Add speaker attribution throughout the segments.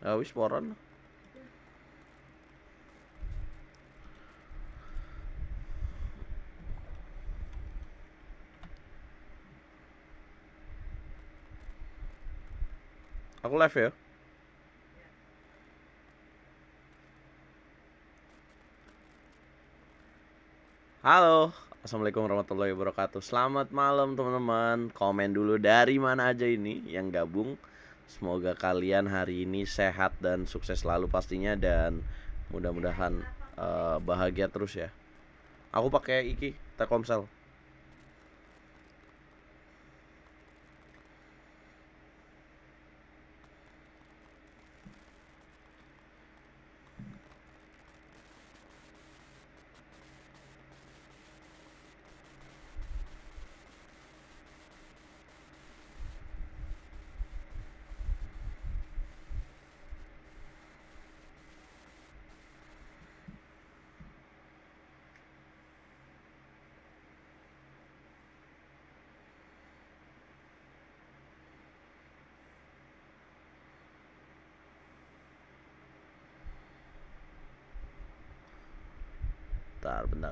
Speaker 1: Ja ya, wis Aku live ya. Halo, Assalamualaikum warahmatullahi wabarakatuh Selamat malam teman-teman Komen dulu dari mana aja ini yang gabung Semoga kalian hari ini sehat dan sukses selalu pastinya dan mudah-mudahan uh, bahagia terus ya. Aku pakai iki Telkomsel.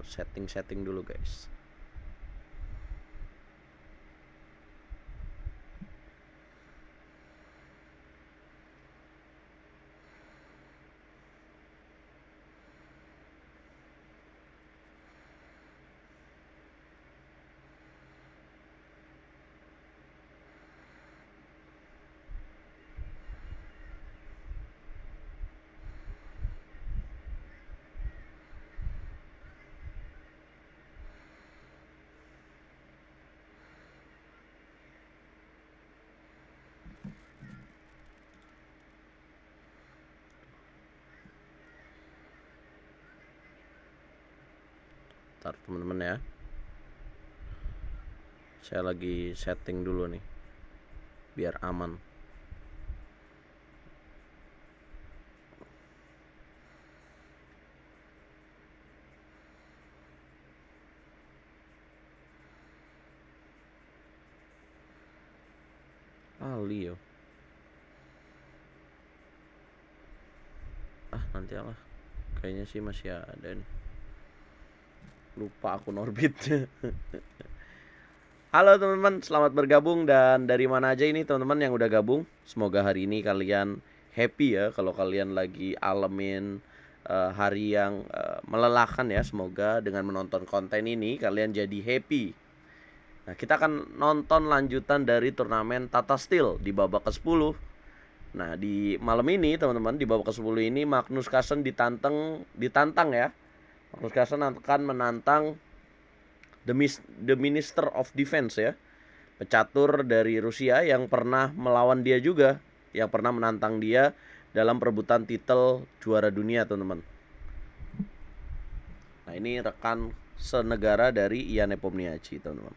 Speaker 1: setting-setting dulu guys teman-teman ya saya lagi setting dulu nih biar aman Ah Leo Ah nanti lah. Kayaknya sih masih ada nih. Lupa akun Orbit. Halo teman-teman, selamat bergabung dan dari mana aja ini teman-teman yang udah gabung. Semoga hari ini kalian happy ya kalau kalian lagi alamin uh, hari yang uh, melelahkan ya. Semoga dengan menonton konten ini kalian jadi happy. Nah, kita akan nonton lanjutan dari turnamen Tata Steel di babak ke-10. Nah, di malam ini teman-teman di babak ke-10 ini Magnus Carlsen ditantang ditantang ya Mcmaster akan menantang the, Mis the Minister of Defense ya pecatur dari Rusia yang pernah melawan dia juga yang pernah menantang dia dalam perebutan titel juara dunia teman-teman nah ini rekan senegara dari Ian Epomniachi teman-teman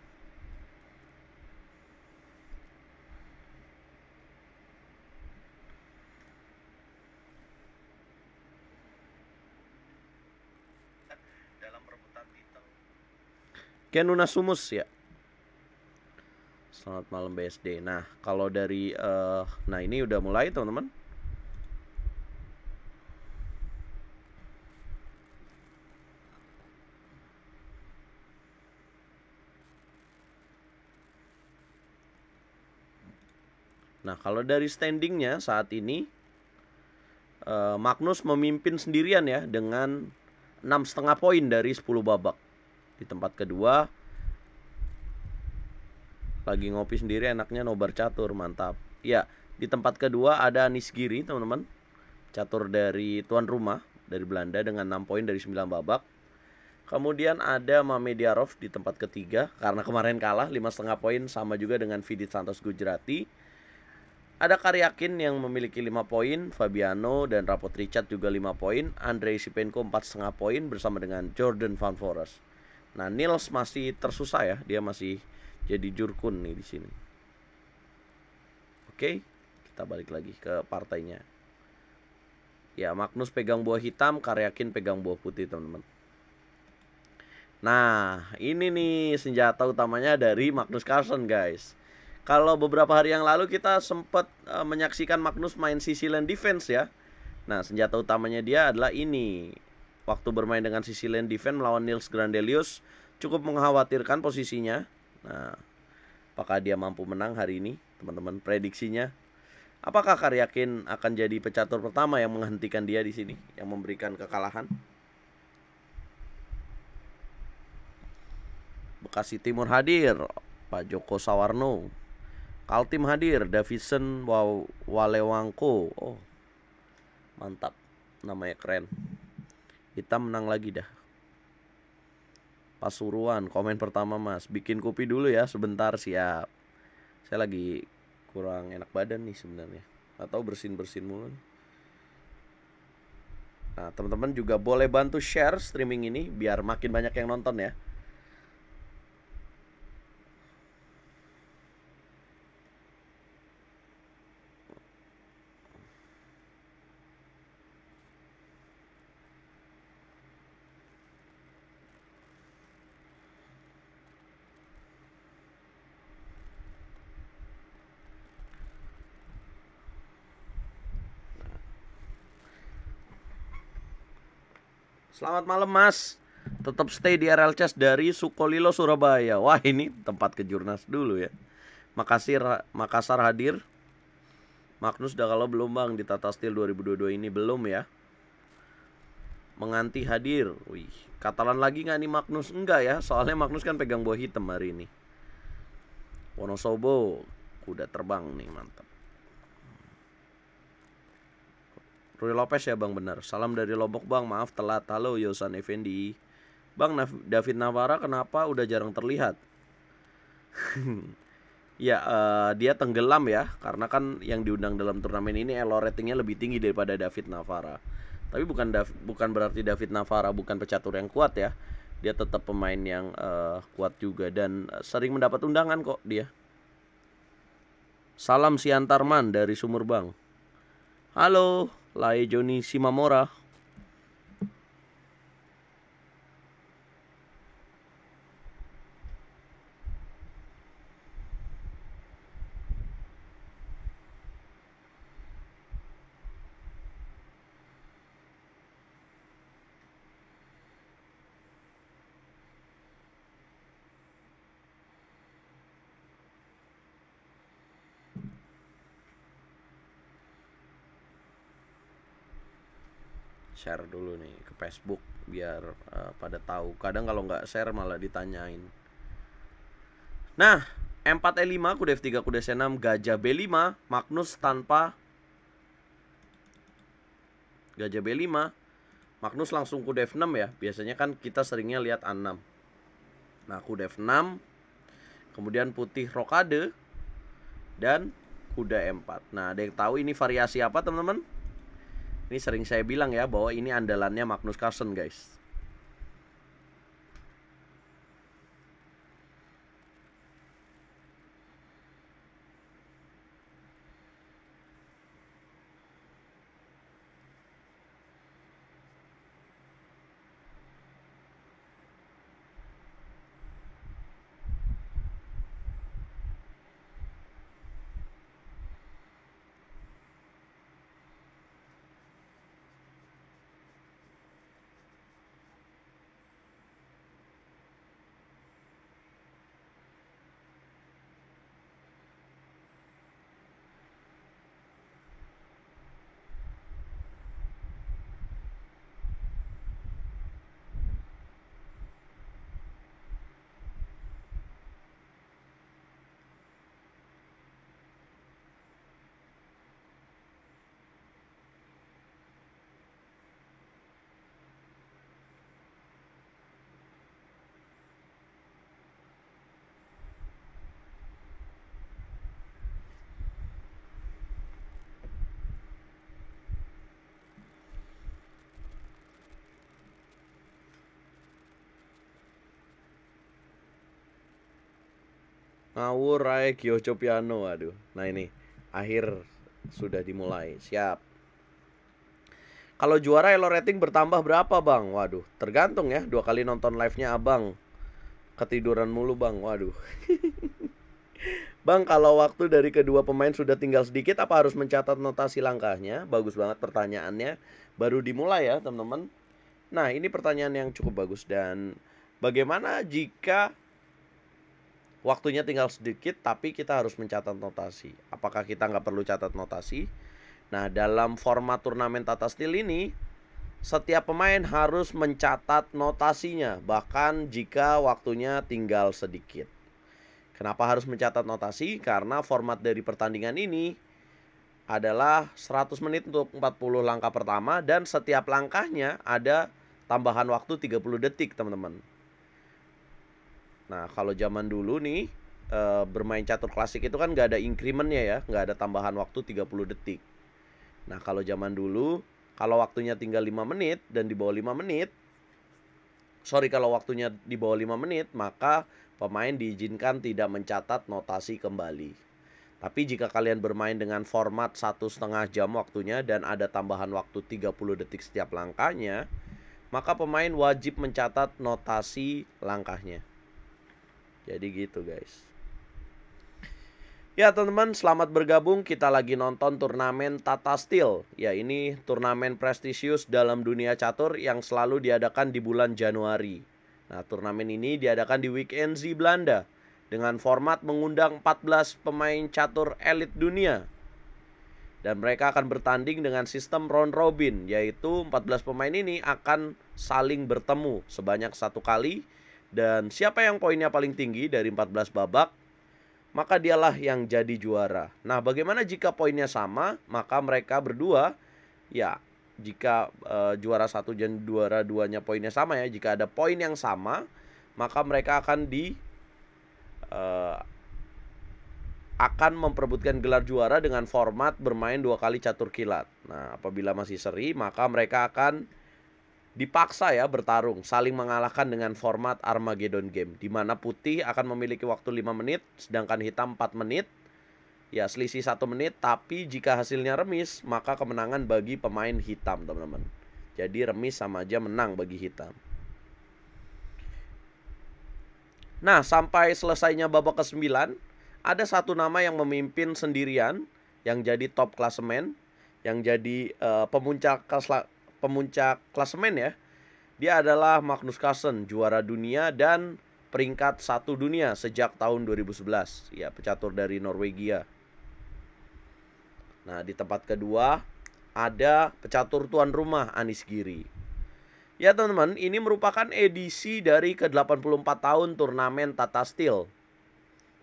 Speaker 1: Luna Sumus ya. Selamat malam BSD. Nah, kalau dari uh, nah ini udah mulai teman-teman. Nah, kalau dari standingnya saat ini uh, Magnus memimpin sendirian ya dengan enam setengah poin dari 10 babak di tempat kedua lagi ngopi sendiri enaknya nobar catur mantap ya di tempat kedua ada Anis Giri teman-teman catur dari tuan rumah dari Belanda dengan 6 poin dari 9 babak Kemudian ada Mame Diarov di tempat ketiga karena kemarin kalah 5,5 poin sama juga dengan Vidit Santos Gujarati. Ada Karyakin yang memiliki 5 poin, Fabiano dan Rapot Richard juga 5 poin, Andrei Sipenko 4,5 poin bersama dengan Jordan Van Forest. Nah, Nils masih tersusah ya, dia masih jadi jurkun nih di sini. Oke, kita balik lagi ke partainya. Ya, Magnus pegang buah hitam, Karyakin pegang buah putih, teman-teman. Nah, ini nih senjata utamanya dari Magnus Carlsen, guys. Kalau beberapa hari yang lalu kita sempat eh, menyaksikan Magnus main Sicilian Defense ya. Nah, senjata utamanya dia adalah ini. Waktu bermain dengan sisi lane defense melawan Nils Grandelius cukup mengkhawatirkan posisinya. Nah, apakah dia mampu menang hari ini, teman-teman? Prediksinya Apakah Karyakin yakin akan jadi pecatur pertama yang menghentikan dia di sini, yang memberikan kekalahan? Bekasi Timur hadir, Pak Joko Sawarno. Kaltim hadir, Davison Walewangko. Oh, mantap, namanya keren. Kita menang lagi dah. Pasuruan, komen pertama Mas. Bikin kopi dulu ya, sebentar siap. Saya lagi kurang enak badan nih sebenarnya. Atau bersin-bersin mulu. Nah, teman-teman juga boleh bantu share streaming ini biar makin banyak yang nonton ya. Selamat malam Mas. Tetap stay di RL Chess dari Sukolilo Surabaya. Wah, ini tempat kejurnas dulu ya. Makasih Makassar hadir. Magnus udah kalau belum Bang di Tata Steel 2022 ini belum ya. Menganti hadir. Wih, Katalan lagi nggak nih Magnus? Enggak ya, soalnya Magnus kan pegang buah hitam hari ini. Wonosobo, kuda terbang nih mantap. Rui Lopez ya bang benar. Salam dari Lombok bang, maaf telat. Halo Yosan Effendi. Bang David Navara kenapa udah jarang terlihat? ya uh, dia tenggelam ya karena kan yang diundang dalam turnamen ini elo ratingnya lebih tinggi daripada David Navara. Tapi bukan Dav bukan berarti David Navara bukan pecatur yang kuat ya. Dia tetap pemain yang uh, kuat juga dan uh, sering mendapat undangan kok dia. Salam Siantarman dari Sumur Bang. Halo. Lae Joni Simamora. share dulu nih ke Facebook biar uh, pada tahu. Kadang kalau nggak share malah ditanyain. Nah, M4 E5, kuda F3, kuda C6, gajah B5, Magnus tanpa gajah B5, Magnus langsung kuda F6 ya. Biasanya kan kita seringnya lihat A6. Nah, kuda F6, kemudian putih rokade dan kuda M4. Nah, ada yang tahu ini variasi apa, teman-teman? Ini sering saya bilang ya bahwa ini andalannya Magnus Carlsen guys. Ngawur Rae Gyojo Piano Aduh Nah ini Akhir Sudah dimulai Siap Kalau juara elo rating bertambah berapa bang? Waduh Tergantung ya Dua kali nonton live-nya abang Ketiduran mulu bang Waduh Bang, kalau waktu dari kedua pemain sudah tinggal sedikit, apa harus mencatat notasi langkahnya? Bagus banget pertanyaannya. Baru dimulai ya, teman-teman. Nah, ini pertanyaan yang cukup bagus. Dan bagaimana jika waktunya tinggal sedikit tapi kita harus mencatat notasi apakah kita nggak perlu catat notasi nah dalam format turnamen tata steel ini setiap pemain harus mencatat notasinya bahkan jika waktunya tinggal sedikit kenapa harus mencatat notasi karena format dari pertandingan ini adalah 100 menit untuk 40 langkah pertama dan setiap langkahnya ada tambahan waktu 30 detik teman-teman Nah kalau zaman dulu nih uh, bermain catur klasik itu kan nggak ada incrementnya ya, nggak ada tambahan waktu 30 detik. Nah kalau zaman dulu kalau waktunya tinggal 5 menit dan di bawah 5 menit sorry kalau waktunya di bawah 5 menit maka pemain diizinkan tidak mencatat notasi kembali. Tapi jika kalian bermain dengan format satu setengah jam waktunya dan ada tambahan waktu 30 detik setiap langkahnya, maka pemain wajib mencatat notasi langkahnya. Jadi gitu guys. Ya teman-teman selamat bergabung kita lagi nonton turnamen Tata Steel Ya ini turnamen prestisius dalam dunia catur yang selalu diadakan di bulan Januari Nah turnamen ini diadakan di weekend Z Belanda Dengan format mengundang 14 pemain catur elit dunia Dan mereka akan bertanding dengan sistem round robin Yaitu 14 pemain ini akan saling bertemu sebanyak satu kali dan siapa yang poinnya paling tinggi dari 14 babak, maka dialah yang jadi juara. Nah, bagaimana jika poinnya sama, maka mereka berdua ya jika e, juara satu dan juara duanya poinnya sama ya, jika ada poin yang sama, maka mereka akan di e, akan memperebutkan gelar juara dengan format bermain dua kali catur kilat. Nah, apabila masih seri, maka mereka akan dipaksa ya bertarung, saling mengalahkan dengan format Armageddon game di mana putih akan memiliki waktu 5 menit sedangkan hitam 4 menit. Ya, selisih 1 menit, tapi jika hasilnya remis, maka kemenangan bagi pemain hitam, teman-teman. Jadi remis sama aja menang bagi hitam. Nah, sampai selesainya babak ke-9, ada satu nama yang memimpin sendirian yang jadi top klasemen, yang jadi uh, pemuncak pemuncak klasemen ya. Dia adalah Magnus Carlsen, juara dunia dan peringkat satu dunia sejak tahun 2011. Ya, pecatur dari Norwegia. Nah, di tempat kedua ada pecatur tuan rumah Anis Giri. Ya teman-teman, ini merupakan edisi dari ke-84 tahun turnamen Tata Steel.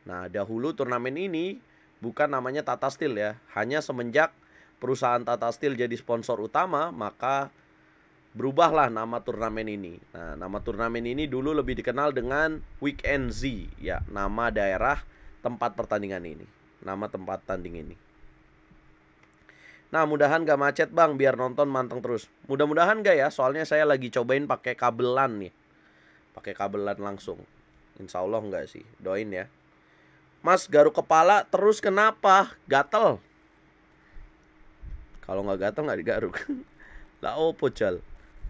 Speaker 1: Nah, dahulu turnamen ini bukan namanya Tata Steel ya, hanya semenjak perusahaan Tata Steel jadi sponsor utama, maka berubahlah nama turnamen ini. Nah, nama turnamen ini dulu lebih dikenal dengan Weekend Z, ya, nama daerah tempat pertandingan ini. Nama tempat tanding ini. Nah, mudahan gak macet bang, biar nonton manteng terus. Mudah-mudahan gak ya, soalnya saya lagi cobain pakai kabelan nih. Pakai kabelan langsung. Insya Allah nggak sih, doain ya. Mas garuk kepala terus kenapa? Gatel. Kalau nggak gatel nggak digaruk. Lah opo oh, jal.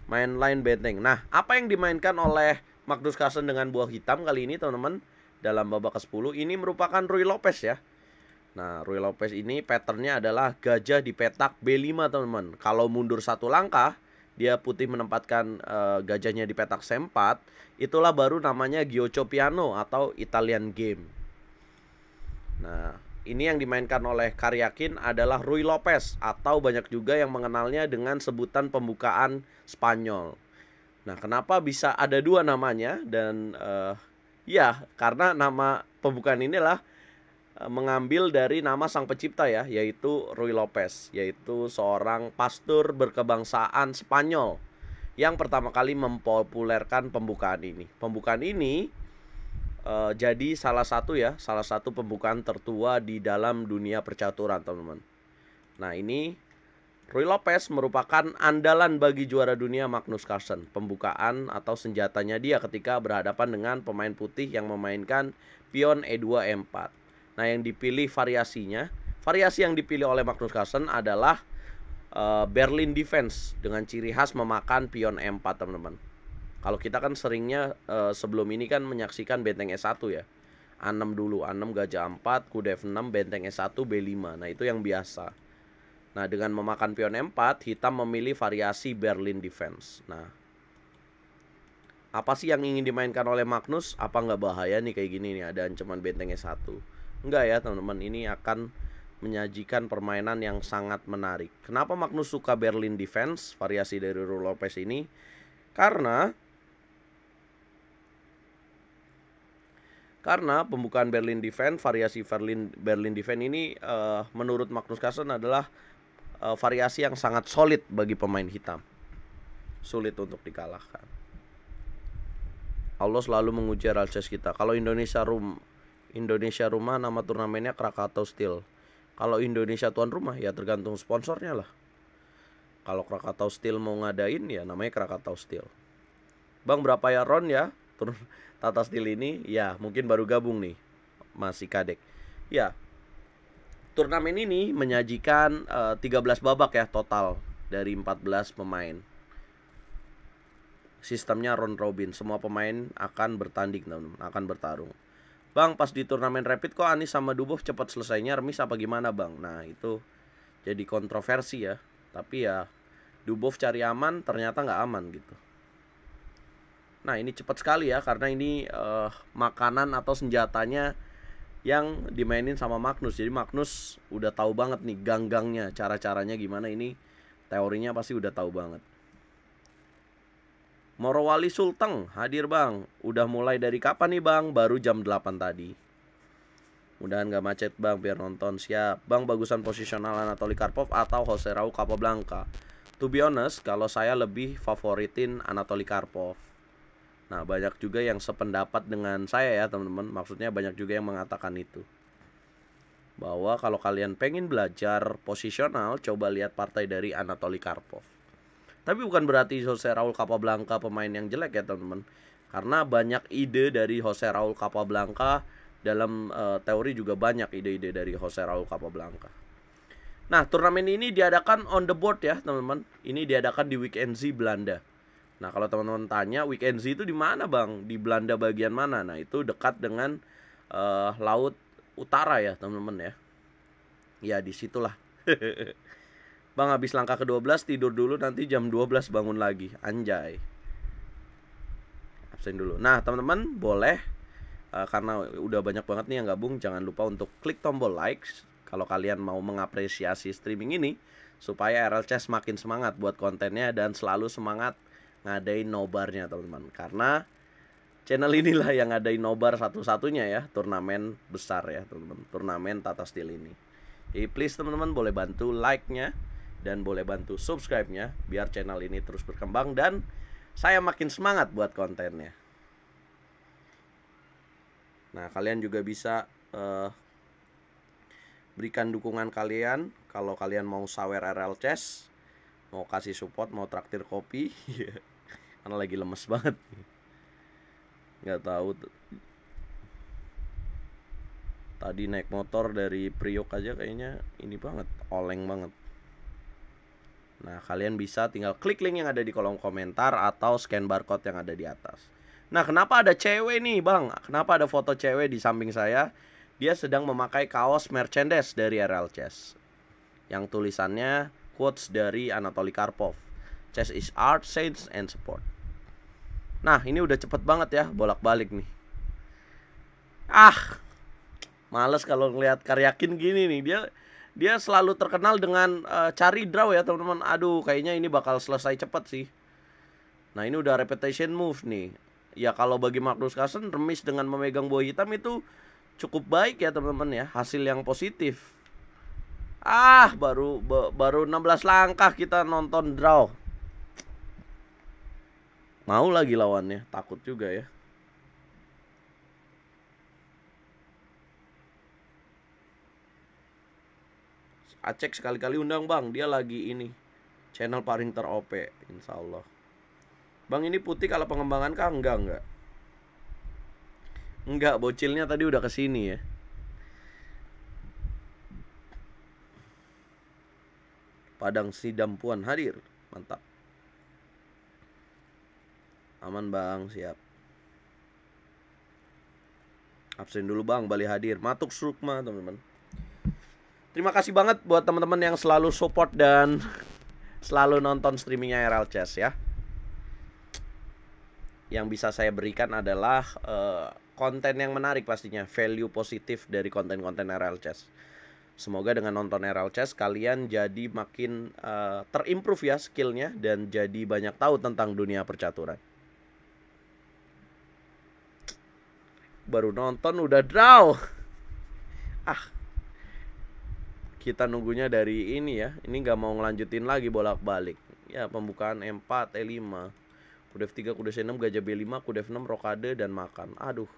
Speaker 1: Main line benteng. Nah, apa yang dimainkan oleh Magnus Carlsen dengan buah hitam kali ini teman-teman dalam babak ke-10 ini merupakan Rui Lopez ya. Nah, Rui Lopez ini patternnya adalah gajah di petak B5 teman-teman. Kalau mundur satu langkah, dia putih menempatkan e, gajahnya di petak C4, itulah baru namanya Gioco Piano atau Italian Game. Nah, ini yang dimainkan oleh Karyakin adalah Rui Lopez atau banyak juga yang mengenalnya dengan sebutan pembukaan Spanyol. Nah, kenapa bisa ada dua namanya dan uh, ya karena nama pembukaan inilah uh, mengambil dari nama sang pencipta ya, yaitu Rui Lopez, yaitu seorang pastor berkebangsaan Spanyol yang pertama kali mempopulerkan pembukaan ini. Pembukaan ini uh, jadi salah satu ya, salah satu pembukaan tertua di dalam dunia percaturan, teman-teman. Nah, ini Rui Lopez merupakan andalan bagi juara dunia Magnus Carlsen. Pembukaan atau senjatanya dia ketika berhadapan dengan pemain putih yang memainkan pion E2 E4. Nah, yang dipilih variasinya, variasi yang dipilih oleh Magnus Carlsen adalah eh, Berlin Defense dengan ciri khas memakan pion E4, teman-teman. Kalau kita kan seringnya uh, sebelum ini kan menyaksikan Benteng S1 ya. A6 dulu, A6 Gajah 4, Kuda F6, Benteng S1, B5. Nah, itu yang biasa. Nah, dengan memakan pion M4, hitam memilih variasi Berlin Defense. Nah, apa sih yang ingin dimainkan oleh Magnus? Apa nggak bahaya nih kayak gini nih ada ancaman Benteng S1? Enggak ya, teman-teman. Ini akan menyajikan permainan yang sangat menarik. Kenapa Magnus suka Berlin Defense, variasi dari Rule Lopez ini? Karena Karena pembukaan Berlin Defense, variasi Berlin Berlin Defense ini uh, menurut Magnus Carlsen adalah uh, variasi yang sangat solid bagi pemain hitam. Sulit untuk dikalahkan. Allah selalu menguji Ralces kita. Kalau Indonesia room Indonesia rumah nama turnamennya Krakatau Steel. Kalau Indonesia tuan rumah ya tergantung sponsornya lah. Kalau Krakatau Steel mau ngadain ya namanya Krakatau Steel. Bang berapa ya Ron ya? Tata Steel ini ya mungkin baru gabung nih masih kadek ya turnamen ini menyajikan uh, eh, 13 babak ya total dari 14 pemain sistemnya round robin semua pemain akan bertanding teman akan bertarung bang pas di turnamen rapid kok Anis sama Dubov cepat selesainya remis apa gimana bang nah itu jadi kontroversi ya tapi ya Dubov cari aman ternyata nggak aman gitu Nah ini cepat sekali ya karena ini uh, makanan atau senjatanya yang dimainin sama Magnus. Jadi Magnus udah tahu banget nih gang-gangnya, cara-caranya gimana ini teorinya pasti udah tahu banget. Morowali Sultan hadir bang. Udah mulai dari kapan nih bang? Baru jam 8 tadi. Mudahan gak macet bang biar nonton siap. Bang bagusan posisional Anatoly Karpov atau Jose Rau Capablanca. To be honest, kalau saya lebih favoritin Anatoly Karpov. Nah, banyak juga yang sependapat dengan saya ya, teman-teman. Maksudnya banyak juga yang mengatakan itu. Bahwa kalau kalian pengen belajar posisional, coba lihat partai dari Anatoly Karpov. Tapi bukan berarti Jose Raul Capablanca pemain yang jelek ya, teman-teman. Karena banyak ide dari Jose Raul Capablanca dalam uh, teori juga banyak ide-ide dari Jose Raul Capablanca. Nah, turnamen ini diadakan on the board ya, teman-teman. Ini diadakan di weekend Z Belanda Nah, kalau teman-teman tanya weekend Z itu di mana, Bang? Di Belanda bagian mana? Nah, itu dekat dengan uh, laut utara ya, teman-teman ya. Ya, disitulah. bang, habis langkah ke-12 tidur dulu nanti jam 12 bangun lagi. Anjay. Absen dulu. Nah, teman-teman boleh uh, karena udah banyak banget nih yang gabung, jangan lupa untuk klik tombol like kalau kalian mau mengapresiasi streaming ini supaya RLC semakin semangat buat kontennya dan selalu semangat ngadain nobarnya teman-teman karena channel inilah yang ngadain nobar satu-satunya ya turnamen besar ya teman-teman turnamen tata steel ini jadi please teman-teman boleh bantu like-nya dan boleh bantu subscribe-nya biar channel ini terus berkembang dan saya makin semangat buat kontennya nah kalian juga bisa uh, berikan dukungan kalian kalau kalian mau sawer RL Chess mau kasih support mau traktir kopi karena lagi lemes banget nggak tahu tadi naik motor dari Priok aja kayaknya ini banget oleng banget nah kalian bisa tinggal klik link yang ada di kolom komentar atau scan barcode yang ada di atas nah kenapa ada cewek nih bang kenapa ada foto cewek di samping saya dia sedang memakai kaos merchandise dari RL Chess yang tulisannya quotes dari Anatoly Karpov. Chess is art, science, and support. Nah, ini udah cepet banget ya bolak-balik nih. Ah, males kalau ngelihat Karyakin gini nih. Dia dia selalu terkenal dengan uh, cari draw ya teman-teman. Aduh, kayaknya ini bakal selesai cepet sih. Nah, ini udah repetition move nih. Ya kalau bagi Magnus Carlsen remis dengan memegang buah hitam itu cukup baik ya teman-teman ya. Hasil yang positif Ah, baru baru 16 langkah kita nonton draw. Mau lagi lawannya, takut juga ya. Acek sekali-kali undang bang, dia lagi ini channel paling terop, insya Allah. Bang ini putih kalau pengembangan kah? Enggak enggak. Enggak, bocilnya tadi udah kesini ya. Padang Sidam Puan hadir. Mantap. Aman bang, siap. Absen dulu bang, Bali hadir. Matuk Sukma teman-teman. Terima kasih banget buat teman-teman yang selalu support dan selalu nonton streamingnya RL Chess ya. Yang bisa saya berikan adalah uh, konten yang menarik pastinya, value positif dari konten-konten RL Chess Semoga dengan nonton RL Chess kalian jadi makin uh, terimprove ya skillnya dan jadi banyak tahu tentang dunia percaturan. Baru nonton udah draw. Ah. Kita nunggunya dari ini ya. Ini nggak mau ngelanjutin lagi bolak-balik. Ya pembukaan E4, E5. Kuda F3, kuda 6 gajah B5, kuda F6, rokade dan makan. Aduh.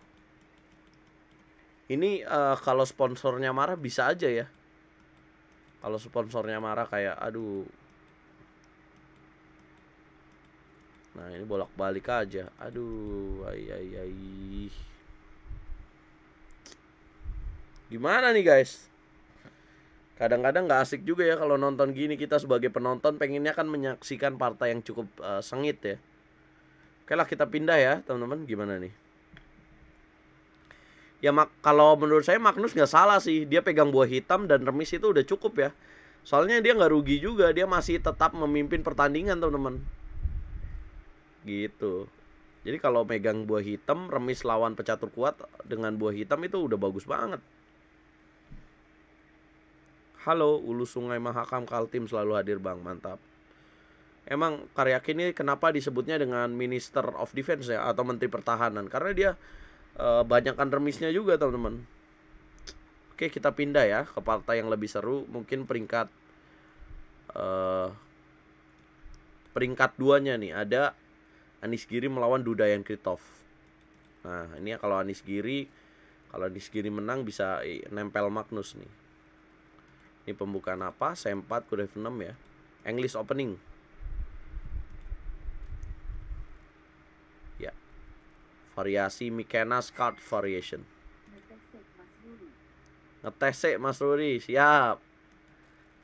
Speaker 1: Ini uh, kalau sponsornya marah bisa aja ya. Kalau sponsornya marah kayak aduh. Nah, ini bolak-balik aja. Aduh, ay ay ay Gimana nih, guys? Kadang-kadang nggak -kadang asik juga ya kalau nonton gini kita sebagai penonton pengennya kan menyaksikan partai yang cukup uh, sengit ya. Oke lah kita pindah ya teman-teman gimana nih? ya mak kalau menurut saya Magnus nggak salah sih dia pegang buah hitam dan remis itu udah cukup ya soalnya dia nggak rugi juga dia masih tetap memimpin pertandingan teman-teman gitu jadi kalau megang buah hitam remis lawan pecatur kuat dengan buah hitam itu udah bagus banget Halo, Ulu Sungai Mahakam Kaltim selalu hadir bang, mantap. Emang Karyaki ini kenapa disebutnya dengan Minister of Defense ya atau Menteri Pertahanan? Karena dia uh, eh, banyakkan remisnya juga teman-teman oke kita pindah ya ke partai yang lebih seru mungkin peringkat uh, peringkat duanya nih ada Anis Giri melawan Dudayan Kritov nah ini ya kalau Anis Giri kalau Anis Giri menang bisa nempel Magnus nih ini pembukaan apa C4 kuda 6 ya English opening Variasi Mikenas card variation. Ngetes Mas Ruri, siap.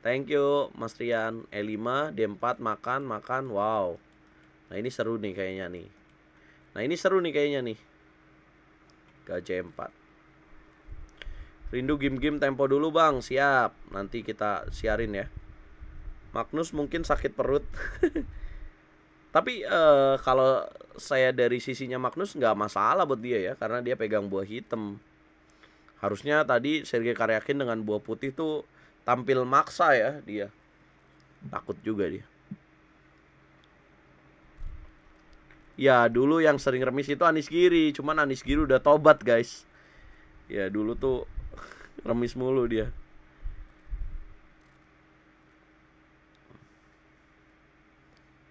Speaker 1: Thank you Mas Rian. E5, D4 makan, makan. Wow. Nah, ini seru nih kayaknya nih. Nah, ini seru nih kayaknya nih. Gajah 4. Rindu game-game tempo dulu bang Siap Nanti kita siarin ya Magnus mungkin sakit perut Tapi uh, kalau saya dari sisinya Magnus nggak masalah buat dia ya karena dia pegang buah hitam. Harusnya tadi Sergei Karyakin dengan buah putih tuh tampil maksa ya dia. Takut juga dia. Ya dulu yang sering remis itu Anis Giri, cuman Anis Giri udah tobat guys. Ya dulu tuh remis mulu dia.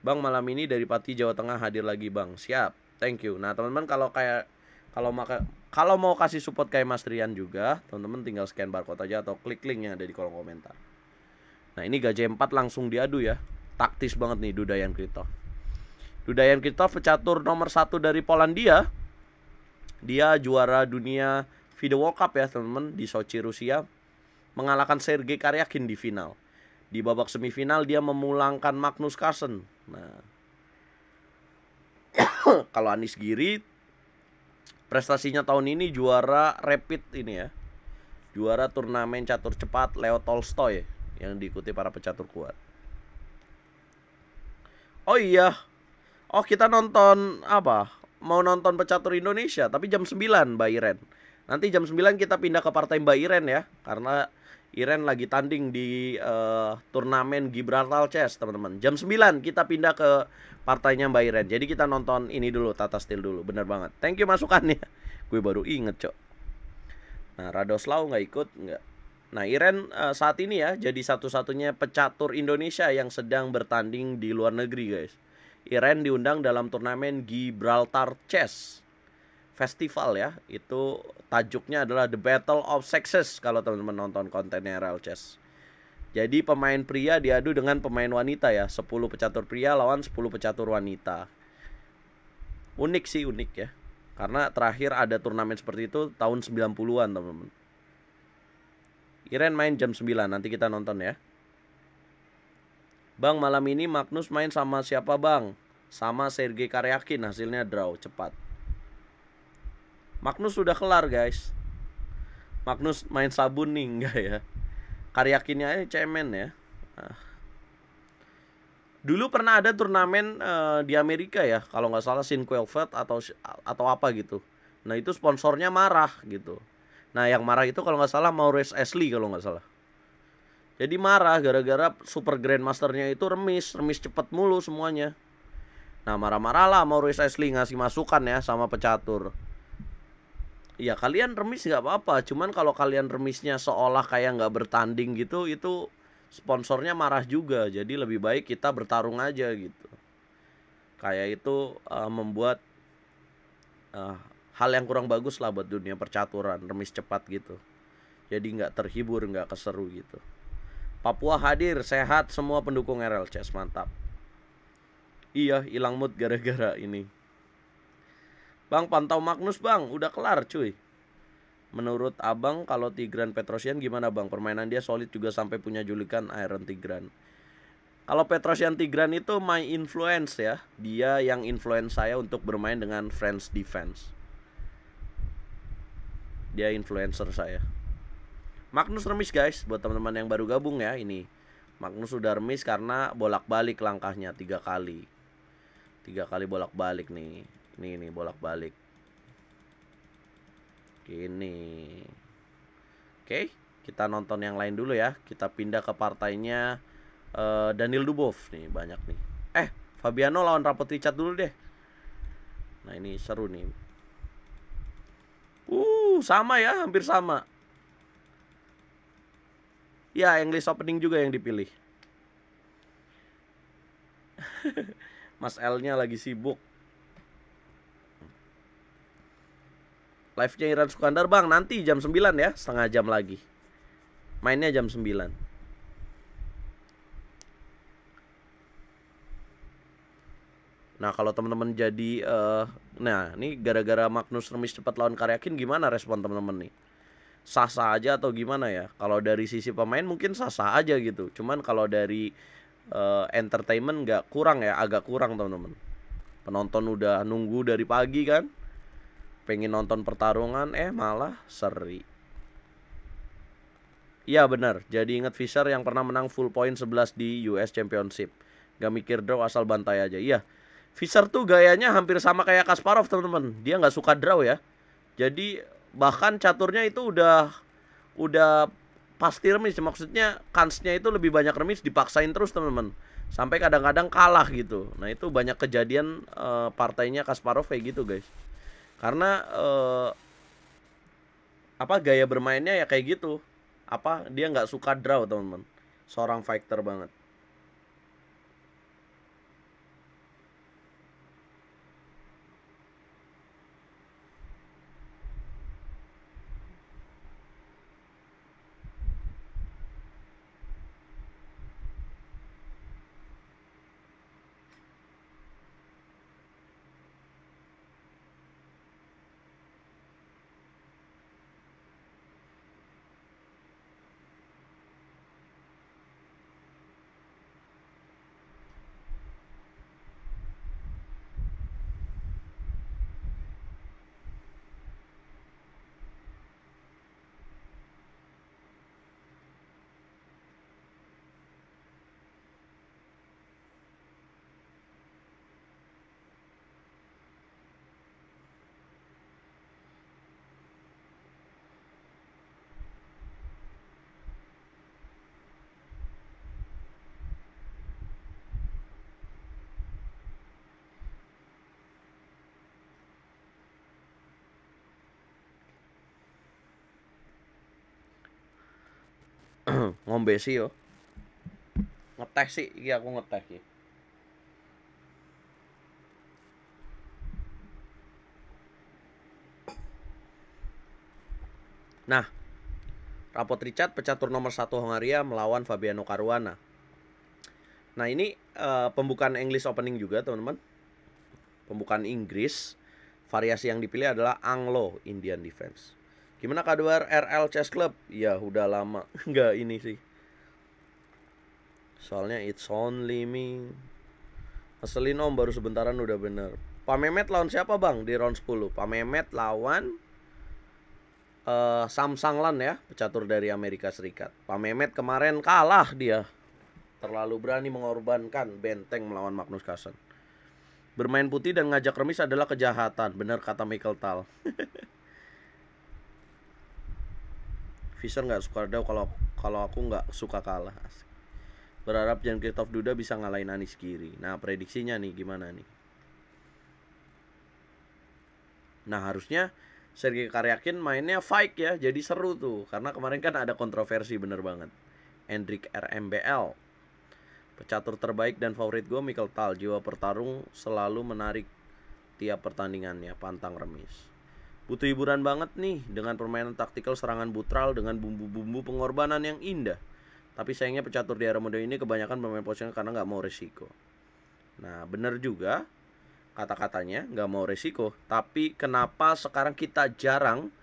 Speaker 1: Bang malam ini dari Pati Jawa Tengah hadir lagi Bang. Siap. Thank you. Nah, teman-teman kalau kayak kalau maka kalau mau kasih support kayak Mas Rian juga, teman-teman tinggal scan barcode aja atau klik link yang ada di kolom komentar. Nah, ini gajah 4 langsung diadu ya. Taktis banget nih Dudayan Kritov. Dudayan Kritov pecatur nomor satu dari Polandia. Dia juara dunia video World Cup ya, teman-teman, di Sochi Rusia mengalahkan Sergei Karyakin di final. Di babak semifinal dia memulangkan Magnus Carlsen. Nah, kalau Anis Giri prestasinya tahun ini juara rapid ini ya. Juara turnamen catur cepat Leo Tolstoy yang diikuti para pecatur kuat. Oh iya. Oh, kita nonton apa? Mau nonton pecatur Indonesia tapi jam 9 Mbak Iren. Nanti jam 9 kita pindah ke partai Mbak Iren ya karena Iren lagi tanding di uh, turnamen Gibraltar Chess, teman-teman. Jam 9 kita pindah ke partainya Mbak Iren. Jadi kita nonton ini dulu, Tata Steel dulu. Bener banget. Thank you masukannya. Gue baru inget, Cok. Nah, Radoslau nggak ikut, nggak. Nah, Iren uh, saat ini ya jadi satu-satunya pecatur Indonesia yang sedang bertanding di luar negeri, guys. Iren diundang dalam turnamen Gibraltar Chess festival ya. Itu tajuknya adalah The Battle of Sexes kalau teman-teman nonton kontennya RL Chess. Jadi pemain pria diadu dengan pemain wanita ya. 10 pecatur pria lawan 10 pecatur wanita. Unik sih unik ya. Karena terakhir ada turnamen seperti itu tahun 90-an teman-teman. Iren main jam 9 nanti kita nonton ya. Bang malam ini Magnus main sama siapa bang? Sama Sergei Karyakin hasilnya draw cepat. Magnus sudah kelar guys Magnus main sabun nih enggak ya Karyakinnya aja cemen ya ah. Dulu pernah ada turnamen uh, di Amerika ya Kalau nggak salah Sin Quilvet atau, atau apa gitu Nah itu sponsornya marah gitu Nah yang marah itu kalau nggak salah Maurice Ashley kalau nggak salah jadi marah gara-gara Super Grandmasternya itu remis, remis cepet mulu semuanya. Nah marah-marah lah Maurice Ashley ngasih masukan ya sama pecatur ya kalian remis nggak apa-apa cuman kalau kalian remisnya seolah kayak nggak bertanding gitu itu sponsornya marah juga jadi lebih baik kita bertarung aja gitu kayak itu uh, membuat uh, hal yang kurang bagus lah buat dunia percaturan remis cepat gitu jadi nggak terhibur nggak keseru gitu Papua hadir sehat semua pendukung RLCS mantap iya hilang mood gara-gara ini Bang pantau Magnus bang udah kelar cuy Menurut abang kalau Tigran Petrosian gimana bang Permainan dia solid juga sampai punya julukan Iron Tigran Kalau Petrosian Tigran itu my influence ya Dia yang influence saya untuk bermain dengan friends Defense Dia influencer saya Magnus remis guys buat teman-teman yang baru gabung ya ini Magnus sudah remis karena bolak-balik langkahnya tiga kali tiga kali bolak-balik nih nih nih bolak-balik Ini, oke kita nonton yang lain dulu ya kita pindah ke partainya uh, Daniel Dubov nih banyak nih eh Fabiano lawan Rapot Richard dulu deh nah ini seru nih uh sama ya hampir sama ya English opening juga yang dipilih Mas L nya lagi sibuk Live-nya Iran Sukandar bang nanti jam 9 ya Setengah jam lagi Mainnya jam 9 Nah kalau teman-teman jadi uh, Nah ini gara-gara Magnus Remis cepat lawan Karyakin Gimana respon teman-teman nih Sasa aja atau gimana ya Kalau dari sisi pemain mungkin sasa aja gitu Cuman kalau dari uh, entertainment nggak kurang ya Agak kurang teman-teman Penonton udah nunggu dari pagi kan pengen nonton pertarungan eh malah seri Iya bener, jadi inget Fisher yang pernah menang full point 11 di US Championship Gak mikir draw asal bantai aja, iya Fisher tuh gayanya hampir sama kayak Kasparov teman-teman Dia gak suka draw ya Jadi bahkan caturnya itu udah udah pasti remis Maksudnya kansnya itu lebih banyak remis dipaksain terus teman-teman Sampai kadang-kadang kalah gitu Nah itu banyak kejadian eh, partainya Kasparov kayak gitu guys karena uh, apa gaya bermainnya ya kayak gitu apa dia nggak suka draw teman-teman seorang fighter banget ngombe sih yo. Ngetes sih iki aku ngetes iki. Nah, rapot Richard pecatur nomor satu Hongaria melawan Fabiano Caruana. Nah ini uh, pembukaan English opening juga teman-teman. Pembukaan Inggris, variasi yang dipilih adalah Anglo Indian Defense. Gimana kaduar RL Chess Club? Ya udah lama nggak ini sih. Soalnya it's only me. Ngeselin om baru sebentaran udah bener. Pak Mehmet lawan siapa bang di round 10? Pak Mehmet lawan uh, Samsung Lan ya, pecatur dari Amerika Serikat. Pak Mehmet kemarin kalah dia. Terlalu berani mengorbankan benteng melawan Magnus Carlsen. Bermain putih dan ngajak remis adalah kejahatan, bener kata Michael Tal. Fisher gak suka dau kalau kalau aku gak suka kalah. Asik berharap Jan Christoph Duda bisa ngalahin Anis Kiri. Nah, prediksinya nih gimana nih? Nah, harusnya Sergei Karyakin mainnya fight ya, jadi seru tuh. Karena kemarin kan ada kontroversi bener banget. Hendrik RMBL. Pecatur terbaik dan favorit gue Michael Tal. Jiwa pertarung selalu menarik tiap pertandingannya, pantang remis. Butuh hiburan banget nih dengan permainan taktikal serangan butral dengan bumbu-bumbu pengorbanan yang indah. Tapi sayangnya pecatur di era modern ini kebanyakan bermain posisional karena nggak mau resiko. Nah, benar juga kata-katanya nggak mau resiko. Tapi kenapa sekarang kita jarang?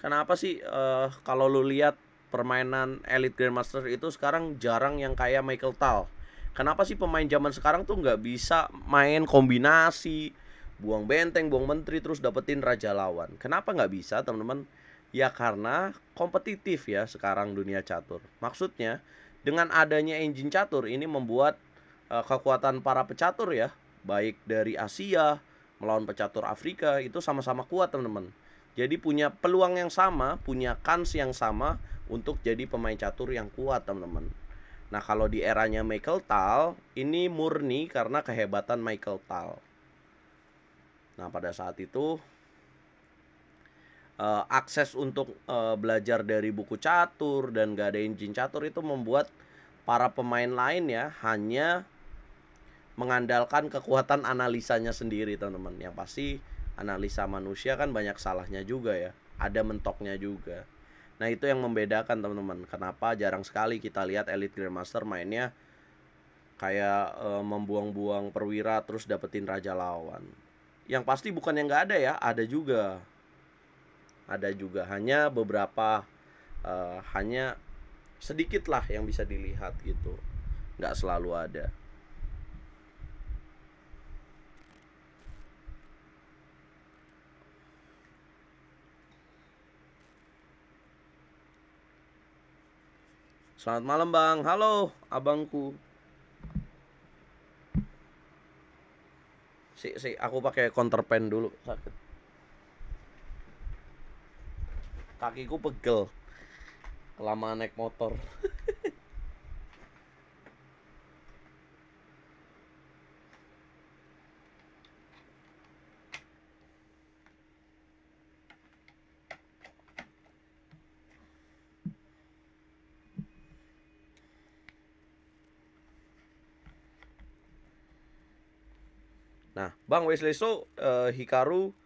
Speaker 1: Kenapa sih uh, kalau lu lihat permainan Elite Grandmaster itu sekarang jarang yang kayak Michael Tal. Kenapa sih pemain zaman sekarang tuh nggak bisa main kombinasi, buang benteng, buang menteri, terus dapetin raja lawan? Kenapa nggak bisa, teman-teman? Ya karena kompetitif ya sekarang dunia catur. Maksudnya dengan adanya engine catur ini membuat uh, kekuatan para pecatur ya, baik dari Asia melawan pecatur Afrika itu sama-sama kuat teman-teman. Jadi punya peluang yang sama, punya kans yang sama untuk jadi pemain catur yang kuat teman-teman. Nah kalau di eranya Michael Tal, ini murni karena kehebatan Michael Tal. Nah pada saat itu uh, akses untuk uh, belajar dari buku catur dan gak ada engine catur itu membuat para pemain lain ya hanya mengandalkan kekuatan analisanya sendiri teman-teman yang pasti analisa manusia kan banyak salahnya juga ya ada mentoknya juga nah itu yang membedakan teman-teman kenapa jarang sekali kita lihat elite grandmaster mainnya kayak e, membuang-buang perwira terus dapetin raja lawan yang pasti bukan yang nggak ada ya ada juga ada juga hanya beberapa uh, hanya sedikit lah yang bisa dilihat gitu nggak selalu ada Selamat malam bang, halo abangku Si, si, aku pakai counterpen dulu sakit kakiku pegel kelamaan naik motor Nah, Bang Wesley So, uh, Hikaru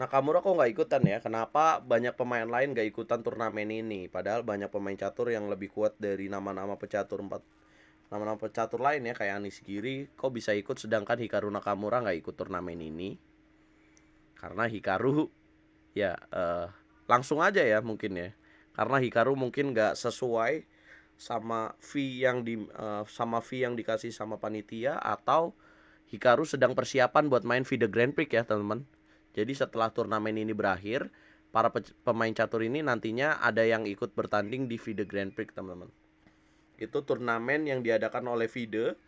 Speaker 1: Nah Nakamura kok nggak ikutan ya? Kenapa banyak pemain lain nggak ikutan turnamen ini? Padahal banyak pemain catur yang lebih kuat dari nama-nama pecatur empat nama-nama pecatur lain ya kayak Anis Giri kok bisa ikut sedangkan Hikaru Nakamura nggak ikut turnamen ini karena Hikaru ya uh, langsung aja ya mungkin ya karena Hikaru mungkin nggak sesuai sama fee yang di uh, sama fee yang dikasih sama panitia atau Hikaru sedang persiapan buat main fee the Grand Prix ya teman-teman jadi setelah turnamen ini berakhir, para pe pemain catur ini nantinya ada yang ikut bertanding di FIDE Grand Prix, teman-teman. Itu turnamen yang diadakan oleh FIDE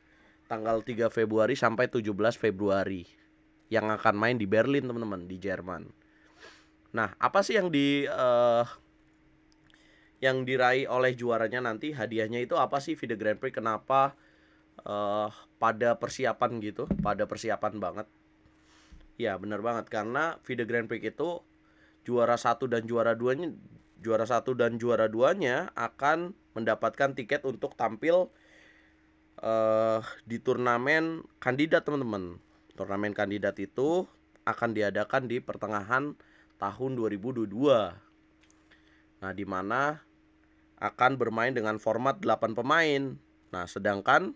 Speaker 1: tanggal 3 Februari sampai 17 Februari yang akan main di Berlin, teman-teman, di Jerman. Nah, apa sih yang di uh, yang diraih oleh juaranya nanti? Hadiahnya itu apa sih FIDE Grand Prix? Kenapa uh, pada persiapan gitu? Pada persiapan banget. Ya benar banget karena Vida Grand Prix itu juara satu dan juara duanya juara satu dan juara duanya akan mendapatkan tiket untuk tampil uh, di turnamen kandidat teman-teman. Turnamen kandidat itu akan diadakan di pertengahan tahun 2022. Nah, di mana akan bermain dengan format 8 pemain. Nah, sedangkan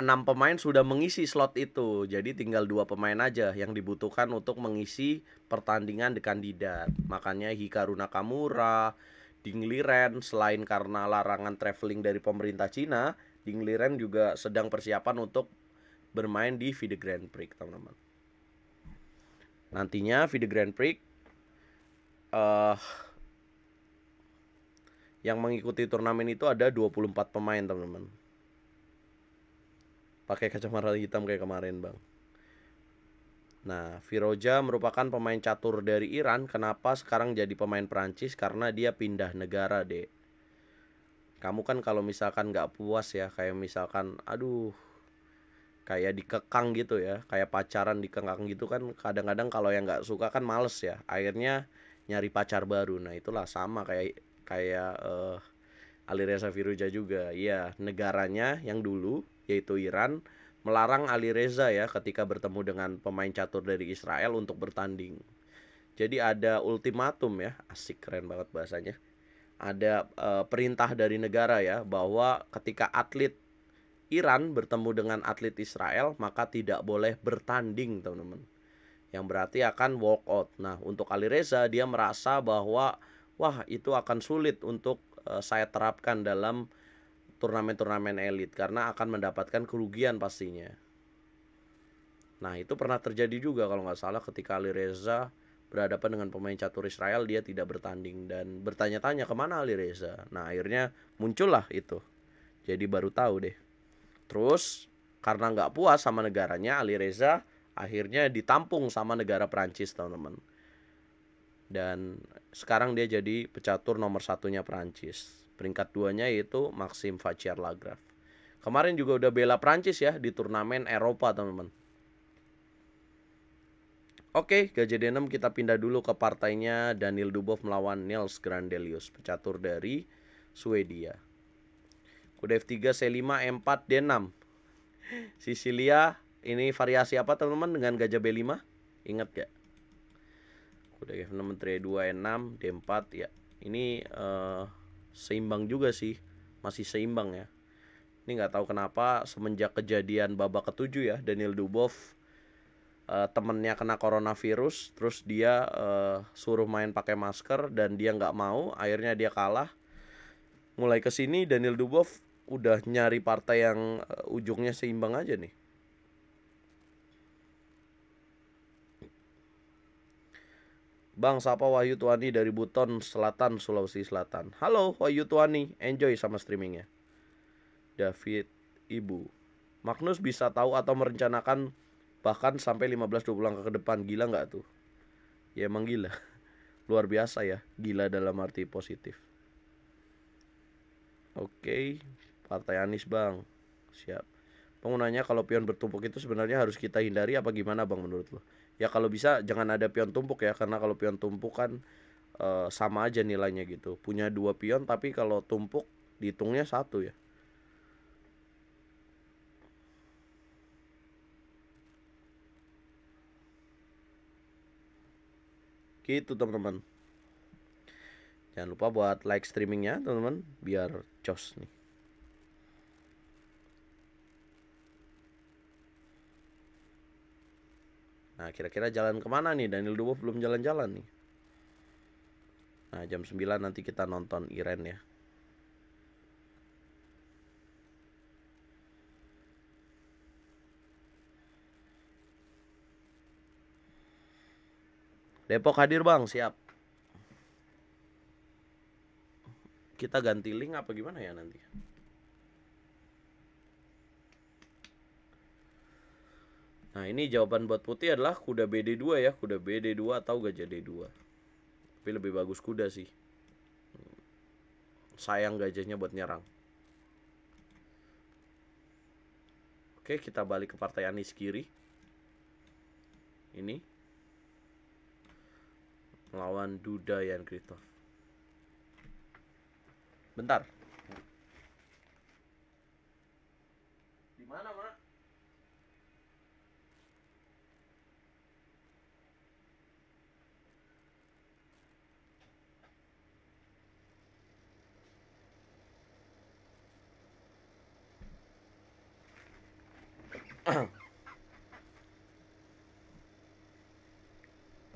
Speaker 1: enam pemain sudah mengisi slot itu. Jadi tinggal dua pemain aja yang dibutuhkan untuk mengisi pertandingan di kandidat. Makanya Hikaru Nakamura, Ding Liren selain karena larangan traveling dari pemerintah Cina, Ding Liren juga sedang persiapan untuk bermain di FIDE Grand Prix, teman-teman. Nantinya FIDE Grand Prix uh, yang mengikuti turnamen itu ada 24 pemain, teman-teman pakai kacamata hitam kayak kemarin bang. Nah, Firoja merupakan pemain catur dari Iran. Kenapa sekarang jadi pemain Perancis? Karena dia pindah negara, dek. Kamu kan kalau misalkan nggak puas ya, kayak misalkan, aduh, kayak dikekang gitu ya, kayak pacaran dikekang gitu kan. Kadang-kadang kalau yang nggak suka kan males ya. Akhirnya nyari pacar baru. Nah, itulah sama kayak kayak uh, eh, Alireza Firoja juga. Iya, negaranya yang dulu yaitu Iran, melarang Ali Reza ya ketika bertemu dengan pemain catur dari Israel untuk bertanding. Jadi ada ultimatum ya, asik keren banget bahasanya. Ada e, perintah dari negara ya bahwa ketika atlet Iran bertemu dengan atlet Israel maka tidak boleh bertanding teman-teman. Yang berarti akan walk out. Nah, untuk Ali Reza dia merasa bahwa wah itu akan sulit untuk e, saya terapkan dalam turnamen-turnamen elit karena akan mendapatkan kerugian pastinya. Nah itu pernah terjadi juga kalau nggak salah ketika Ali Reza berhadapan dengan pemain catur Israel dia tidak bertanding dan bertanya-tanya kemana Ali Reza. Nah akhirnya muncullah itu. Jadi baru tahu deh. Terus karena nggak puas sama negaranya Ali Reza akhirnya ditampung sama negara Prancis teman-teman. Dan sekarang dia jadi pecatur nomor satunya Prancis. Peringkat duanya yaitu Maxim Fajar Lagraf. Kemarin juga udah bela Prancis ya di turnamen Eropa teman-teman. Oke, Gajah Denem kita pindah dulu ke partainya Daniel Dubov melawan Nils Grandelius, pecatur dari Swedia. Kuda F3, C5, M4, D6. Sicilia, ini variasi apa teman-teman dengan gajah B5? Ingat gak? Kuda F6, Menteri 2 E6, D4 ya. Ini uh, seimbang juga sih masih seimbang ya ini nggak tahu kenapa semenjak kejadian babak ketujuh ya Daniel Dubov uh, eh, temennya kena coronavirus terus dia uh, suruh main pakai masker dan dia nggak mau akhirnya dia kalah mulai kesini Daniel Dubov udah nyari partai yang eh, ujungnya seimbang aja nih Bang Sapa Wahyu Tuani dari Buton Selatan, Sulawesi Selatan. Halo Wahyu Tuani, enjoy sama streamingnya. David Ibu. Magnus bisa tahu atau merencanakan bahkan sampai 15-20 langkah ke depan. Gila nggak tuh? Ya emang gila. Luar biasa ya. Gila dalam arti positif. Oke. Partai Anies bang. Siap. Penggunanya kalau pion bertumpuk itu sebenarnya harus kita hindari apa gimana bang menurut lo? ya kalau bisa jangan ada pion tumpuk ya karena kalau pion tumpuk kan e, sama aja nilainya gitu punya dua pion tapi kalau tumpuk dihitungnya satu ya gitu teman-teman jangan lupa buat like streamingnya teman-teman biar jos nih Nah kira-kira jalan kemana nih Daniel Dubov belum jalan-jalan nih Nah jam 9 nanti kita nonton Iren ya Depok hadir bang, siap. Kita ganti link apa gimana ya nanti? Nah ini jawaban buat putih adalah kuda BD2 ya Kuda BD2 atau gajah D2 Tapi lebih bagus kuda sih Sayang gajahnya buat nyerang Oke kita balik ke partai Anies kiri Ini Melawan Duda Yan Kripto Bentar Dimana mana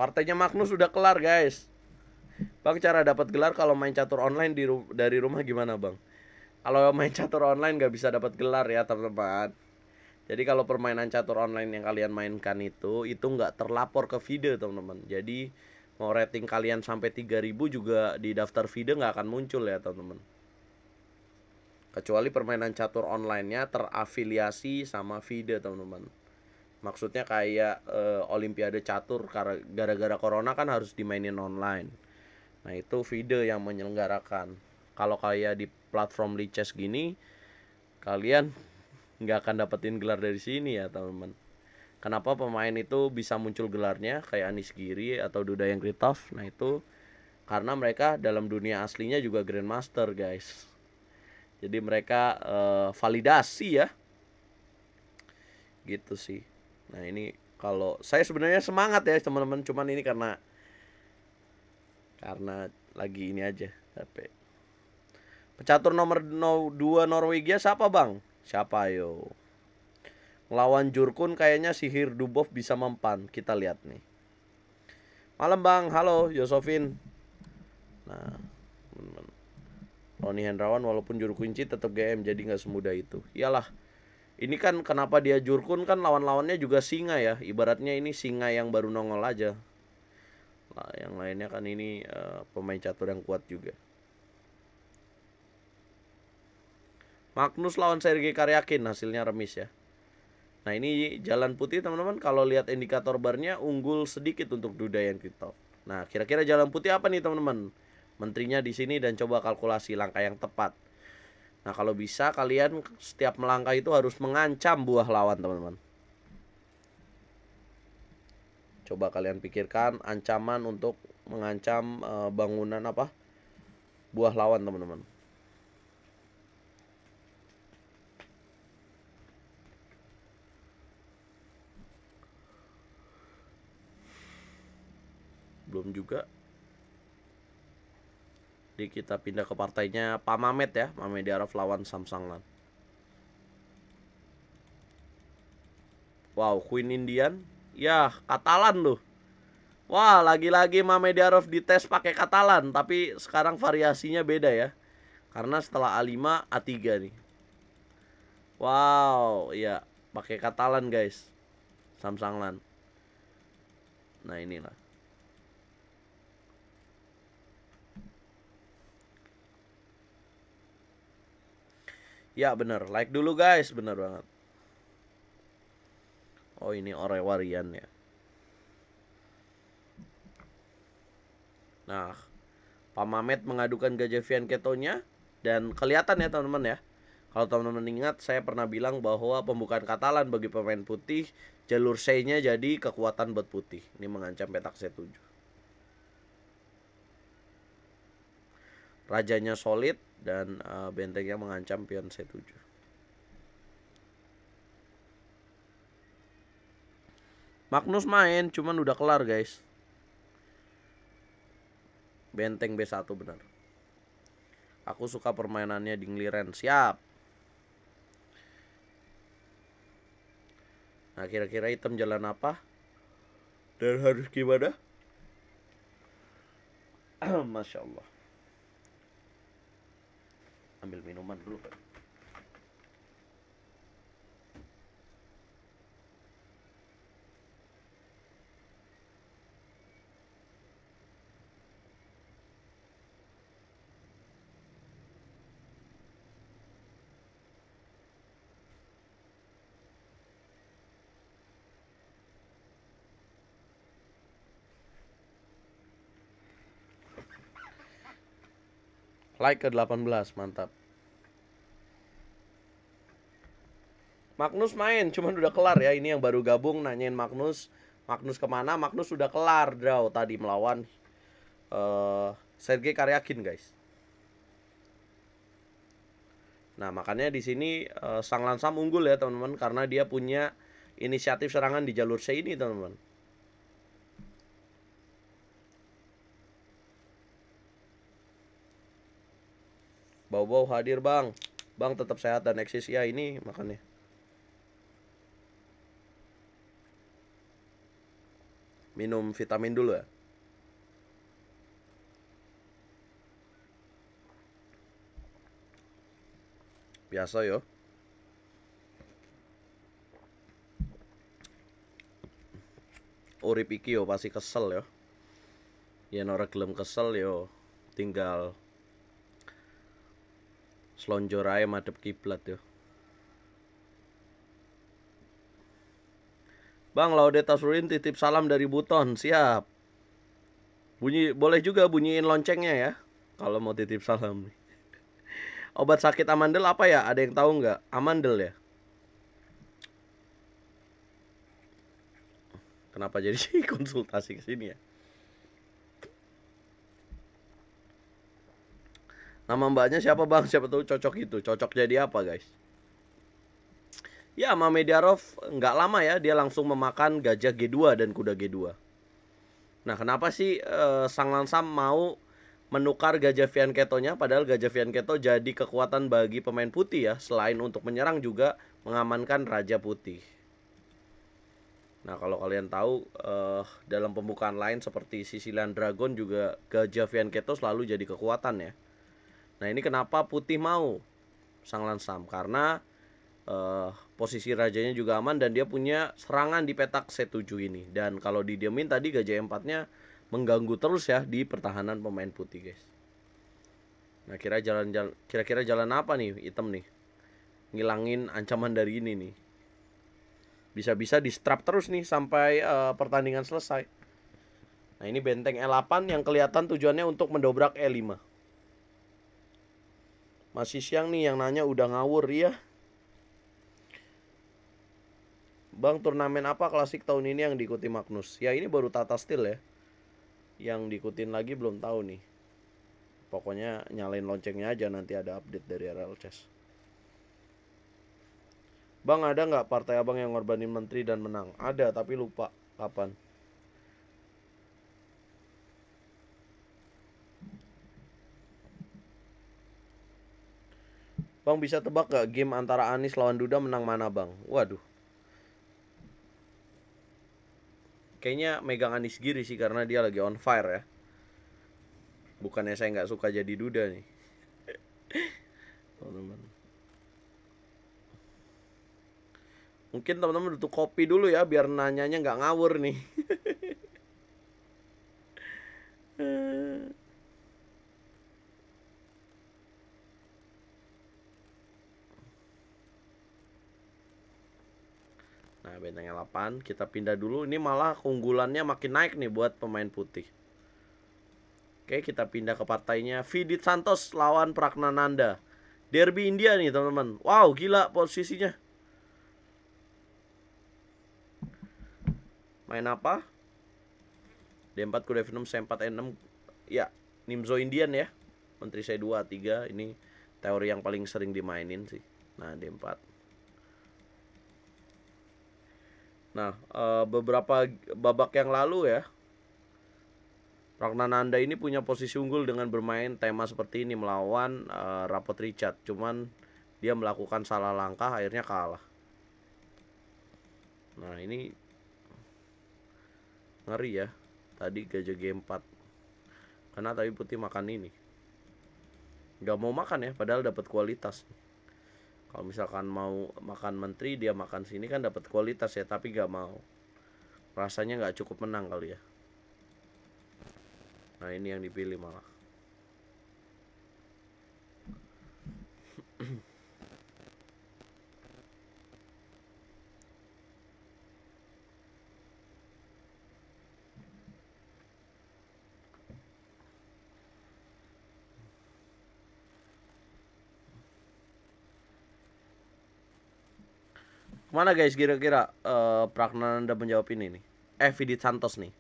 Speaker 1: Partainya Magnus sudah kelar, guys. Bang, cara dapat gelar kalau main catur online di ru dari rumah gimana, Bang? Kalau main catur online gak bisa dapat gelar ya, teman-teman. Jadi kalau permainan catur online yang kalian mainkan itu itu nggak terlapor ke video teman-teman. Jadi mau rating kalian sampai 3000 juga di daftar video nggak akan muncul ya, teman-teman. Kecuali permainan catur online-nya terafiliasi sama video teman-teman maksudnya kayak e, olimpiade catur karena gara-gara corona kan harus dimainin online nah itu video yang menyelenggarakan kalau kayak di platform Lichess gini kalian nggak akan dapetin gelar dari sini ya teman-teman kenapa pemain itu bisa muncul gelarnya kayak Anis Giri atau Duda yang Kritov nah itu karena mereka dalam dunia aslinya juga grandmaster guys jadi mereka e, validasi ya gitu sih Nah ini kalau saya sebenarnya semangat ya teman-teman, cuman ini karena karena lagi ini aja capek. Pecatur nomor 2 Norwegia siapa bang? Siapa yo? Melawan Jurkun kayaknya sihir Dubov bisa mempan. Kita lihat nih. Malam bang, halo Yosofin. Nah, teman-teman. Roni Hendrawan walaupun juru kunci tetap GM jadi nggak semudah itu. Iyalah, ini kan kenapa dia jurkun kan lawan-lawannya juga singa ya ibaratnya ini singa yang baru nongol aja nah, yang lainnya kan ini uh, pemain catur yang kuat juga Magnus lawan Sergei Karyakin hasilnya remis ya nah ini jalan putih teman-teman kalau lihat indikator barnya unggul sedikit untuk Duda yang kita nah kira-kira jalan putih apa nih teman-teman menterinya di sini dan coba kalkulasi langkah yang tepat Nah kalau bisa kalian setiap melangkah itu harus mengancam buah lawan teman-teman. Coba kalian pikirkan ancaman untuk mengancam eh, bangunan apa buah lawan teman-teman. Belum juga jadi kita pindah ke partainya Pak Mamet ya, Mamet Araf lawan Samsanglan. Wow, Queen Indian. Ya, Katalan loh. Wah, lagi-lagi Mamet Araf dites pakai Katalan, tapi sekarang variasinya beda ya. Karena setelah A5, A3 nih. Wow, ya pakai Katalan guys. Samsanglan. Nah, inilah. Ya bener, like dulu guys, bener banget. Oh ini orewarian ya. Nah, Pak Mamet mengadukan Vian ketonya dan kelihatan ya teman-teman ya. Kalau teman-teman ingat saya pernah bilang bahwa pembukaan Katalan bagi pemain putih jalur C-nya jadi kekuatan buat putih. Ini mengancam petak C7. Rajanya solid, dan uh, bentengnya mengancam pion C7. Magnus main, cuman udah kelar guys. Benteng B1 benar. Aku suka permainannya Dingliren, siap. Nah kira-kira item jalan apa? Dan harus gimana? Masya Allah. ambil menú Like ke 18, mantap. Magnus main, cuman udah kelar ya. Ini yang baru gabung nanyain Magnus. Magnus kemana? Magnus sudah kelar draw tadi melawan uh, Sergei Karyakin guys. Nah makanya di sini uh, Sang Lansam unggul ya teman-teman karena dia punya inisiatif serangan di jalur C ini teman-teman. Bau-bau hadir bang. Bang tetap sehat dan eksis ya ini makannya. Minum vitamin dulu ya. Biasa yo. Urip iki yo pasti kesel yo. Yen orang gelem kesel yo tinggal Selonjor aja madep kiblat tuh. Bang Laude surin titip salam dari Buton, siap. Bunyi boleh juga bunyiin loncengnya ya kalau mau titip salam. Obat sakit amandel apa ya? Ada yang tahu nggak? Amandel ya. Kenapa jadi konsultasi ke sini ya? Nama mbaknya siapa bang? Siapa tahu cocok itu. Cocok jadi apa guys? Ya, Mame Mediarov nggak lama ya dia langsung memakan gajah G2 dan kuda G2. Nah, kenapa sih uh, Sang Lansam mau menukar gajah Vianketonya padahal gajah Vianketo jadi kekuatan bagi pemain putih ya, selain untuk menyerang juga mengamankan raja putih. Nah, kalau kalian tahu uh, dalam pembukaan lain seperti Sicilian Dragon juga gajah Vianketo selalu jadi kekuatan ya. Nah ini kenapa putih mau Sang Lansam karena uh, posisi rajanya juga aman dan dia punya serangan di petak C7 ini. Dan kalau didiemin tadi gajah E4-nya mengganggu terus ya di pertahanan pemain putih guys. Nah kira jalan jalan kira-kira jalan apa nih hitam nih? Ngilangin ancaman dari ini nih. Bisa-bisa di strap terus nih sampai uh, pertandingan selesai. Nah ini benteng e 8 yang kelihatan tujuannya untuk mendobrak E5. Masih siang nih yang nanya udah ngawur ya. Bang, turnamen apa klasik tahun ini yang diikuti Magnus? Ya ini baru Tata Steel ya. Yang diikutin lagi belum tahu nih. Pokoknya nyalain loncengnya aja nanti ada update dari RL Chess. Bang, ada nggak partai abang yang ngorbanin menteri dan menang? Ada, tapi lupa kapan. Bang bisa tebak gak game antara Anis lawan Duda menang mana bang? Waduh. Kayaknya megang Anis Giri sih karena dia lagi on fire ya. Bukannya saya nggak suka jadi Duda nih. teman-teman. Mungkin teman-teman tutup kopi dulu ya biar nanyanya nggak ngawur nih. Nah, 8 kita pindah dulu. Ini malah keunggulannya makin naik nih buat pemain putih. Oke, kita pindah ke partainya Vidit Santos lawan Praknananda. Derby India nih, teman-teman. Wow, gila posisinya. Main apa? D4 kuda F6 C4 N6. Ya, Nimzo Indian ya. Menteri C2 3 ini teori yang paling sering dimainin sih. Nah, D4. Nah, uh, beberapa babak yang lalu ya, Nanda ini punya posisi unggul dengan bermain tema seperti ini melawan uh, Rapot Richard. Cuman dia melakukan salah langkah akhirnya kalah. Nah, ini ngeri ya. Tadi gajah G4. Karena tadi putih makan ini. Gak mau makan ya, padahal dapat kualitas kalau misalkan mau makan menteri dia makan sini kan dapat kualitas ya tapi gak mau rasanya gak cukup menang kali ya nah ini yang dipilih malah Mana guys kira-kira uh, eh, anda menjawab ini nih? Eh Vidit Santos nih.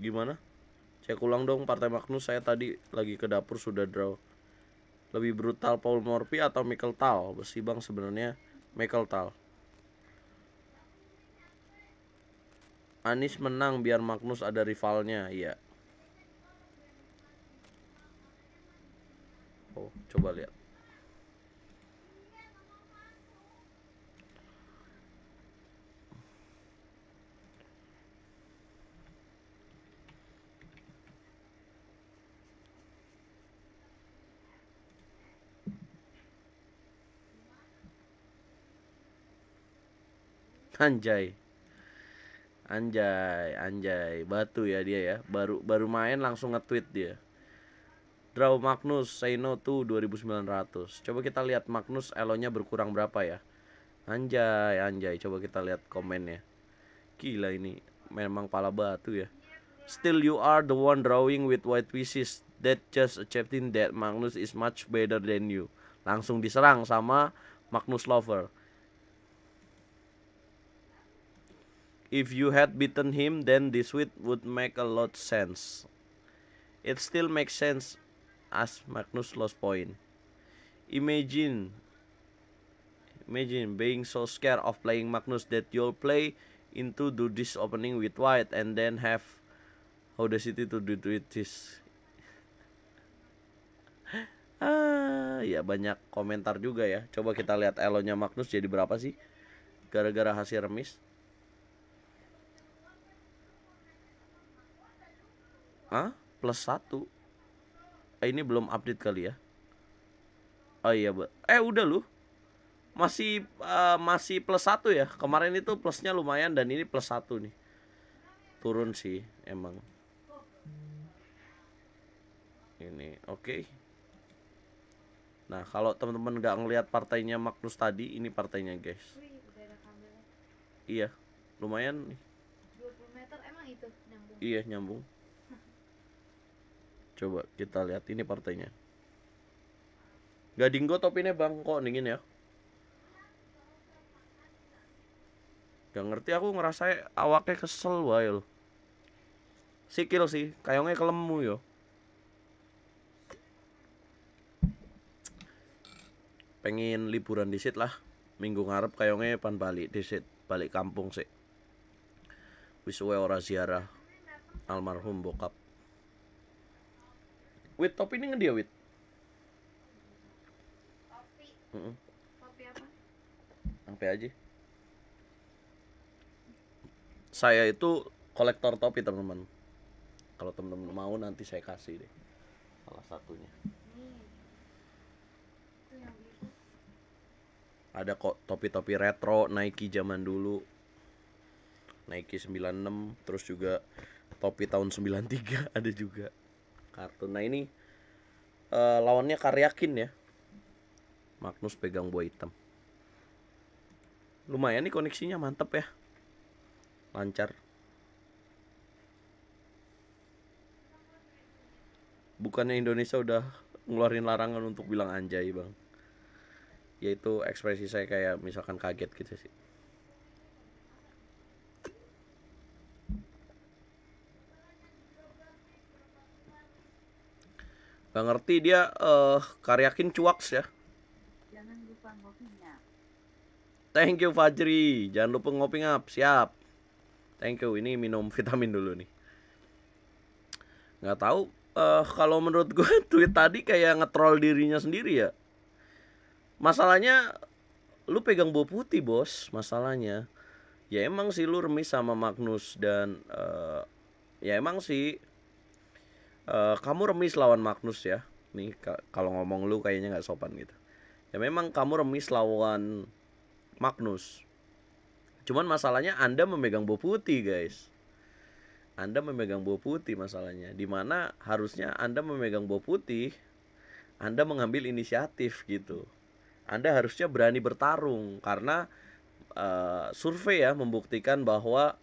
Speaker 1: Gimana? Cek ulang dong Partai Magnus saya tadi lagi ke dapur sudah draw. Lebih brutal Paul Morphy atau Michael Tal? Besi bang sebenarnya Michael Tal. Anis menang biar Magnus ada rivalnya, iya. Oh, coba lihat. Anjay. Anjay, anjay, batu ya dia ya. Baru baru main langsung nge-tweet dia. Draw Magnus say no to 2900. Coba kita lihat Magnus elonya berkurang berapa ya. Anjay, anjay, coba kita lihat komennya. Gila ini, memang pala batu ya. Still you are the one drawing with white pieces. That just accepting that Magnus is much better than you. Langsung diserang sama Magnus Lover. If you had beaten him, then this week would make a lot sense. It still makes sense as Magnus lost point. Imagine imagine being so scared of playing Magnus that you'll play into do this opening with white and then have audacity to do, do this. ah, ya banyak komentar juga ya. Coba kita lihat elonya Magnus jadi berapa sih? Gara-gara hasil remis. Hah? plus 1 eh, Ini belum update kali ya Oh iya Eh udah lu Masih uh, masih plus 1 ya Kemarin itu plusnya lumayan dan ini plus 1 nih Turun sih emang Ini oke okay. Nah kalau teman-teman nggak ngelihat partainya Magnus tadi Ini partainya guys Iya lumayan nih Iya nyambung Coba kita lihat ini partainya. Gading gue topinya kok dingin ya. Gak ngerti aku ngerasa awaknya kesel wah lo. Sikil sih, kayaknya kelemu yo. Pengen liburan disit lah. Minggu ngarep kayaknya pan balik disit, balik kampung sih. Wiswe ora ziarah almarhum bokap. Wit topi ini ngedia wit. Topi. Mm -mm. Topi apa? Sampai aja. Saya itu kolektor topi teman-teman. Kalau teman-teman mau nanti saya kasih deh salah satunya. Ada kok topi-topi retro Nike zaman dulu. Nike 96 terus juga topi tahun 93 ada juga kartun nah ini uh, lawannya Karyakin ya Magnus pegang buah hitam lumayan nih koneksinya mantep ya lancar bukannya Indonesia udah ngeluarin larangan untuk bilang anjay bang yaitu ekspresi saya kayak misalkan kaget gitu sih Gak ngerti dia uh, karyakin cuaks ya.
Speaker 2: Jangan lupa ngopinya.
Speaker 1: Thank you Fajri, jangan lupa ngopi ngap, siap. Thank you, ini minum vitamin dulu nih. Nggak tahu uh, kalau menurut gue tweet tadi kayak ngetrol dirinya sendiri ya. Masalahnya lu pegang buah putih, Bos, masalahnya. Ya emang sih lu remis sama Magnus dan uh, ya emang sih Eh, kamu remis lawan Magnus ya nih kalau ngomong lu kayaknya nggak sopan gitu ya memang kamu remis lawan Magnus cuman masalahnya anda memegang bola putih guys anda memegang bola putih masalahnya dimana harusnya anda memegang bola putih anda mengambil inisiatif gitu anda harusnya berani bertarung karena uh, survei ya membuktikan bahwa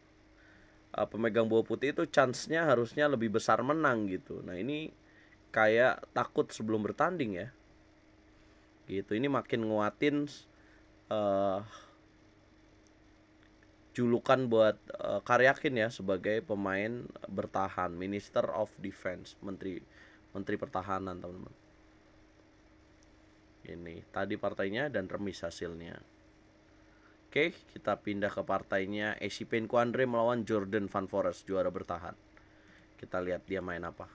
Speaker 1: Eh, pemegang bawah putih itu chance-nya harusnya lebih besar menang gitu. Nah, ini kayak takut sebelum bertanding ya. Gitu. Ini makin nguatin uh, julukan buat uh, Karyakin ya sebagai pemain bertahan, Minister of Defense, Menteri Menteri Pertahanan, teman-teman. Ini tadi partainya dan remis hasilnya. Oke, kita pindah ke partainya Pain Quandre melawan Jordan Van Forest juara bertahan. Kita lihat dia main apa.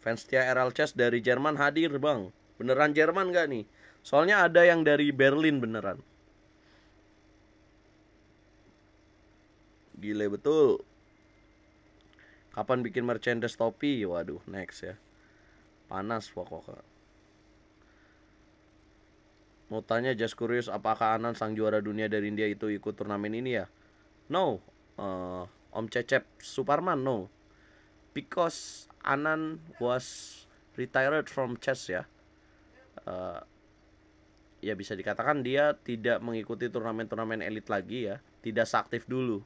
Speaker 1: Fans Tia RL Chess dari Jerman hadir, Bang. Beneran Jerman gak nih? Soalnya ada yang dari Berlin beneran. Gile betul. Kapan bikin merchandise topi? Waduh, next ya. Panas pokoknya. Mau tanya just curious apakah Anan sang juara dunia dari India itu ikut turnamen ini ya? No. Uh, Om Cecep Suparman no. Because Anan was retired from chess ya. Uh, ya bisa dikatakan dia tidak mengikuti turnamen-turnamen elit lagi ya. Tidak seaktif dulu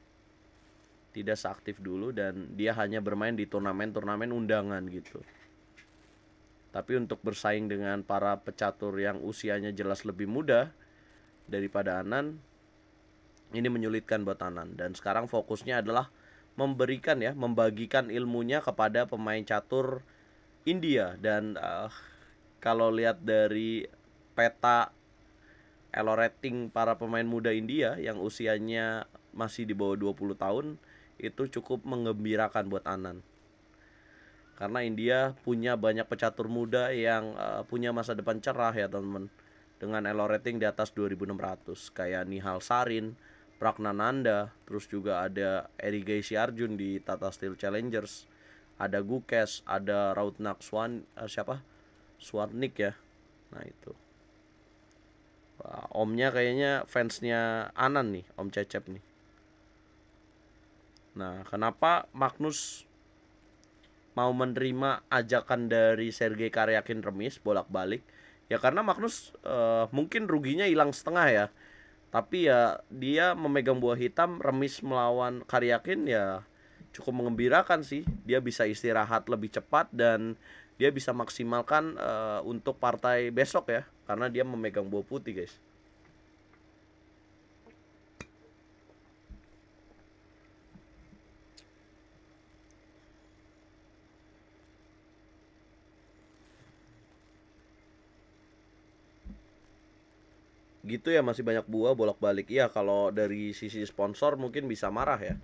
Speaker 1: tidak seaktif dulu dan dia hanya bermain di turnamen-turnamen undangan gitu. Tapi untuk bersaing dengan para pecatur yang usianya jelas lebih muda daripada Anan, ini menyulitkan buat Anan dan sekarang fokusnya adalah memberikan ya, membagikan ilmunya kepada pemain catur India dan uh, kalau lihat dari peta elo rating para pemain muda India yang usianya masih di bawah 20 tahun itu cukup mengembirakan buat Anan. Karena India punya banyak pecatur muda yang uh, punya masa depan cerah ya teman-teman. Dengan elo rating di atas 2600 kayak Nihal Sarin, Nanda, terus juga ada Erigasi Arjun di Tata Steel Challengers, ada Gukes, ada Rautnak Swan uh, siapa? Swarnik ya. Nah, itu. omnya kayaknya fansnya Anan nih, Om Cecep nih. Nah, kenapa Magnus mau menerima ajakan dari Sergei Karyakin Remis bolak-balik? Ya karena Magnus uh, mungkin ruginya hilang setengah ya. Tapi ya dia memegang buah hitam Remis melawan Karyakin ya cukup mengembirakan sih. Dia bisa istirahat lebih cepat dan dia bisa maksimalkan uh, untuk partai besok ya karena dia memegang buah putih, guys. gitu ya masih banyak buah bolak-balik ya kalau dari sisi sponsor mungkin bisa marah ya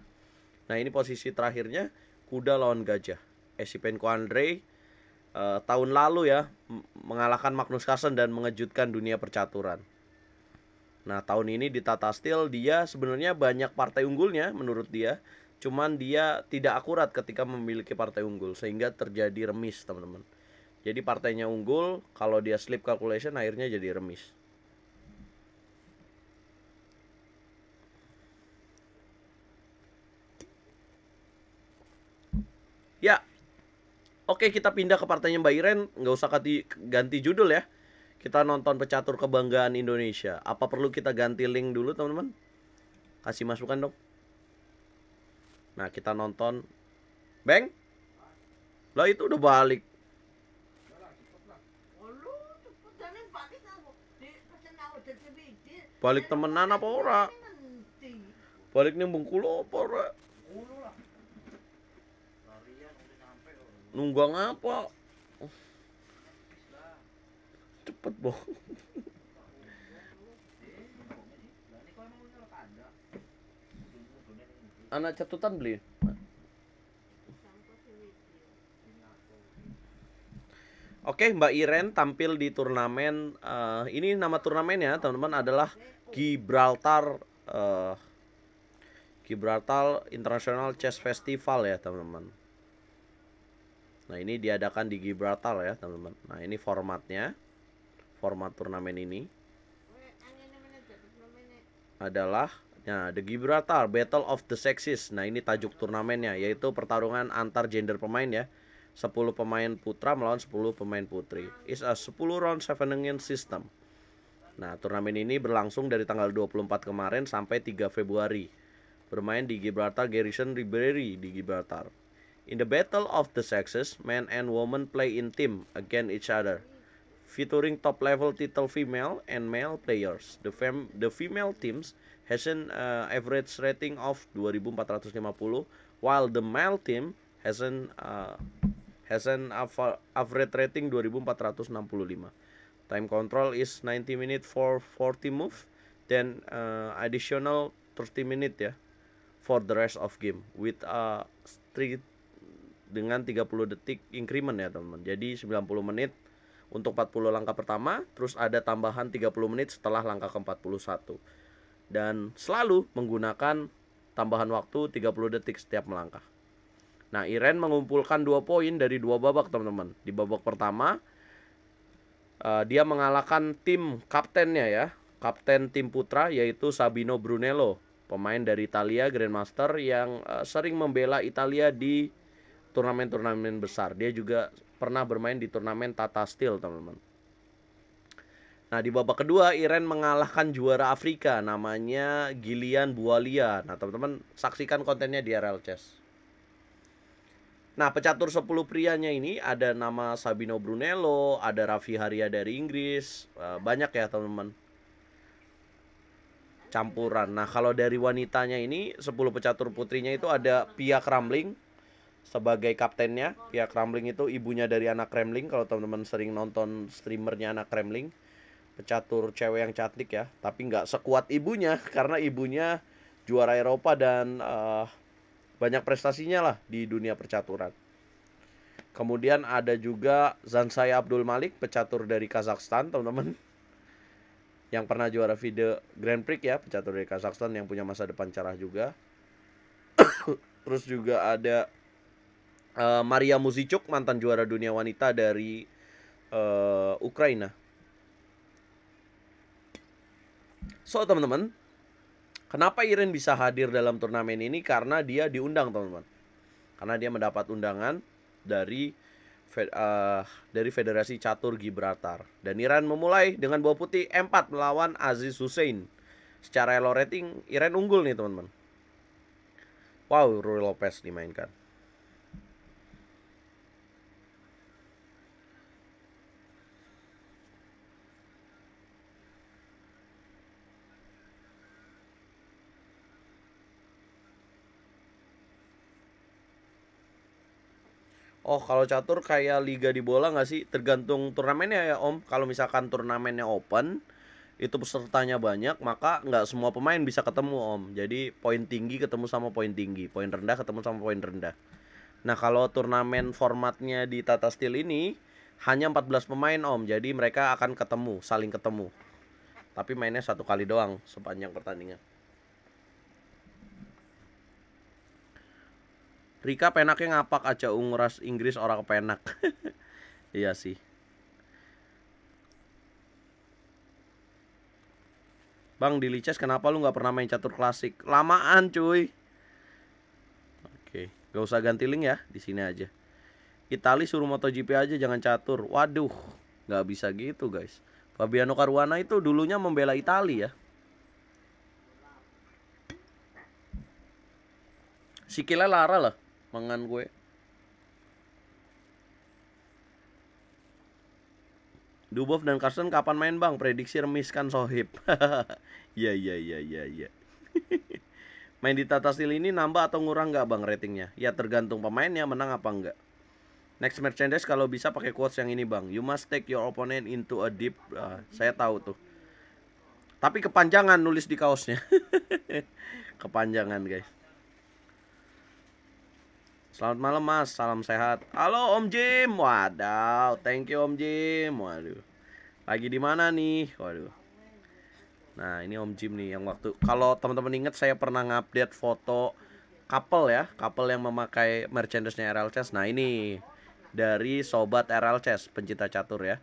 Speaker 1: nah ini posisi terakhirnya kuda lawan gajah Esipenko Andre uh, tahun lalu ya mengalahkan Magnus Carlsen dan mengejutkan dunia percaturan nah tahun ini di Tata Steel dia sebenarnya banyak partai unggulnya menurut dia cuman dia tidak akurat ketika memiliki partai unggul sehingga terjadi remis teman-teman jadi partainya unggul kalau dia slip calculation akhirnya jadi remis Ya, oke kita pindah ke partainya Mbak Iren, nggak usah ganti, ganti judul ya. Kita nonton pecatur kebanggaan Indonesia. Apa perlu kita ganti link dulu teman-teman? Kasih masukan dong. Nah kita nonton, Bang, lah itu udah balik. Balik temenan apa ora? Balik nih bengkulu apa ora? nunggang apa cepet boh anak catatan beli Oke, Mbak Iren tampil di turnamen uh, ini nama turnamennya teman-teman adalah Gibraltar uh, Gibraltar International Chess Festival ya teman-teman. Nah ini diadakan di Gibraltar ya teman-teman. Nah ini formatnya, format turnamen ini adalah nah The Gibraltar Battle of the Sexes. Nah ini tajuk turnamennya yaitu pertarungan antar gender pemain ya. 10 pemain putra melawan 10 pemain putri. Is a 10 round against system. Nah, turnamen ini berlangsung dari tanggal 24 kemarin sampai 3 Februari. Bermain di Gibraltar Garrison Library di Gibraltar. In the battle of the sexes, men and women play in team against each other, featuring top-level title female and male players. The, fem the female teams has an uh, average rating of 2450, while the male team has an uh, has an average rating 2465. Time control is 90 minutes for 40 move, then uh, additional 30 minutes ya for the rest of game with a strict dengan 30 detik increment ya teman-teman. Jadi 90 menit untuk 40 langkah pertama, terus ada tambahan 30 menit setelah langkah ke-41. Dan selalu menggunakan tambahan waktu 30 detik setiap melangkah. Nah, Iren mengumpulkan dua poin dari dua babak, teman-teman. Di babak pertama, uh, dia mengalahkan tim kaptennya ya, kapten tim putra yaitu Sabino Brunello, pemain dari Italia Grandmaster yang eh, sering membela Italia di turnamen-turnamen besar. Dia juga pernah bermain di turnamen Tata Steel, teman-teman. Nah, di babak kedua iren mengalahkan juara Afrika namanya Gilian Bualia. Nah, teman-teman saksikan kontennya di RL Chess. Nah, pecatur 10 prianya ini ada nama Sabino Brunello, ada Raffi Haria dari Inggris, eh, banyak ya, teman-teman. Campuran. Nah, kalau dari wanitanya ini 10 pecatur putrinya itu ada Pia Kramling, sebagai kaptennya pihak ya, Kremling itu ibunya dari anak Kremling kalau teman-teman sering nonton streamernya anak Kremling pecatur cewek yang cantik ya tapi nggak sekuat ibunya karena ibunya juara Eropa dan uh, banyak prestasinya lah di dunia percaturan kemudian ada juga Zansai Abdul Malik pecatur dari Kazakhstan teman-teman yang pernah juara video Grand Prix ya pecatur dari Kazakhstan yang punya masa depan cerah juga terus juga ada Eh, Maria Muzicuk mantan juara dunia wanita dari uh, Ukraina. So teman-teman, kenapa Irin bisa hadir dalam turnamen ini? Karena dia diundang teman-teman. Karena dia mendapat undangan dari uh, dari Federasi Catur Gibraltar. Dan Iran memulai dengan bawa putih M4 melawan Aziz Hussein. Secara elo rating, Iran unggul nih teman-teman. Wow, Rui Lopez dimainkan. oh kalau catur kayak liga di bola nggak sih tergantung turnamennya ya om kalau misalkan turnamennya open itu pesertanya banyak maka nggak semua pemain bisa ketemu om jadi poin tinggi ketemu sama poin tinggi poin rendah ketemu sama poin rendah nah kalau turnamen formatnya di Tata Steel ini hanya 14 pemain om jadi mereka akan ketemu saling ketemu tapi mainnya satu kali doang sepanjang pertandingan Rika penaknya ngapak aja ungras Inggris orang penak, iya sih. Bang di kenapa lu nggak pernah main catur klasik? Lamaan cuy. Oke, nggak usah ganti link ya, di sini aja. Itali suruh MotoGP aja jangan catur. Waduh, nggak bisa gitu guys. Fabiano Caruana itu dulunya membela Itali ya. Sikilnya Lara lah mangan gue Dubov dan Carson kapan main bang? Prediksi remis kan Sohib. Iya iya iya iya iya. main di Tata Steel ini nambah atau ngurang nggak bang ratingnya? Ya tergantung pemainnya menang apa enggak. Next merchandise kalau bisa pakai quotes yang ini bang. You must take your opponent into a deep. Uh, saya tahu tuh. Tapi kepanjangan nulis di kaosnya. kepanjangan guys. Selamat malam mas, salam sehat. Halo Om Jim, wadaw, thank you Om Jim. Waduh, lagi di mana nih? Waduh. Nah ini Om Jim nih yang waktu kalau teman-teman ingat saya pernah ngupdate foto couple ya, couple yang memakai merchandise-nya Chess. Nah ini dari sobat RL Chess, pencinta catur ya.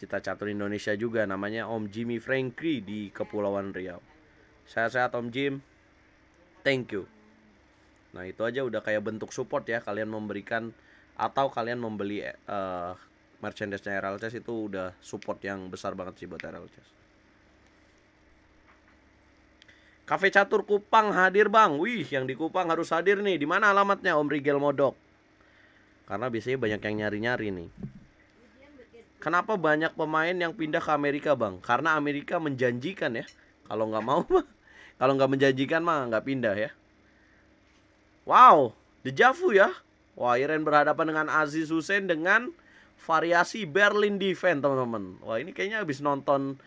Speaker 1: Cita catur Indonesia juga namanya Om Jimmy Frankie di Kepulauan Riau. Sehat-sehat Om Jim. Thank you. Nah, itu aja udah kayak bentuk support ya kalian memberikan atau kalian membeli uh, merchandise-nya RLCS itu udah support yang besar banget sih buat RLCS. Cafe Catur Kupang hadir bang. Wih, yang di Kupang harus hadir nih. Di mana alamatnya Om Rigel Modok? Karena biasanya banyak yang nyari-nyari nih. Kenapa banyak pemain yang pindah ke Amerika bang? Karena Amerika menjanjikan ya. Kalau nggak mau mah, kalau nggak menjanjikan mah nggak pindah ya. Wow, dejavu ya. Wah, Iren berhadapan dengan Aziz Hussein dengan variasi Berlin Defense, teman-teman. Wah, ini kayaknya habis nonton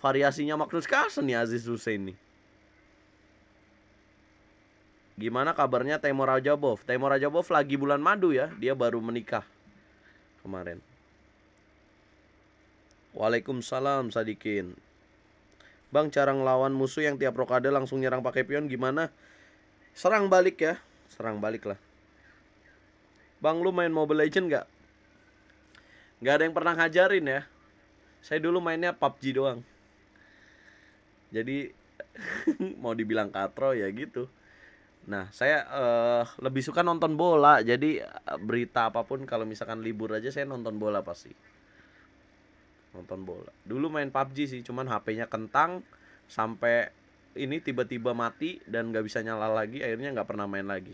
Speaker 1: variasinya Magnus Carlsen nih Aziz Hussein nih. Gimana kabarnya Temur Rajabov? Temur Rajabov lagi bulan madu ya, dia baru menikah kemarin. Waalaikumsalam Sadikin. Bang cara ngelawan musuh yang tiap rokade langsung nyerang pakai pion gimana? Serang balik ya serang balik lah Bang lu main Mobile Legend gak? Gak ada yang pernah ngajarin ya Saya dulu mainnya PUBG doang Jadi mau dibilang katro ya gitu Nah, saya uh, lebih suka nonton bola. Jadi eh, berita apapun kalau misalkan libur aja saya nonton bola pasti. Nonton bola. Dulu main PUBG sih, cuman HP-nya kentang sampai ini tiba-tiba mati dan nggak bisa nyala lagi akhirnya nggak pernah main lagi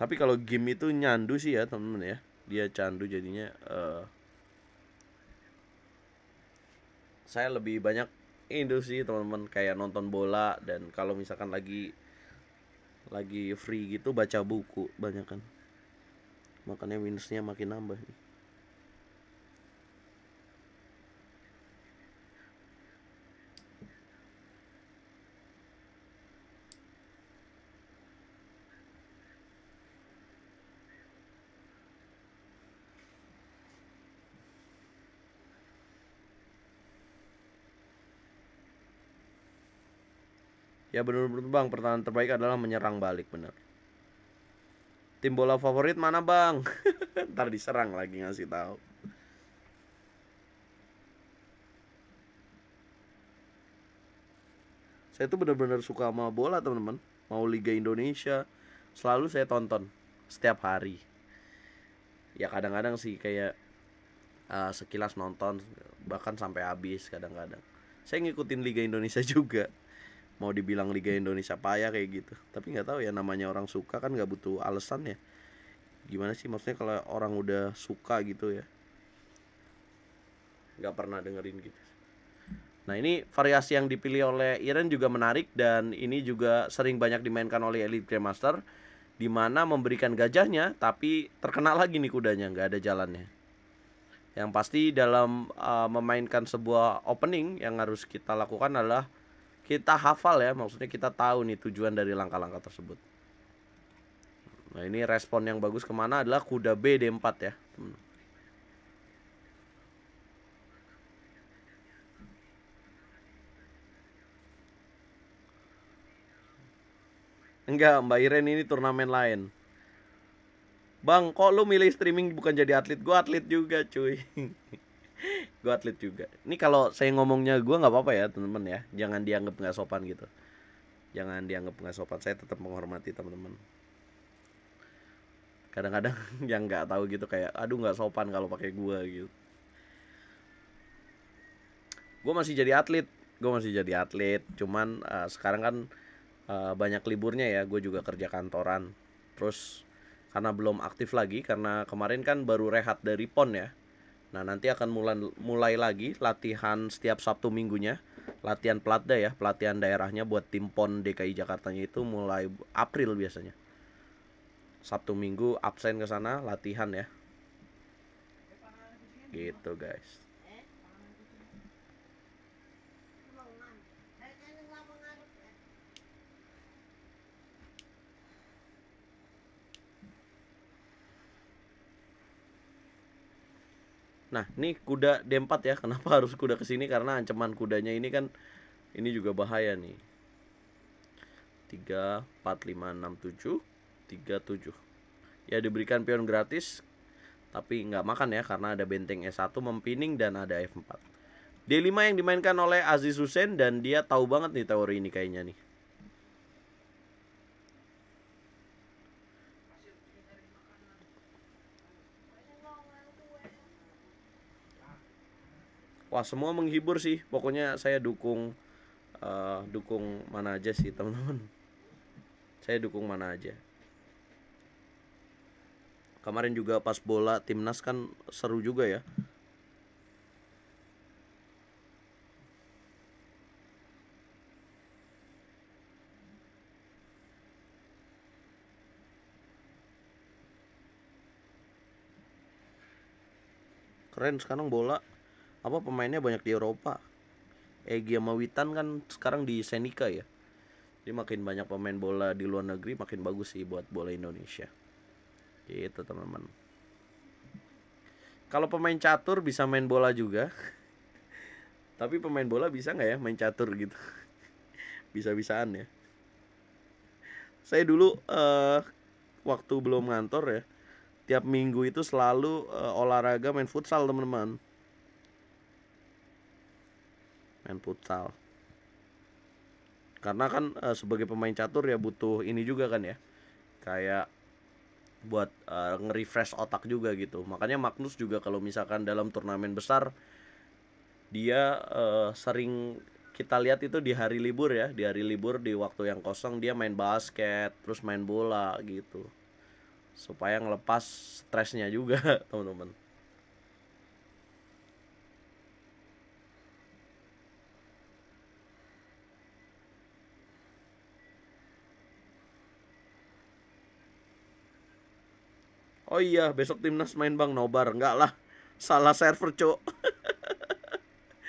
Speaker 1: tapi kalau game itu nyandu sih ya temen-temen ya dia candu jadinya uh, saya lebih banyak indo sih teman-teman kayak nonton bola dan kalau misalkan lagi lagi free gitu baca buku banyak kan makanya minusnya makin nambah nih Ya benar-benar bang, pertahanan terbaik adalah menyerang balik benar Tim bola favorit mana bang? Ntar diserang lagi ngasih tahu. Saya tuh benar-benar suka sama bola teman-teman. Mau Liga Indonesia selalu saya tonton setiap hari. Ya kadang-kadang sih kayak uh, sekilas nonton bahkan sampai habis kadang-kadang. Saya ngikutin Liga Indonesia juga mau dibilang Liga Indonesia payah kayak gitu tapi nggak tahu ya namanya orang suka kan nggak butuh alasan ya gimana sih maksudnya kalau orang udah suka gitu ya nggak pernah dengerin gitu nah ini variasi yang dipilih oleh Iren juga menarik dan ini juga sering banyak dimainkan oleh Elite Grandmaster di mana memberikan gajahnya tapi terkena lagi nih kudanya nggak ada jalannya yang pasti dalam uh, memainkan sebuah opening yang harus kita lakukan adalah kita hafal ya, maksudnya kita tahu nih tujuan dari langkah-langkah tersebut. Nah ini respon yang bagus kemana adalah kuda B D4 ya. Hmm. Enggak, Mbak Iren ini turnamen lain. Bang, kok lu milih streaming bukan jadi atlet? Gue atlet juga, cuy. gue atlet juga ini kalau saya ngomongnya gue nggak apa-apa ya teman-teman ya jangan dianggap nggak sopan gitu jangan dianggap nggak sopan saya tetap menghormati teman-teman kadang-kadang yang nggak tahu gitu kayak aduh nggak sopan kalau pakai gue gitu gue masih jadi atlet gue masih jadi atlet cuman uh, sekarang kan uh, banyak liburnya ya gue juga kerja kantoran terus karena belum aktif lagi karena kemarin kan baru rehat dari pon ya Nah, nanti akan mulai mulai lagi latihan setiap Sabtu minggunya. Latihan pelatda ya, pelatihan daerahnya buat tim PON DKI nya itu mulai April biasanya. Sabtu minggu absen ke sana latihan ya. Gitu, guys. Nah, ini kuda D4 ya. Kenapa harus kuda ke sini? Karena ancaman kudanya ini kan ini juga bahaya nih. 3 4 5 6 7 3 7. Ya diberikan pion gratis tapi nggak makan ya karena ada benteng E1 mempining dan ada F4. D5 yang dimainkan oleh Aziz Hussein dan dia tahu banget nih teori ini kayaknya nih. wah semua menghibur sih pokoknya saya dukung uh, dukung mana aja sih teman-teman saya dukung mana aja kemarin juga pas bola timnas kan seru juga ya keren sekarang bola apa pemainnya banyak di Eropa Egy sama Witan kan sekarang di Senika ya jadi makin banyak pemain bola di luar negeri makin bagus sih buat bola Indonesia gitu teman-teman kalau pemain catur bisa main bola juga tapi pemain bola bisa nggak ya main catur gitu bisa-bisaan ya saya dulu uh, waktu belum ngantor ya tiap minggu itu selalu uh, olahraga main futsal teman-teman main futsal karena kan e, sebagai pemain catur ya butuh ini juga kan ya kayak buat e, nge-refresh otak juga gitu makanya Magnus juga kalau misalkan dalam turnamen besar dia e, sering kita lihat itu di hari libur ya di hari libur di waktu yang kosong dia main basket terus main bola gitu supaya ngelepas stresnya juga teman-teman Oh iya, besok timnas main Bang Nobar. Enggak lah. Salah server, Cok.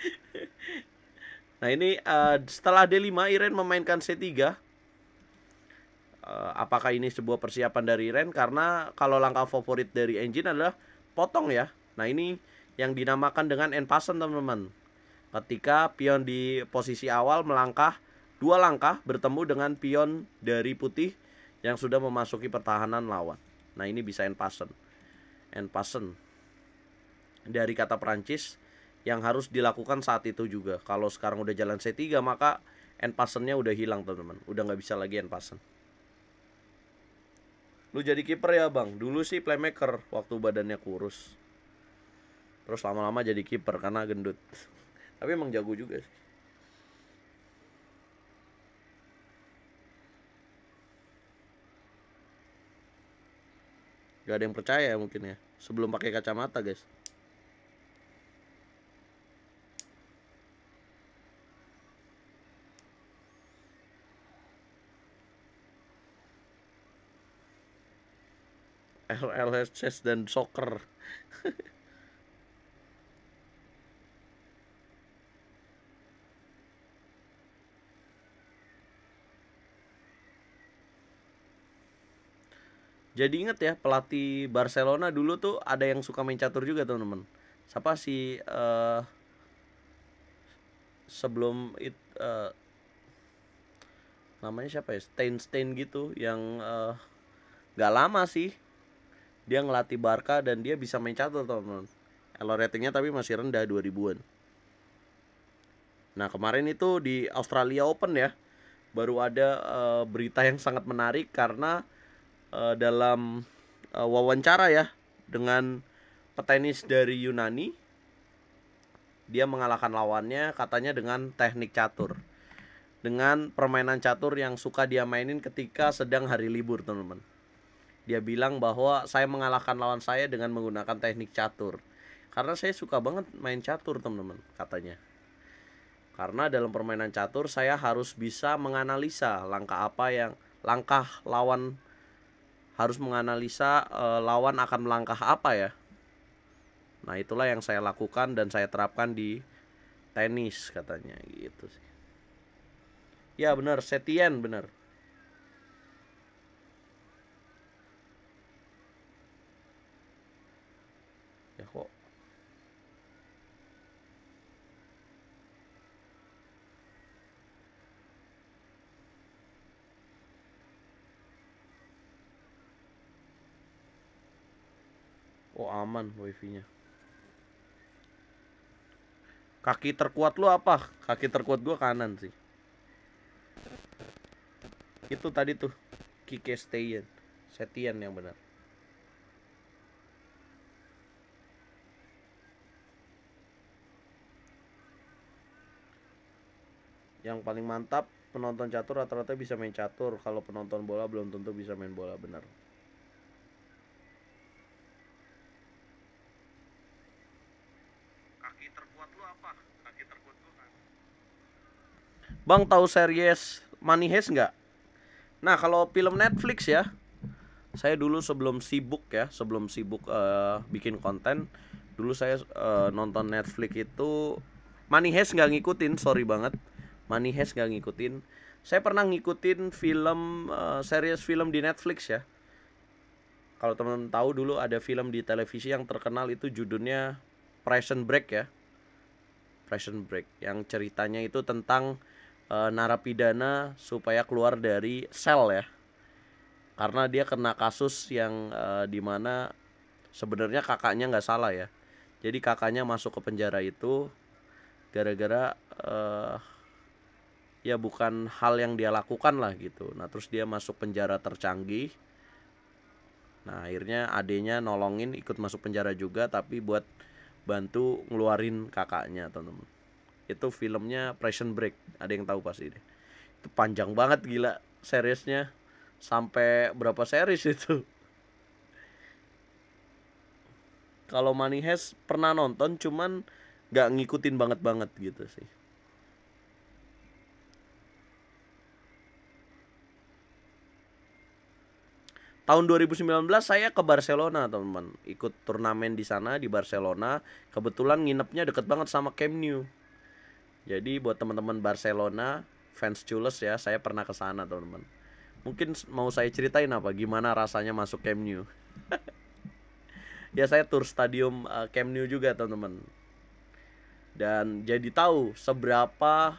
Speaker 1: nah, ini uh, setelah D5 Iren memainkan C3. Uh, eh, apakah ini sebuah persiapan dari Iren? Karena kalau langkah favorit dari engine adalah potong ya. Nah, ini yang dinamakan dengan end teman-teman. Ketika pion di posisi awal melangkah dua langkah bertemu dengan pion dari putih yang sudah memasuki pertahanan lawan. Nah ini bisa en passant. En passant dari kata Perancis yang harus dilakukan saat itu juga. Kalau sekarang udah jalan C3 maka en passantnya udah hilang teman-teman. Udah nggak bisa lagi en passant. Lu jadi kiper ya bang. Dulu sih playmaker waktu badannya kurus. Terus lama-lama jadi kiper karena gendut. Tapi emang jago juga sih. Gak ada yang percaya mungkin ya. Sebelum pakai kacamata, guys. LLSS dan soccer Jadi inget ya pelatih Barcelona dulu tuh ada yang suka main catur juga teman-teman. Siapa sih uh, sebelum it, uh, namanya siapa ya Stein Stein gitu yang uh, eh, gak lama sih dia ngelatih Barca dan dia bisa main catur teman-teman. Elo ratingnya tapi masih rendah 2000-an. Nah kemarin itu di Australia Open ya baru ada uh, berita yang sangat menarik karena Eh, dalam uh, wawancara ya dengan petenis dari Yunani. Dia mengalahkan lawannya katanya dengan teknik catur. Dengan permainan catur yang suka dia mainin ketika sedang hari libur, teman-teman. Dia bilang bahwa saya mengalahkan lawan saya dengan menggunakan teknik catur. Karena saya suka banget main catur, teman-teman, katanya. Karena dalam permainan catur saya harus bisa menganalisa langkah apa yang langkah lawan harus menganalisa e, lawan akan melangkah apa ya. Nah, itulah yang saya lakukan dan saya terapkan di tenis katanya gitu sih. Ya benar, Setien benar. Oh aman wifi-nya. Kaki terkuat lu apa? Kaki terkuat gua kanan sih. Itu tadi tuh Kike Steyen. Setian yang benar. Yang paling mantap penonton catur rata-rata bisa main catur. Kalau penonton bola belum tentu bisa main bola benar. Bang tahu series Money Heist nggak? Nah kalau film Netflix ya, saya dulu sebelum sibuk ya, sebelum sibuk uh, bikin konten, dulu saya uh, nonton Netflix itu Money Heist nggak ngikutin, sorry banget, Money Heist nggak ngikutin. Saya pernah ngikutin film uh, series film di Netflix ya. Kalau teman-teman tahu dulu ada film di televisi yang terkenal itu judulnya Prison Break ya. Prison Break yang ceritanya itu tentang e, narapidana supaya keluar dari sel ya karena dia kena kasus yang e, eh, dimana sebenarnya kakaknya nggak salah ya jadi kakaknya masuk ke penjara itu gara-gara e, ya bukan hal yang dia lakukan lah gitu nah terus dia masuk penjara tercanggih nah akhirnya adenya nolongin ikut masuk penjara juga tapi buat bantu ngeluarin kakaknya teman-teman itu filmnya Prison Break ada yang tahu pasti deh itu panjang banget gila seriesnya sampai berapa series itu kalau Money Heist pernah nonton cuman nggak ngikutin banget banget gitu sih tahun 2019 saya ke Barcelona teman-teman ikut turnamen di sana di Barcelona kebetulan nginepnya deket banget sama Camp Nou jadi buat teman-teman Barcelona, fans Jules ya, saya pernah ke sana, teman-teman. Mungkin mau saya ceritain apa gimana rasanya masuk Camp Nou. ya saya tur stadium uh, Camp Nou juga, teman-teman. Dan jadi tahu seberapa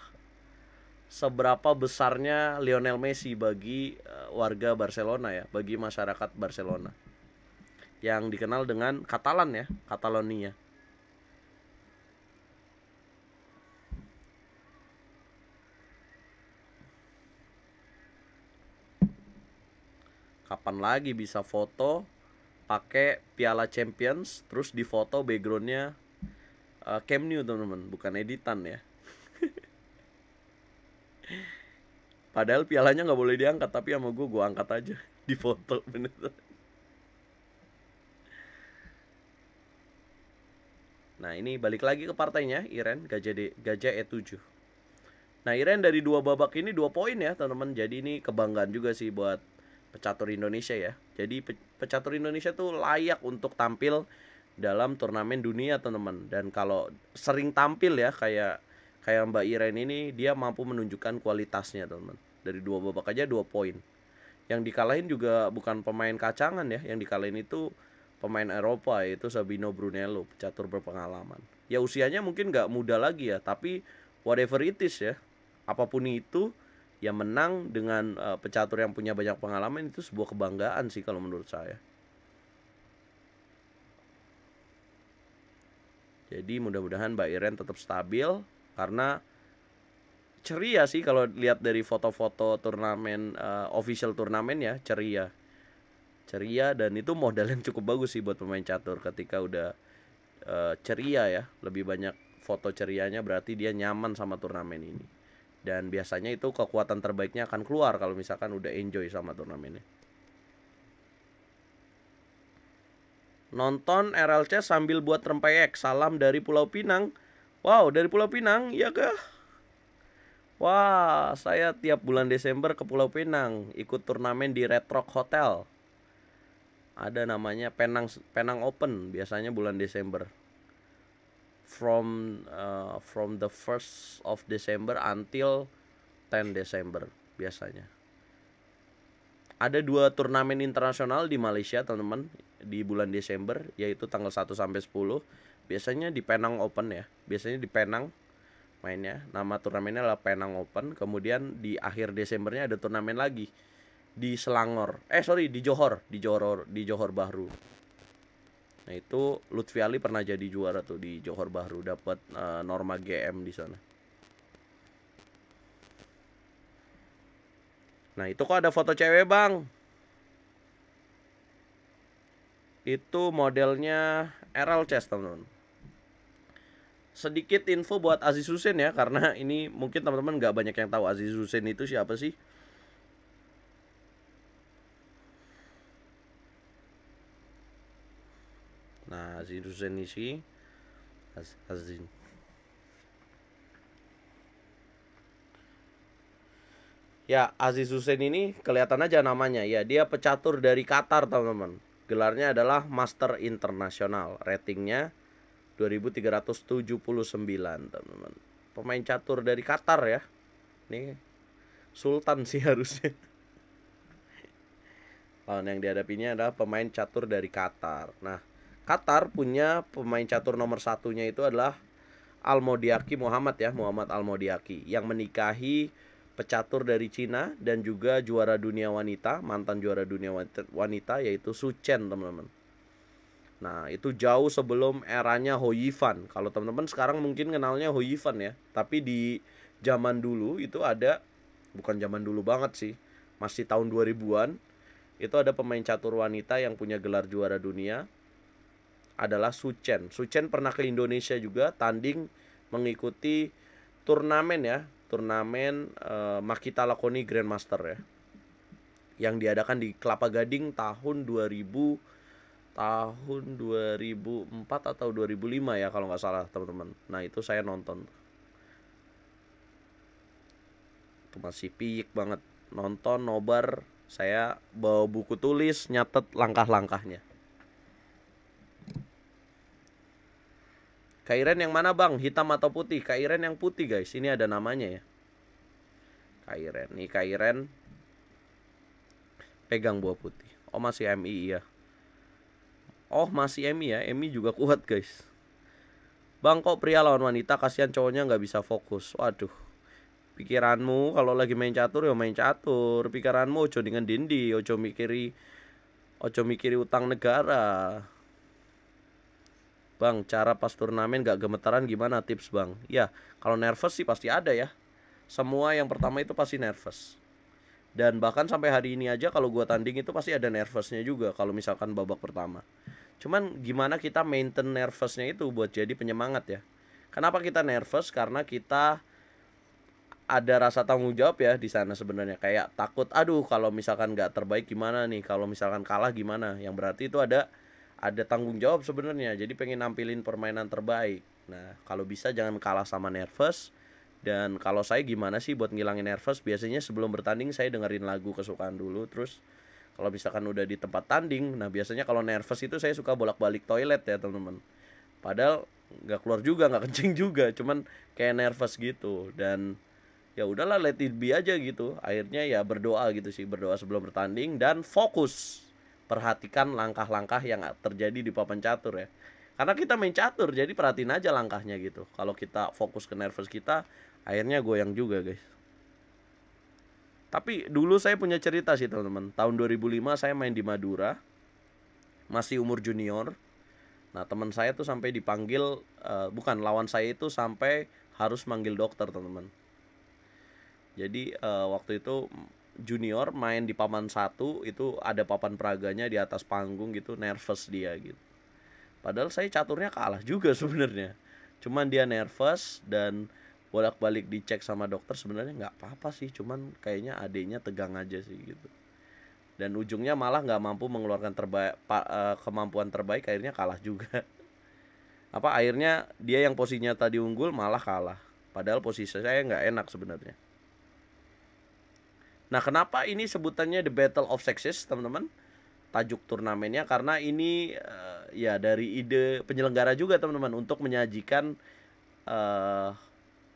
Speaker 1: seberapa besarnya Lionel Messi bagi uh, warga Barcelona ya, bagi masyarakat Barcelona yang dikenal dengan Catalan ya, Catalonia. kapan lagi bisa foto pakai Piala Champions terus di foto backgroundnya uh, Cam New teman-teman bukan editan ya padahal pialanya nggak boleh diangkat tapi sama gue gue angkat aja di foto bener Nah ini balik lagi ke partainya Iren Gajah D, Gajah E7 Nah Iren dari dua babak ini dua poin ya teman-teman Jadi ini kebanggaan juga sih buat pecatur Indonesia ya. Jadi pe pecatur Indonesia tuh layak untuk tampil dalam turnamen dunia teman-teman. Dan kalau sering tampil ya kayak kayak Mbak Iren ini dia mampu menunjukkan kualitasnya teman-teman. Dari dua babak aja dua poin. Yang dikalahin juga bukan pemain kacangan ya, yang dikalahin itu pemain Eropa yaitu Sabino Brunello, pecatur berpengalaman. Ya usianya mungkin nggak muda lagi ya, tapi whatever it is ya, apapun itu ya menang dengan uh, pecatur yang punya banyak pengalaman itu sebuah kebanggaan sih kalau menurut saya. Jadi mudah-mudahan Mbak Iren tetap stabil karena ceria sih kalau lihat dari foto-foto turnamen uh, official turnamen ya ceria. Ceria dan itu modal yang cukup bagus sih buat pemain catur ketika udah uh, ceria ya, lebih banyak foto cerianya berarti dia nyaman sama turnamen ini dan biasanya itu kekuatan terbaiknya akan keluar kalau misalkan udah enjoy sama turnamennya. Nonton RLC sambil buat rempeyek. Salam dari Pulau Pinang. Wow, dari Pulau Pinang, ya kah? Wah, saya tiap bulan Desember ke Pulau Pinang ikut turnamen di Red Rock Hotel. Ada namanya Penang Penang Open biasanya bulan Desember from uh, from the first of December until 10 Desember biasanya. Ada dua turnamen internasional di Malaysia, teman-teman, di bulan Desember yaitu tanggal 1 sampai 10. Biasanya di Penang Open ya. Biasanya di Penang mainnya. Nama turnamennya adalah Penang Open. Kemudian di akhir Desembernya ada turnamen lagi di Selangor. Eh sorry di Johor, di Johor, di Johor Bahru. Nah itu Lutfi Ali pernah jadi juara tuh di Johor Bahru dapat uh, eh, norma GM di sana. Nah itu kok ada foto cewek bang? Itu modelnya Errol Chess teman Sedikit info buat Aziz Hussein ya karena ini mungkin teman-teman nggak banyak yang tahu Aziz Hussein itu siapa sih? از این روز Ya, Aziz Hussein ini kelihatan aja namanya ya. Dia pecatur dari Qatar, teman-teman. Gelarnya adalah Master Internasional. Ratingnya 2379, teman-teman. Pemain catur dari Qatar ya. Ini sultan sih harusnya. Lawan yang dihadapinya adalah pemain catur dari Qatar. Nah, Qatar punya pemain catur nomor satunya itu adalah Almodiaki Muhammad ya Muhammad Almodiaki yang menikahi pecatur dari Cina dan juga juara dunia wanita mantan juara dunia wanita yaitu Su Chen teman-teman. Nah itu jauh sebelum eranya Ho Yifan kalau teman-teman sekarang mungkin kenalnya Ho Yifan ya tapi di zaman dulu itu ada bukan zaman dulu banget sih masih tahun 2000-an itu ada pemain catur wanita yang punya gelar juara dunia adalah Suchen. Suchen pernah ke Indonesia juga tanding mengikuti turnamen ya, turnamen uh, Makita Lakoni Grandmaster ya. Yang diadakan di Kelapa Gading tahun 2000 tahun 2004 atau 2005 ya kalau nggak salah teman-teman. Nah, itu saya nonton. Itu masih piyik banget nonton nobar saya bawa buku tulis nyatet langkah-langkahnya Kairen yang mana bang? Hitam atau putih? Kairen yang putih guys. Ini ada namanya ya. Kairen. Nih Kairen. Pegang buah putih. Oh masih MI ya. Oh masih MI ya. MI juga kuat guys. Bang kok pria lawan wanita kasihan cowoknya nggak bisa fokus. Waduh. Pikiranmu kalau lagi main catur ya main catur. Pikiranmu ojo dengan dindi, ojo mikiri ojo mikiri utang negara. Bang, cara pas turnamen gak gemetaran gimana tips bang? Ya, kalau nervous sih pasti ada ya. Semua yang pertama itu pasti nervous. Dan bahkan sampai hari ini aja kalau gue tanding itu pasti ada nervousnya juga kalau misalkan babak pertama. Cuman gimana kita maintain nervousnya itu buat jadi penyemangat ya. Kenapa kita nervous? Karena kita ada rasa tanggung jawab ya di sana sebenarnya. Kayak takut, aduh kalau misalkan gak terbaik gimana nih? Kalau misalkan kalah gimana? Yang berarti itu ada ada tanggung jawab sebenarnya jadi pengen nampilin permainan terbaik nah kalau bisa jangan kalah sama nervous dan kalau saya gimana sih buat ngilangin nervous biasanya sebelum bertanding saya dengerin lagu kesukaan dulu terus kalau misalkan udah di tempat tanding nah biasanya kalau nervous itu saya suka bolak-balik toilet ya teman-teman padahal nggak keluar juga nggak kencing juga cuman kayak nervous gitu dan ya udahlah let it be aja gitu akhirnya ya berdoa gitu sih berdoa sebelum bertanding dan fokus perhatikan langkah-langkah yang terjadi di papan catur ya karena kita main catur jadi perhatiin aja langkahnya gitu kalau kita fokus ke nervous kita akhirnya goyang juga guys tapi dulu saya punya cerita sih teman-teman tahun 2005 saya main di Madura masih umur junior nah teman saya tuh sampai dipanggil uh, bukan lawan saya itu sampai harus manggil dokter teman-teman jadi uh, waktu itu junior main di papan satu itu ada papan peraganya di atas panggung gitu nervous dia gitu padahal saya caturnya kalah juga sebenarnya cuman dia nervous dan bolak-balik dicek sama dokter sebenarnya nggak apa-apa sih cuman kayaknya adiknya tegang aja sih gitu dan ujungnya malah nggak mampu mengeluarkan terbaik eh, kemampuan terbaik akhirnya kalah juga apa akhirnya dia yang posisinya tadi unggul malah kalah padahal posisi saya nggak enak sebenarnya Nah, kenapa ini sebutannya The Battle of Sexes, teman-teman? Tajuk turnamennya karena ini uh, ya dari ide penyelenggara juga, teman-teman, untuk menyajikan uh,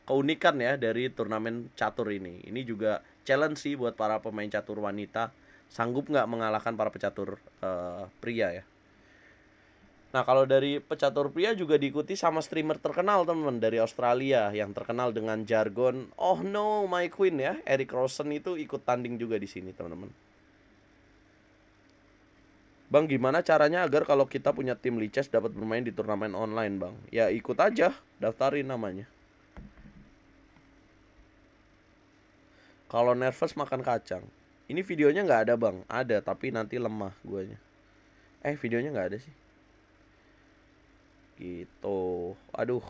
Speaker 1: keunikan ya dari turnamen catur ini. Ini juga challenge sih buat para pemain catur wanita. Sanggup nggak mengalahkan para pecatur uh, pria ya? Nah kalau dari pecatur pria juga diikuti sama streamer terkenal teman dari Australia yang terkenal dengan jargon Oh no my queen ya Eric Rosen itu ikut tanding juga di sini teman-teman. Bang gimana caranya agar kalau kita punya tim lichess dapat bermain di turnamen online bang? Ya ikut aja daftarin namanya. Kalau nervous makan kacang. Ini videonya nggak ada bang, ada tapi nanti lemah guanya. Eh videonya nggak ada sih gitu aduh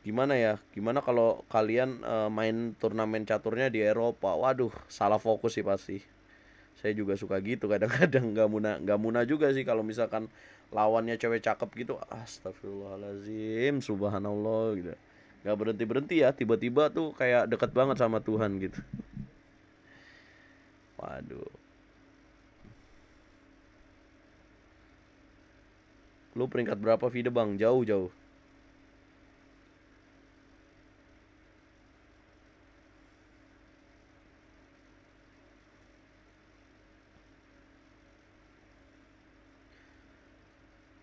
Speaker 1: gimana ya gimana kalau kalian uh, main turnamen caturnya di Eropa waduh salah fokus sih pasti saya juga suka gitu kadang-kadang nggak -kadang muna nggak muna juga sih kalau misalkan lawannya cewek cakep gitu astagfirullahalazim subhanallah gitu nggak berhenti berhenti ya tiba-tiba tuh kayak deket banget sama Tuhan gitu waduh Lu peringkat berapa video bang? Jauh-jauh.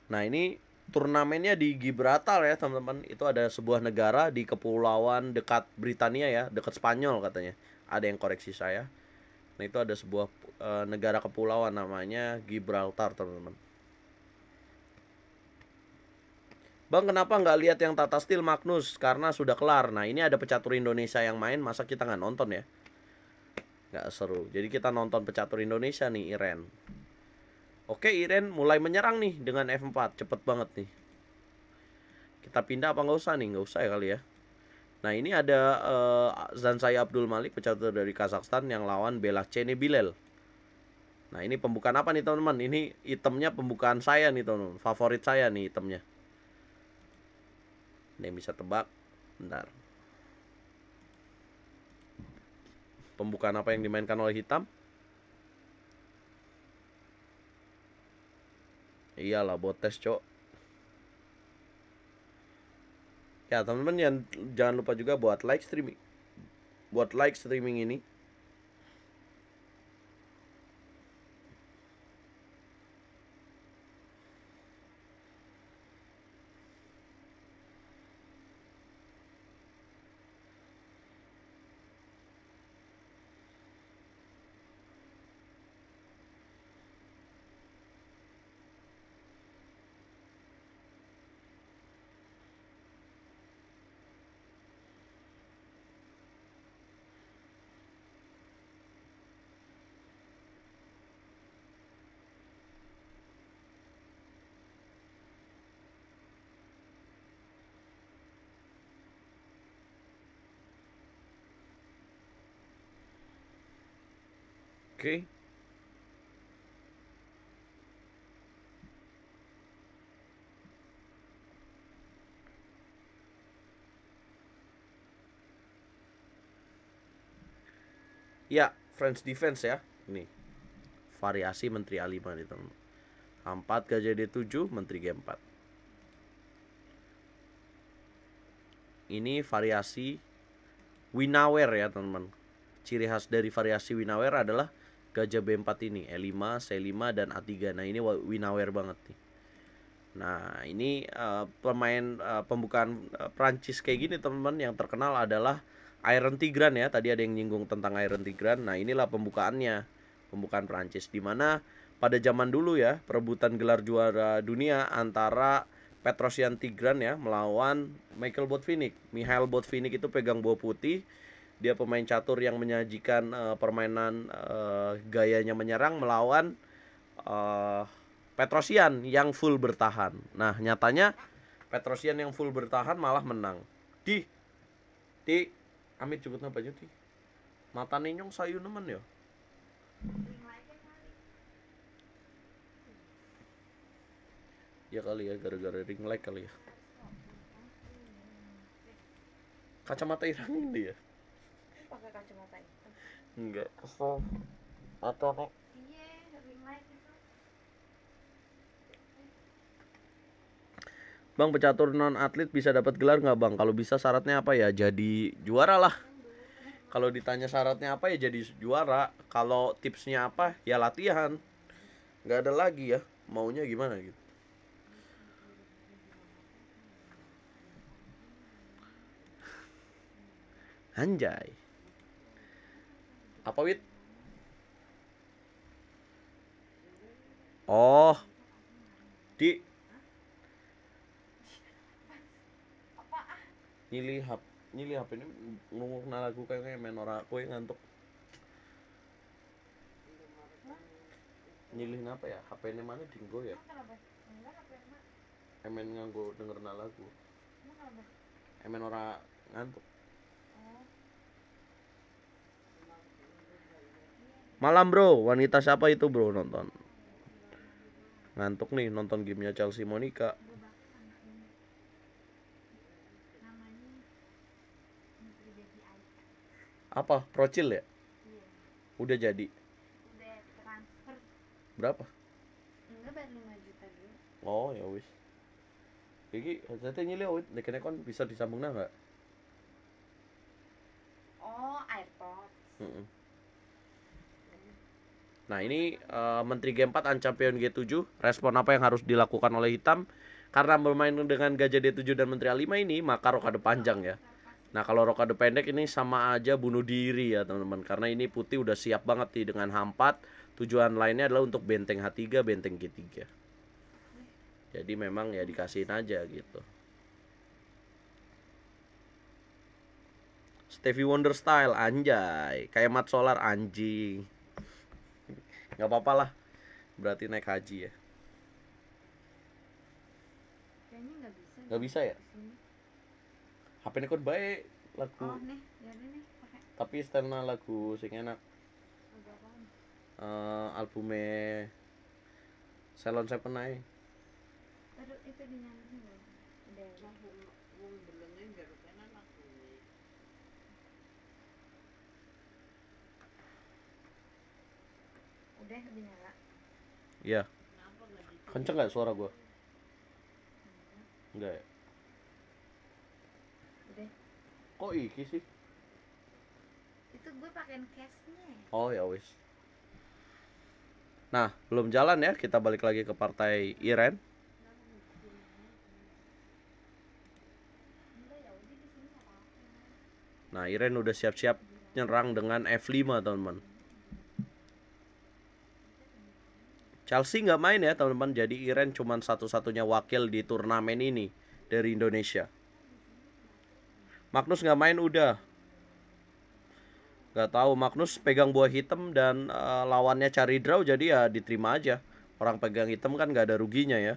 Speaker 1: Nah ini turnamennya di Gibraltar ya teman-teman. Itu ada sebuah negara di kepulauan dekat Britania ya, dekat Spanyol katanya. Ada yang koreksi saya. Nah itu ada sebuah eh, negara kepulauan namanya Gibraltar teman-teman. Bang kenapa nggak lihat yang Tata Steel Magnus karena sudah kelar. Nah ini ada pecatur Indonesia yang main masa kita nggak nonton ya. Nggak seru. Jadi kita nonton pecatur Indonesia nih Iren. Oke Iren mulai menyerang nih dengan F4 cepet banget nih. Kita pindah apa nggak usah nih nggak usah ya kali ya. Nah ini ada uh, Zansai Abdul Malik pecatur dari Kazakhstan yang lawan Cene Bilal. Nah ini pembukaan apa nih teman-teman? Ini itemnya pembukaan saya nih teman-teman. Favorit saya nih itemnya. Ada yang bisa tebak? Bentar. Pembukaan apa yang dimainkan oleh hitam? Iyalah botes, Cok. Ya, teman-teman jangan lupa juga buat like streaming. Buat like streaming ini Okay. Ya, French defense ya. Ini variasi menteri A5 nih teman. A4 gajah D7, menteri G4. Ini variasi Winaware ya teman-teman. Ciri khas dari variasi Winaware adalah Gajah B4 ini E5, C5 dan A3. Nah, ini winawer banget nih. Nah, ini uh, pemain uh, pembukaan uh, eh, Prancis kayak gini teman-teman yang terkenal adalah Iron Tigran ya. Tadi ada yang nyinggung tentang Iron Tigran. Nah, inilah pembukaannya. Pembukaan Prancis di mana pada zaman dulu ya, perebutan gelar juara dunia antara Petrosian Tigran ya melawan Michael Botvinnik. Mikhail Botvinnik itu pegang bola putih dia pemain catur yang menyajikan uh, permainan uh, gayanya menyerang melawan uh, Petrosian yang full bertahan. Nah, nyatanya Petrosian yang full bertahan malah menang. Di di amit apa aja di mata ninyong sayu nemen ya ya kali ya gara-gara ring light kali ya kacamata irangin dia ya? pakai kacamata hitam enggak kesel atau nek iya, Bang pecatur non atlet bisa dapat gelar nggak bang? Kalau bisa syaratnya apa ya? Jadi juara lah. Kalau ditanya syaratnya apa ya jadi juara. Kalau tipsnya apa ya latihan. Nggak ada lagi ya. Maunya gimana gitu. Anjay. Apa wit? Oh. Di nyili hap nyili hap ini ngomong lagu kayaknya main orang aku yang ngantuk nyili apa ya HP ini mana dinggo ya emen nganggo denger lagu emen ora ngantuk Malam bro, wanita siapa itu bro nonton? Ngantuk nih nonton gamenya Chelsea Monica. Apa? Procil ya? Iya. Udah jadi. Berapa? Oh ya wis. Iki headsetnya nyilih wit, nekene kon bisa disambung nggak?
Speaker 2: Oh, AirPods.
Speaker 1: Nah ini uh, Menteri G4 ancam pion G7 Respon apa yang harus dilakukan oleh hitam Karena bermain dengan gajah D7 dan Menteri A5 ini Maka rokade panjang ya Nah kalau rokade pendek ini sama aja bunuh diri ya teman-teman Karena ini putih udah siap banget nih dengan H4 Tujuan lainnya adalah untuk benteng H3, benteng G3 Jadi memang ya dikasihin aja gitu Stevie Wonder style anjay Kayak Mat Solar anjing nggak apa-apa lah berarti naik haji ya
Speaker 2: kayaknya nggak bisa nggak bisa ya
Speaker 1: HP ini kok baik lagu oh,
Speaker 2: nih, ya, nih, pakai.
Speaker 1: tapi setelah lagu sing enak uh, eh, albumnya Salon Seven Ae.
Speaker 2: Aduh, itu dinyanyi Udah, lagu Udah
Speaker 1: Iya. Kenceng gak suara gue? Enggak ya? Udah. Kok iki sih? Itu gue pakein case-nya. Ya? Oh ya wis. Nah, belum jalan ya. Kita balik lagi ke partai Iren. Ya nah, Iren udah siap-siap nyerang dengan F5, teman-teman. Chelsea nggak main ya teman-teman. Jadi Iren cuma satu-satunya wakil di turnamen ini dari Indonesia. Magnus nggak main udah. Nggak tahu Magnus pegang buah hitam dan uh, lawannya cari draw jadi ya diterima aja. Orang pegang hitam kan nggak ada ruginya ya.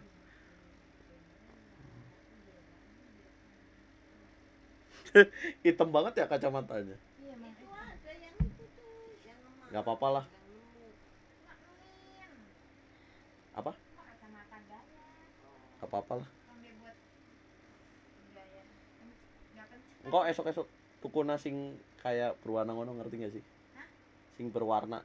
Speaker 1: hitam banget ya kacamatanya. Iya, nggak apa-apa lah. apa apa apa lah Engkau esok-esok tuku sing kayak berwarna ngono ngerti gak sih? Sing oh, berwarna.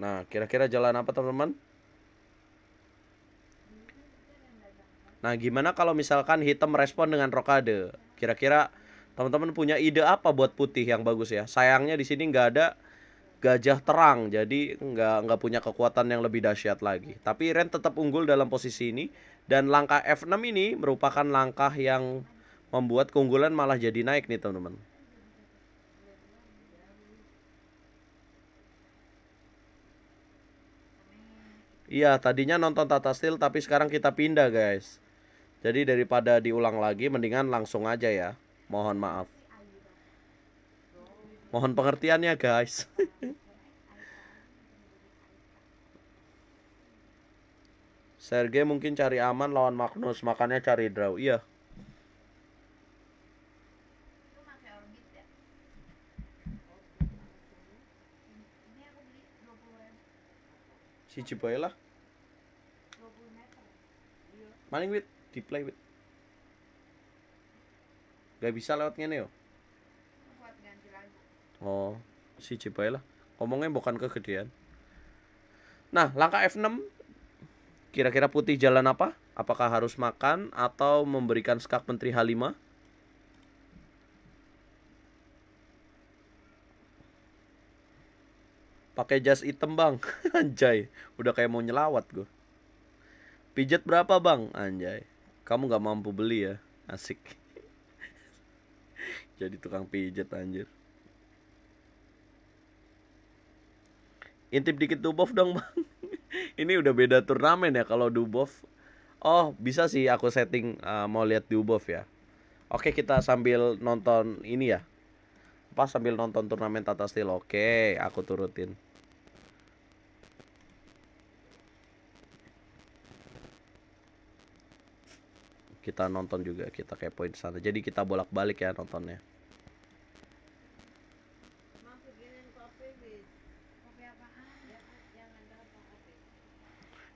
Speaker 1: Nah, kira-kira jalan apa teman-teman? Nah, gimana kalau misalkan hitam respon dengan rokade? Kira-kira Teman-teman punya ide apa buat putih yang bagus ya? Sayangnya di sini nggak ada gajah terang, jadi nggak nggak punya kekuatan yang lebih dahsyat lagi. Tapi Ren tetap unggul dalam posisi ini dan langkah F6 ini merupakan langkah yang membuat keunggulan malah jadi naik nih teman-teman. Iya, tadinya nonton Tata Steel tapi sekarang kita pindah, guys. Jadi daripada diulang lagi mendingan langsung aja ya. Mohon maaf. Mohon pengertiannya, guys. Sergei mungkin cari aman lawan Magnus, makanya cari draw. Iya. Si Ciboy lah. Maling wit, di play wit. Gak bisa lewat ngene yo. Oh, si cipai lah. Ngomongnya bukan kegedean. Nah, langkah F6 kira-kira putih jalan apa? Apakah harus makan atau memberikan skak Menteri H5? Pakai jas hitam bang, anjay. Udah kayak mau nyelawat gue. pijat berapa bang, anjay. Kamu gak mampu beli ya, asik jadi tukang pijat anjir intip dikit Dubov dong bang ini udah beda turnamen ya kalau Dubov oh bisa sih aku setting uh, mau lihat Dubov ya oke kita sambil nonton ini ya pas sambil nonton turnamen Tata Steel oke aku turutin kita nonton juga kita kayak poin sana jadi kita bolak-balik ya nontonnya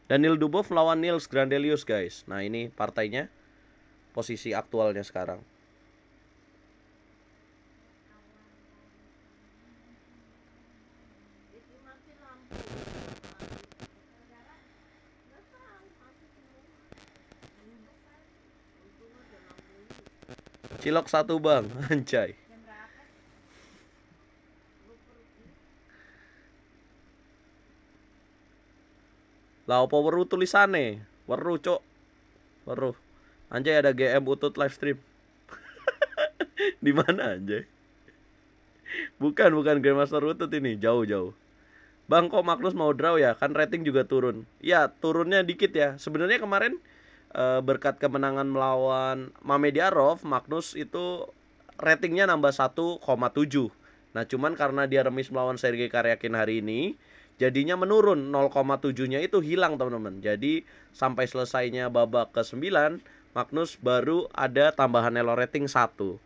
Speaker 1: Daniel Dubov lawan Nils Grandelius guys. Nah ini partainya posisi aktualnya sekarang. Cilok satu bang, anjay. Lah apa weru tulisane? Weru cok. Weru. Anjay ada GM Utut live stream. Di mana anjay? Bukan, bukan Grandmaster Utut ini, jauh-jauh. Bang kok Magnus mau draw ya? Kan rating juga turun. Ya, turunnya dikit ya. Sebenarnya kemarin Eh, berkat kemenangan melawan Arof, Magnus itu ratingnya nambah 1,7. Nah, cuman karena dia remis melawan Sergei Karyakin hari ini, jadinya menurun 0,7-nya itu hilang, teman-teman. Jadi, sampai selesainya babak ke-9, Magnus baru ada tambahan elo rating 1.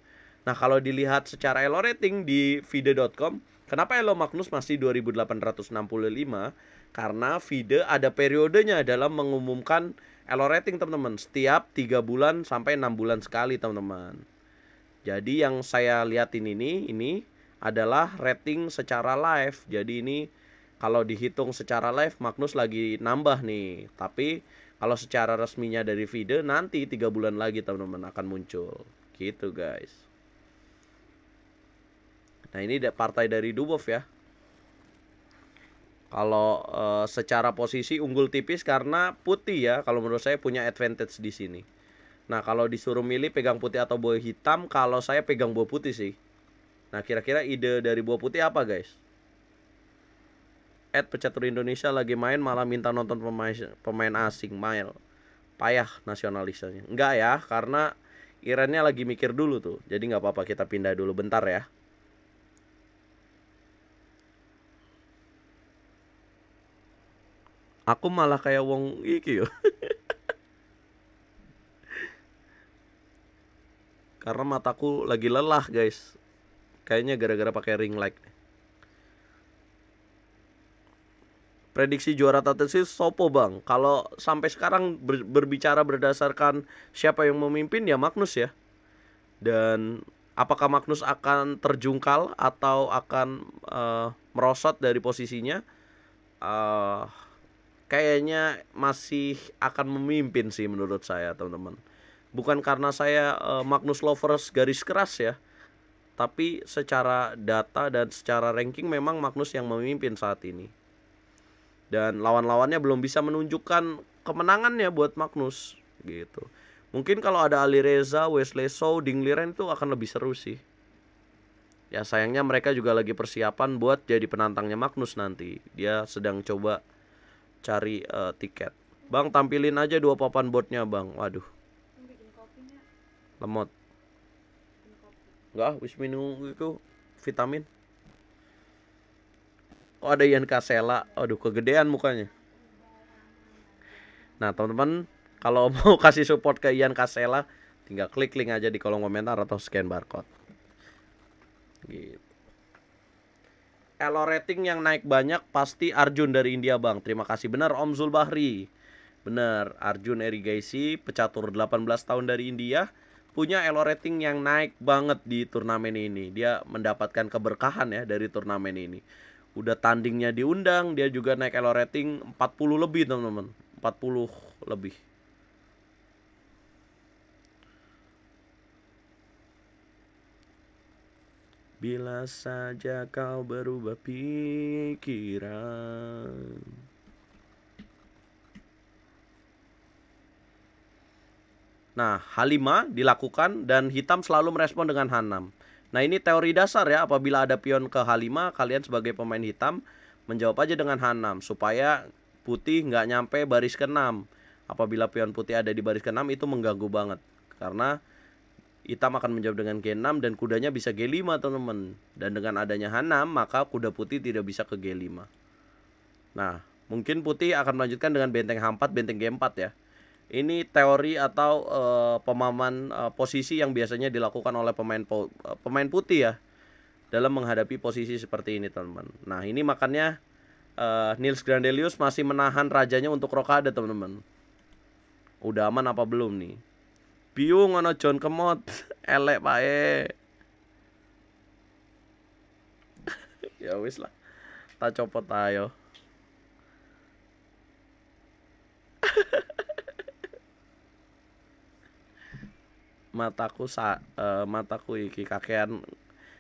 Speaker 1: Nah, kalau dilihat secara elo rating di vide.com, kenapa elo Magnus masih 2865? Karena Vide ada periodenya dalam mengumumkan Elo rating teman-teman setiap 3 bulan sampai 6 bulan sekali teman-teman. Jadi yang saya lihatin ini ini adalah rating secara live. Jadi ini kalau dihitung secara live Magnus lagi nambah nih. Tapi kalau secara resminya dari video nanti 3 bulan lagi teman-teman akan muncul. Gitu guys. Nah ini partai dari Dubov ya kalau uh, secara posisi unggul tipis karena putih ya. Kalau menurut saya punya advantage di sini. Nah kalau disuruh milih pegang putih atau buah hitam, kalau saya pegang buah putih sih. Nah kira-kira ide dari buah putih apa guys? At pecatur Indonesia lagi main malah minta nonton pemain pemain asing mail. Payah nasionalisanya. Enggak ya, karena Irannya lagi mikir dulu tuh. Jadi nggak apa-apa kita pindah dulu bentar ya. aku malah kayak wong iki yo karena mataku lagi lelah guys kayaknya gara-gara pakai ring light prediksi juara sih Sopo bang kalau sampai sekarang ber berbicara berdasarkan siapa yang memimpin ya Magnus ya dan apakah Magnus akan terjungkal atau akan uh, merosot dari posisinya uh, kayaknya masih akan memimpin sih menurut saya teman-teman bukan karena saya uh, Magnus Lovers garis keras ya tapi secara data dan secara ranking memang Magnus yang memimpin saat ini dan lawan-lawannya belum bisa menunjukkan kemenangannya buat Magnus gitu mungkin kalau ada Ali Reza, Wesley Ding Dingliren itu akan lebih seru sih ya sayangnya mereka juga lagi persiapan buat jadi penantangnya Magnus nanti dia sedang coba cari uh, tiket. Bang tampilin aja dua papan boardnya bang. Waduh. Lemot. Enggak, wis minum itu vitamin. Oh ada Ian Kasela. Aduh kegedean mukanya. Nah teman-teman kalau mau kasih support ke Ian Kasela tinggal klik link aja di kolom komentar atau scan barcode. Gitu. Elo rating yang naik banyak pasti Arjun dari India Bang. Terima kasih benar Om Zulbahri. Benar, Arjun Erigaisi pecatur 18 tahun dari India punya elo rating yang naik banget di turnamen ini. Dia mendapatkan keberkahan ya dari turnamen ini. Udah tandingnya diundang, dia juga naik elo rating 40 lebih, teman-teman. 40 lebih. Bila saja kau berubah pikiran Nah, Halima dilakukan dan hitam selalu merespon dengan Hanam. Nah, ini teori dasar ya apabila ada pion ke Halima, kalian sebagai pemain hitam menjawab aja dengan Hanam supaya putih nggak nyampe baris ke-6. Apabila pion putih ada di baris ke-6 itu mengganggu banget karena Hitam akan menjawab dengan G6 dan kudanya bisa G5 teman-teman. Dan dengan adanya H6 maka kuda putih tidak bisa ke G5. Nah mungkin putih akan melanjutkan dengan benteng H4, benteng G4 ya. Ini teori atau e, pemahaman e, posisi yang biasanya dilakukan oleh pemain po, eh, pemain putih ya dalam menghadapi posisi seperti ini teman-teman. Nah ini makanya e, Nils Grandelius masih menahan rajanya untuk rokade teman-teman. Udah aman apa belum nih? biu ana John Kemot. Elek pae. ya wis lah. Tak copot ayo. mataku sa uh, mataku iki kakean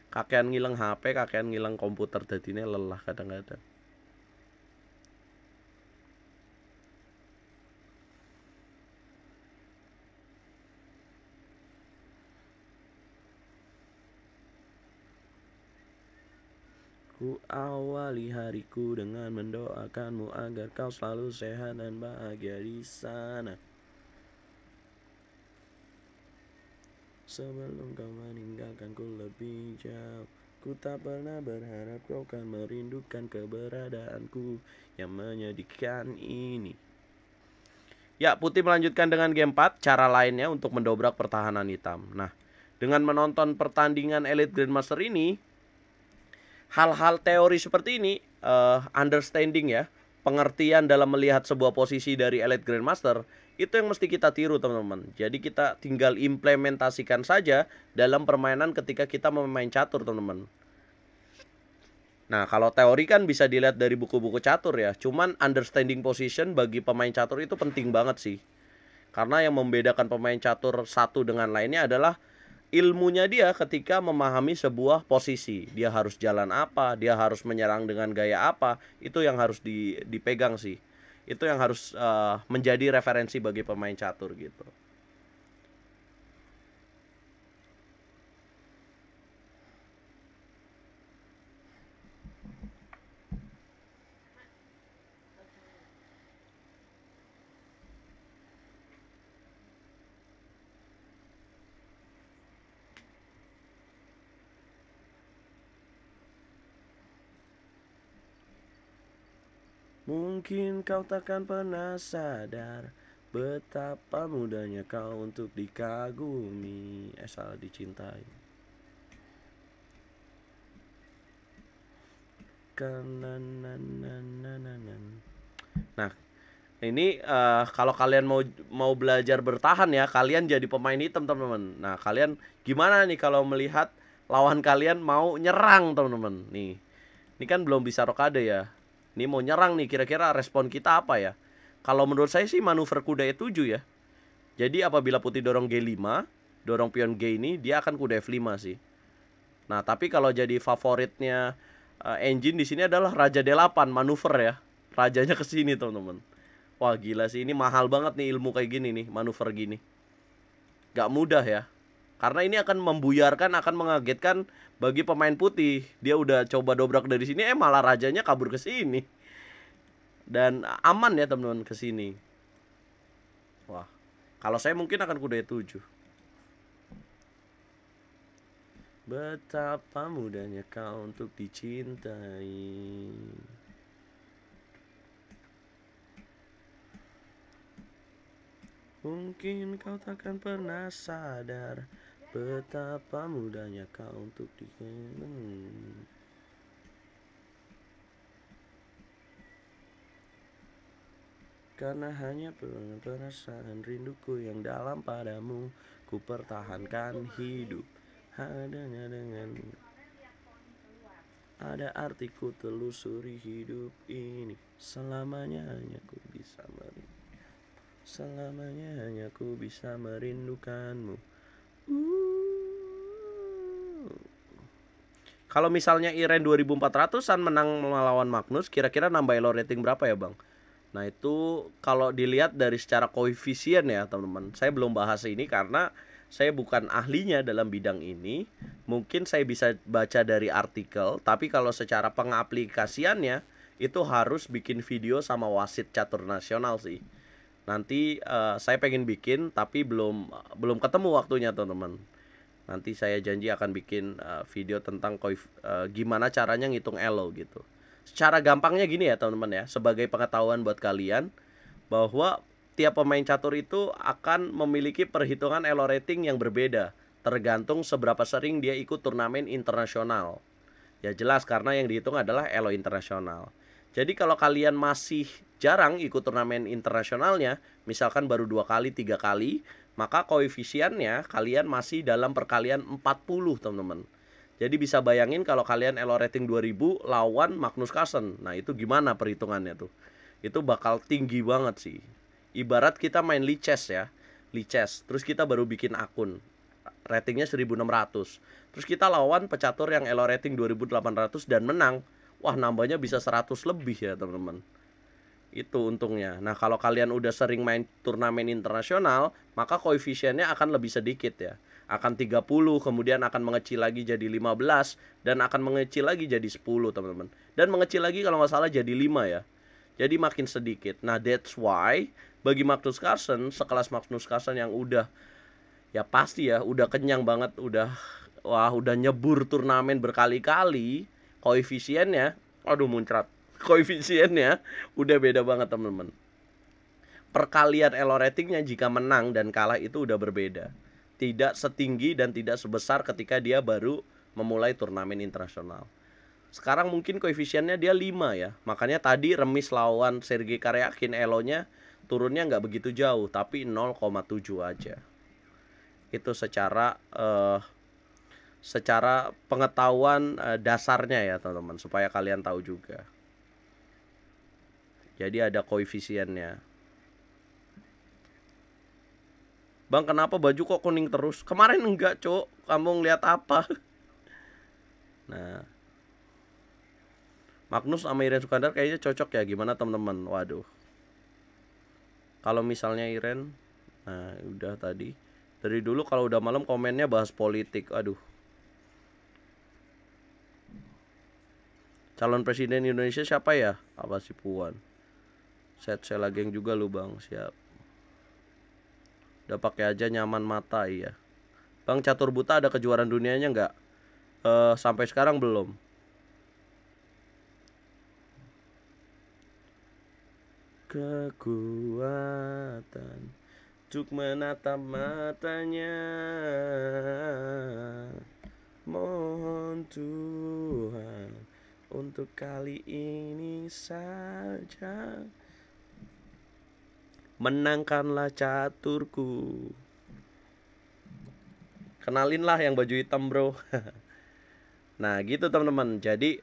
Speaker 1: kakean ngilang HP, kakean ngilang komputer dadine lelah kadang-kadang. Ku awali hariku dengan mendoakanmu agar kau selalu sehat dan bahagia di sana. Sebelum kau meninggalkanku lebih jauh Ku tak pernah berharap kau akan merindukan keberadaanku Yang menyedihkan ini Ya putih melanjutkan dengan game 4 Cara lainnya untuk mendobrak pertahanan hitam Nah dengan menonton pertandingan Elite Grandmaster ini hal-hal teori seperti ini uh, understanding ya pengertian dalam melihat sebuah posisi dari elite grandmaster itu yang mesti kita tiru teman-teman jadi kita tinggal implementasikan saja dalam permainan ketika kita memain catur teman-teman nah kalau teori kan bisa dilihat dari buku-buku catur ya cuman understanding position bagi pemain catur itu penting banget sih karena yang membedakan pemain catur satu dengan lainnya adalah ilmunya dia ketika memahami sebuah posisi. Dia harus jalan apa, dia harus menyerang dengan gaya apa, itu yang harus di, dipegang sih. Itu yang harus uh, menjadi referensi bagi pemain catur gitu. Mungkin kau takkan pernah sadar Betapa mudahnya kau untuk dikagumi Eh salah dicintai kan, Nah ini uh, kalau kalian mau mau belajar bertahan ya kalian jadi pemain hitam teman-teman nah kalian gimana nih kalau melihat lawan kalian mau nyerang teman-teman nih ini kan belum bisa rokade ya ini mau nyerang nih, kira-kira respon kita apa ya? Kalau menurut saya sih manuver kuda E7 ya. Jadi apabila putih dorong G5, dorong pion G ini, dia akan kuda F5 sih. Nah, tapi kalau jadi favoritnya uh, engine di sini adalah Raja D8 manuver ya. Rajanya ke sini, teman-teman. Wah, gila sih ini mahal banget nih ilmu kayak gini nih, manuver gini. Gak mudah ya. Karena ini akan membuyarkan, akan mengagetkan bagi pemain putih. Dia udah coba dobrak dari sini, eh malah rajanya kabur ke sini. Dan aman ya teman-teman ke sini. Wah, kalau saya mungkin akan kuda E7. Betapa mudahnya kau untuk dicintai. Mungkin kau takkan pernah sadar Betapa mudahnya kau untuk dikenang Karena hanya perasaan rinduku yang dalam padamu Ku pertahankan hidup Hanya dengan Ada artiku telusuri hidup ini Selamanya hanya ku bisa Selamanya hanya ku bisa merindukanmu Hmm. Kalau misalnya Iren 2400-an menang melawan Magnus, kira-kira nambah elo rating berapa ya, Bang? Nah, itu kalau dilihat dari secara koefisien ya, teman-teman. Saya belum bahas ini karena saya bukan ahlinya dalam bidang ini. Mungkin saya bisa baca dari artikel, tapi kalau secara pengaplikasiannya itu harus bikin video sama wasit catur nasional sih nanti uh, saya pengen bikin tapi belum belum ketemu waktunya teman-teman nanti saya janji akan bikin uh, video tentang koi, uh, gimana caranya ngitung elo gitu secara gampangnya gini ya teman-teman ya sebagai pengetahuan buat kalian bahwa tiap pemain catur itu akan memiliki perhitungan elo rating yang berbeda tergantung seberapa sering dia ikut turnamen internasional ya jelas karena yang dihitung adalah elo internasional jadi kalau kalian masih jarang ikut turnamen internasionalnya, misalkan baru dua kali, tiga kali, maka koefisiennya kalian masih dalam perkalian 40 teman-teman. Jadi bisa bayangin kalau kalian elo rating 2000 lawan Magnus Carlsen. Nah itu gimana perhitungannya tuh? Itu bakal tinggi banget sih. Ibarat kita main lichess ya. lichess. Terus kita baru bikin akun ratingnya 1600. Terus kita lawan pecatur yang elo rating 2800 dan menang. Wah, nambahnya bisa 100 lebih ya, teman-teman. Itu untungnya. Nah, kalau kalian udah sering main turnamen internasional, maka koefisiennya akan lebih sedikit ya. Akan 30, kemudian akan mengecil lagi jadi 15, dan akan mengecil lagi jadi 10, teman-teman. Dan mengecil lagi kalau nggak salah jadi 5 ya. Jadi makin sedikit. Nah, that's why bagi Magnus Carlsen, sekelas Magnus Carlsen yang udah ya pasti ya, udah kenyang banget, udah wah udah nyebur turnamen berkali-kali, koefisiennya aduh muncrat koefisiennya udah beda banget teman-teman perkalian elo ratingnya jika menang dan kalah itu udah berbeda tidak setinggi dan tidak sebesar ketika dia baru memulai turnamen internasional sekarang mungkin koefisiennya dia 5 ya makanya tadi remis lawan Sergei Karyakin elonya turunnya nggak begitu jauh tapi 0,7 aja itu secara uh, secara pengetahuan eh, dasarnya ya teman-teman supaya kalian tahu juga jadi ada koefisiennya. Bang, kenapa baju kok kuning terus? Kemarin enggak, Cok. Kamu ngeliat apa? Nah. Magnus sama Iren Sukandar kayaknya cocok ya. Gimana teman-teman? Waduh. Kalau misalnya Iren, nah udah tadi. Dari dulu kalau udah malam komennya bahas politik. Aduh. Calon presiden Indonesia siapa ya? Apa sih Puan? set sela geng juga lu bang siap udah pakai aja nyaman mata iya bang catur buta ada kejuaraan dunianya nggak e, sampai sekarang belum kekuatan untuk menatap matanya mohon Tuhan untuk kali ini saja menangkanlah caturku kenalinlah yang baju hitam bro nah gitu teman-teman jadi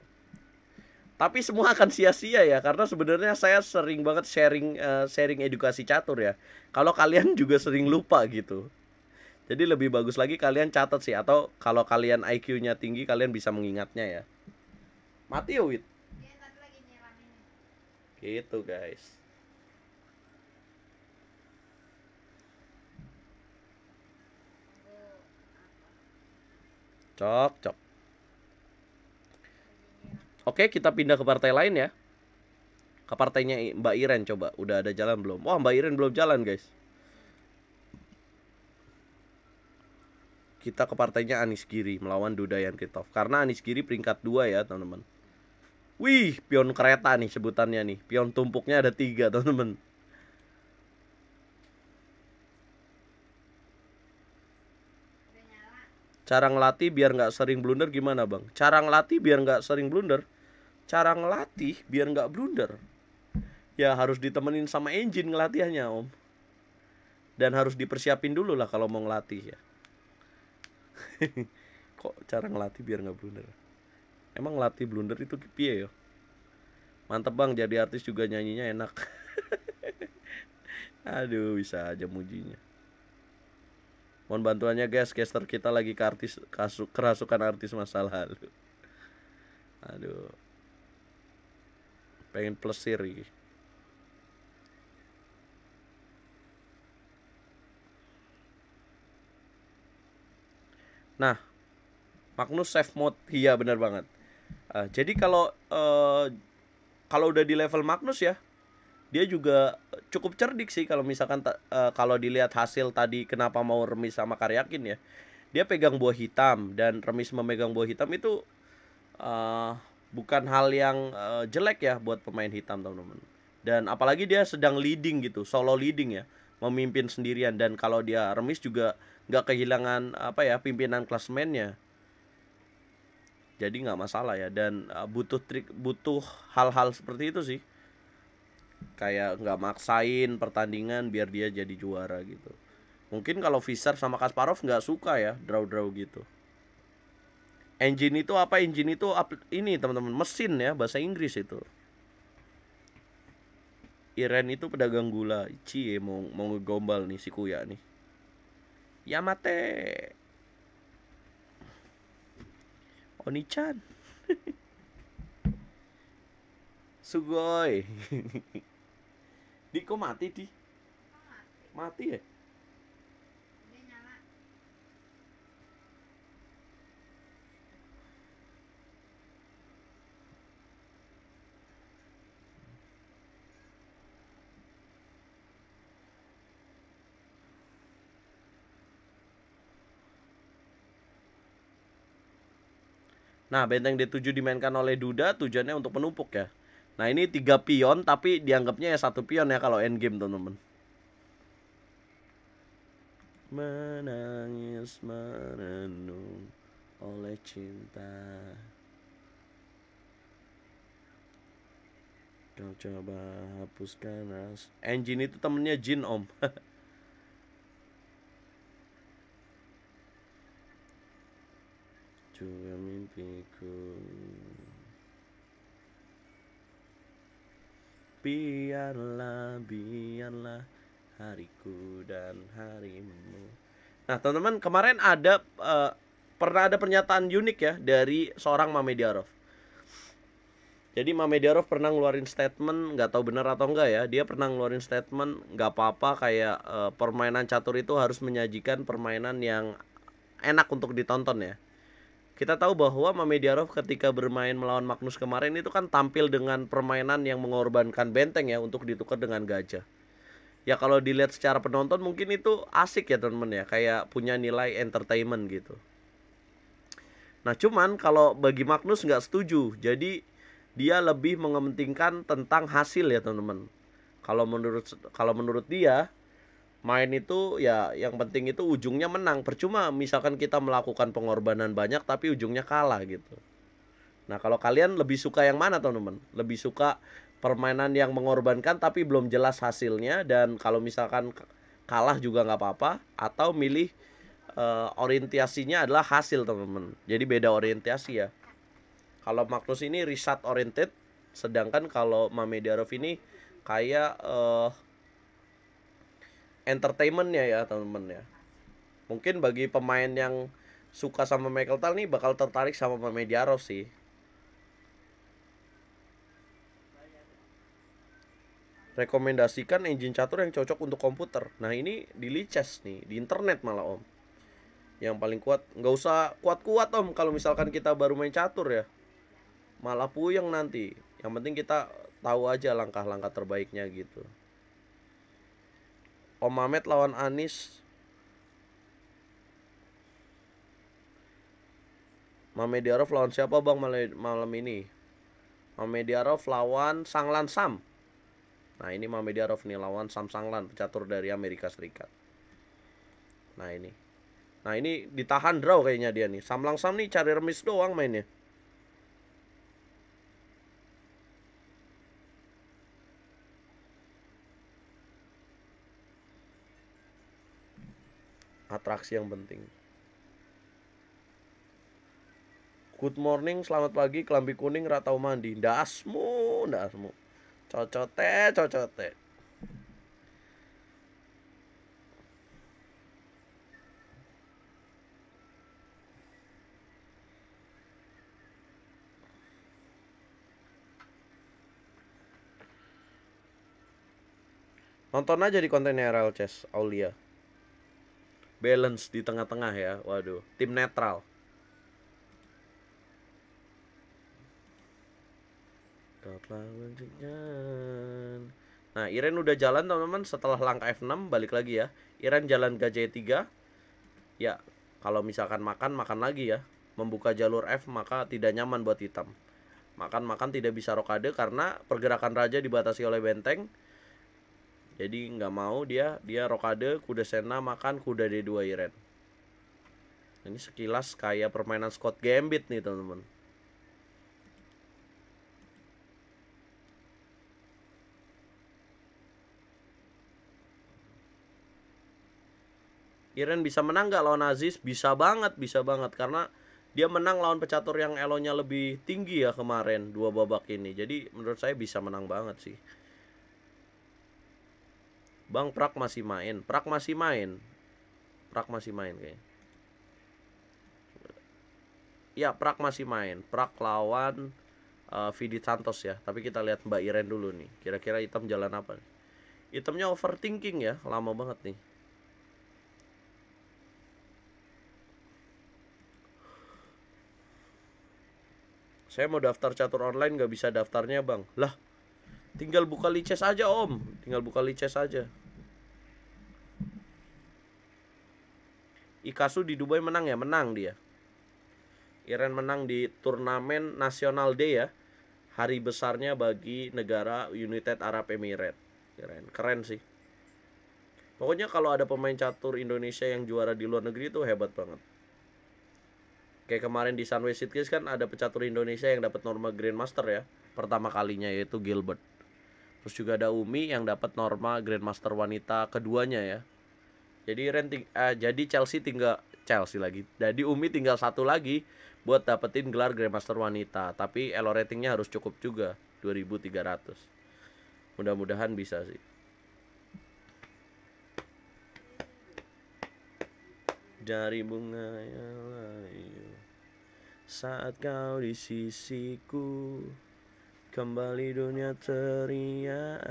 Speaker 1: tapi semua akan sia-sia ya karena sebenarnya saya sering banget sharing uh, sharing edukasi catur ya kalau kalian juga sering lupa gitu jadi lebih bagus lagi kalian catat sih atau kalau kalian IQ-nya tinggi kalian bisa mengingatnya ya mati ya wit iya, gitu guys Cok, cok. Oke, kita pindah ke partai lain ya. Ke partainya Mbak Iren coba. Udah ada jalan belum? Wah, Mbak Iren belum jalan, guys. Kita ke partainya Anis Giri melawan Duda yang Kitov. Karena Anis Giri peringkat 2 ya, teman-teman. Wih, pion kereta nih sebutannya nih. Pion tumpuknya ada tiga, teman-teman. Cara ngelatih biar nggak sering blunder gimana bang? Cara ngelatih biar nggak sering blunder? Cara ngelatih biar nggak blunder? Ya harus ditemenin sama engine ngelatihnya om. Dan harus dipersiapin dulu lah kalau mau ngelatih ya. Kok cara ngelatih biar nggak blunder? Emang ngelatih blunder itu kipie yo? Mantep bang jadi artis juga nyanyinya enak. Aduh bisa aja mujinya. Mohon bantuannya guys, caster kita lagi ke artis kasu, kerasukan artis masalah. lalu. Aduh. Pengen plesir ini. Nah, Magnus save mode, iya benar banget. Uh, jadi kalau uh, kalau udah di level Magnus ya, dia juga cukup cerdik sih kalau misalkan uh, kalau dilihat hasil tadi kenapa mau remis sama Karyakin ya. Dia pegang buah hitam dan remis memegang buah hitam itu uh, bukan hal yang uh, jelek ya buat pemain hitam teman-teman. Dan apalagi dia sedang leading gitu, solo leading ya, memimpin sendirian dan kalau dia remis juga nggak kehilangan apa ya pimpinan klasmennya jadi nggak masalah ya dan uh, butuh trik butuh hal-hal seperti itu sih kayak nggak maksain pertandingan biar dia jadi juara gitu mungkin kalau Visar sama Kasparov nggak suka ya draw draw gitu engine itu apa engine itu apa ini teman-teman mesin ya bahasa Inggris itu Iren itu pedagang gula. Cie mau mau ngegombal nih si Kuya nih. Yamate. Oni-chan. Sugoi. Di kok mati di? Mati. ya? Nah, benteng D7 dimainkan oleh Duda tujuannya untuk menumpuk ya. Nah ini tiga pion tapi dianggapnya ya satu pion ya kalau end game teman-teman. Menangis merenung oleh cinta Kau coba hapuskan as Engine itu temennya Jin om Juga mimpiku biarlah biarlah hariku dan harimu nah teman-teman kemarin ada uh, pernah ada pernyataan unik ya dari seorang Mame jadi Mame pernah ngeluarin statement nggak tahu benar atau enggak ya dia pernah ngeluarin statement nggak apa-apa kayak uh, permainan catur itu harus menyajikan permainan yang enak untuk ditonton ya kita tahu bahwa Mamediarov ketika bermain melawan Magnus kemarin itu kan tampil dengan permainan yang mengorbankan benteng ya untuk ditukar dengan gajah. Ya kalau dilihat secara penonton mungkin itu asik ya teman-teman ya, kayak punya nilai entertainment gitu. Nah cuman kalau bagi Magnus nggak setuju, jadi dia lebih mengementingkan tentang hasil ya teman-teman. Kalau menurut kalau menurut dia main itu ya yang penting itu ujungnya menang percuma misalkan kita melakukan pengorbanan banyak tapi ujungnya kalah gitu nah kalau kalian lebih suka yang mana teman-teman lebih suka permainan yang mengorbankan tapi belum jelas hasilnya dan kalau misalkan kalah juga nggak apa-apa atau milih uh, orientasinya adalah hasil teman-teman jadi beda orientasi ya kalau Magnus ini riset oriented sedangkan kalau Mame ini kayak uh, entertainmentnya ya teman-teman ya mungkin bagi pemain yang suka sama Michael Tal nih bakal tertarik sama Mediaros sih rekomendasikan engine catur yang cocok untuk komputer nah ini di Lichess nih di internet malah om yang paling kuat nggak usah kuat-kuat om kalau misalkan kita baru main catur ya malah puyeng nanti yang penting kita tahu aja langkah-langkah terbaiknya gitu Om Mamet lawan Anis Mame Diarov lawan siapa bang malam ini? Mame Diarov lawan Sanglan Sam. Nah ini Mame Diarov nih lawan Sam Sanglan, pecatur dari Amerika Serikat. Nah ini. Nah ini ditahan draw kayaknya dia nih. Sam Langsam nih cari remis doang mainnya. atraksi yang penting. Good morning, selamat pagi, kelambi kuning, ratau mandi. dasmu, dasmu, Cocote, cocote. Nonton aja di kontennya RL Chess Aulia balance di tengah-tengah ya. Waduh, tim netral. Nah, Iren udah jalan teman-teman setelah langkah F6 balik lagi ya. Iren jalan ke J3. Ya, kalau misalkan makan makan lagi ya. Membuka jalur F maka tidak nyaman buat hitam. Makan makan tidak bisa rokade karena pergerakan raja dibatasi oleh benteng jadi nggak mau dia dia rokade kuda sena makan kuda D2 Iren ini sekilas kayak permainan Scott Gambit nih teman-teman Iren bisa menang nggak lawan Aziz? Bisa banget, bisa banget karena dia menang lawan pecatur yang elonya lebih tinggi ya kemarin dua babak ini. Jadi menurut saya bisa menang banget sih. Bang Prak masih main. Prak masih main. Prak masih main kayaknya. Ya, Prak masih main. Prak lawan uh, Vidi Santos ya. Tapi kita lihat Mbak Iren dulu nih. Kira-kira item jalan apa nih? Itemnya overthinking ya. Lama banget nih. Saya mau daftar catur online gak bisa daftarnya bang Lah Tinggal buka lices aja om Tinggal buka lices aja Ikasu di Dubai menang ya? Menang dia Iran menang di turnamen nasional D ya Hari besarnya bagi negara United Arab Emirates Keren, keren sih Pokoknya kalau ada pemain catur Indonesia yang juara di luar negeri itu hebat banget Kayak kemarin di Sunway Cities kan ada pecatur Indonesia yang dapat norma Grandmaster ya pertama kalinya yaitu Gilbert Terus juga ada Umi yang dapat Norma Grandmaster wanita keduanya ya. Jadi renting uh, eh, jadi Chelsea tinggal Chelsea lagi. Jadi Umi tinggal satu lagi buat dapetin gelar Grandmaster wanita, tapi elo ratingnya harus cukup juga 2300. Mudah-mudahan bisa sih. Dari bunga yang layu saat kau di sisiku Kembali dunia ceria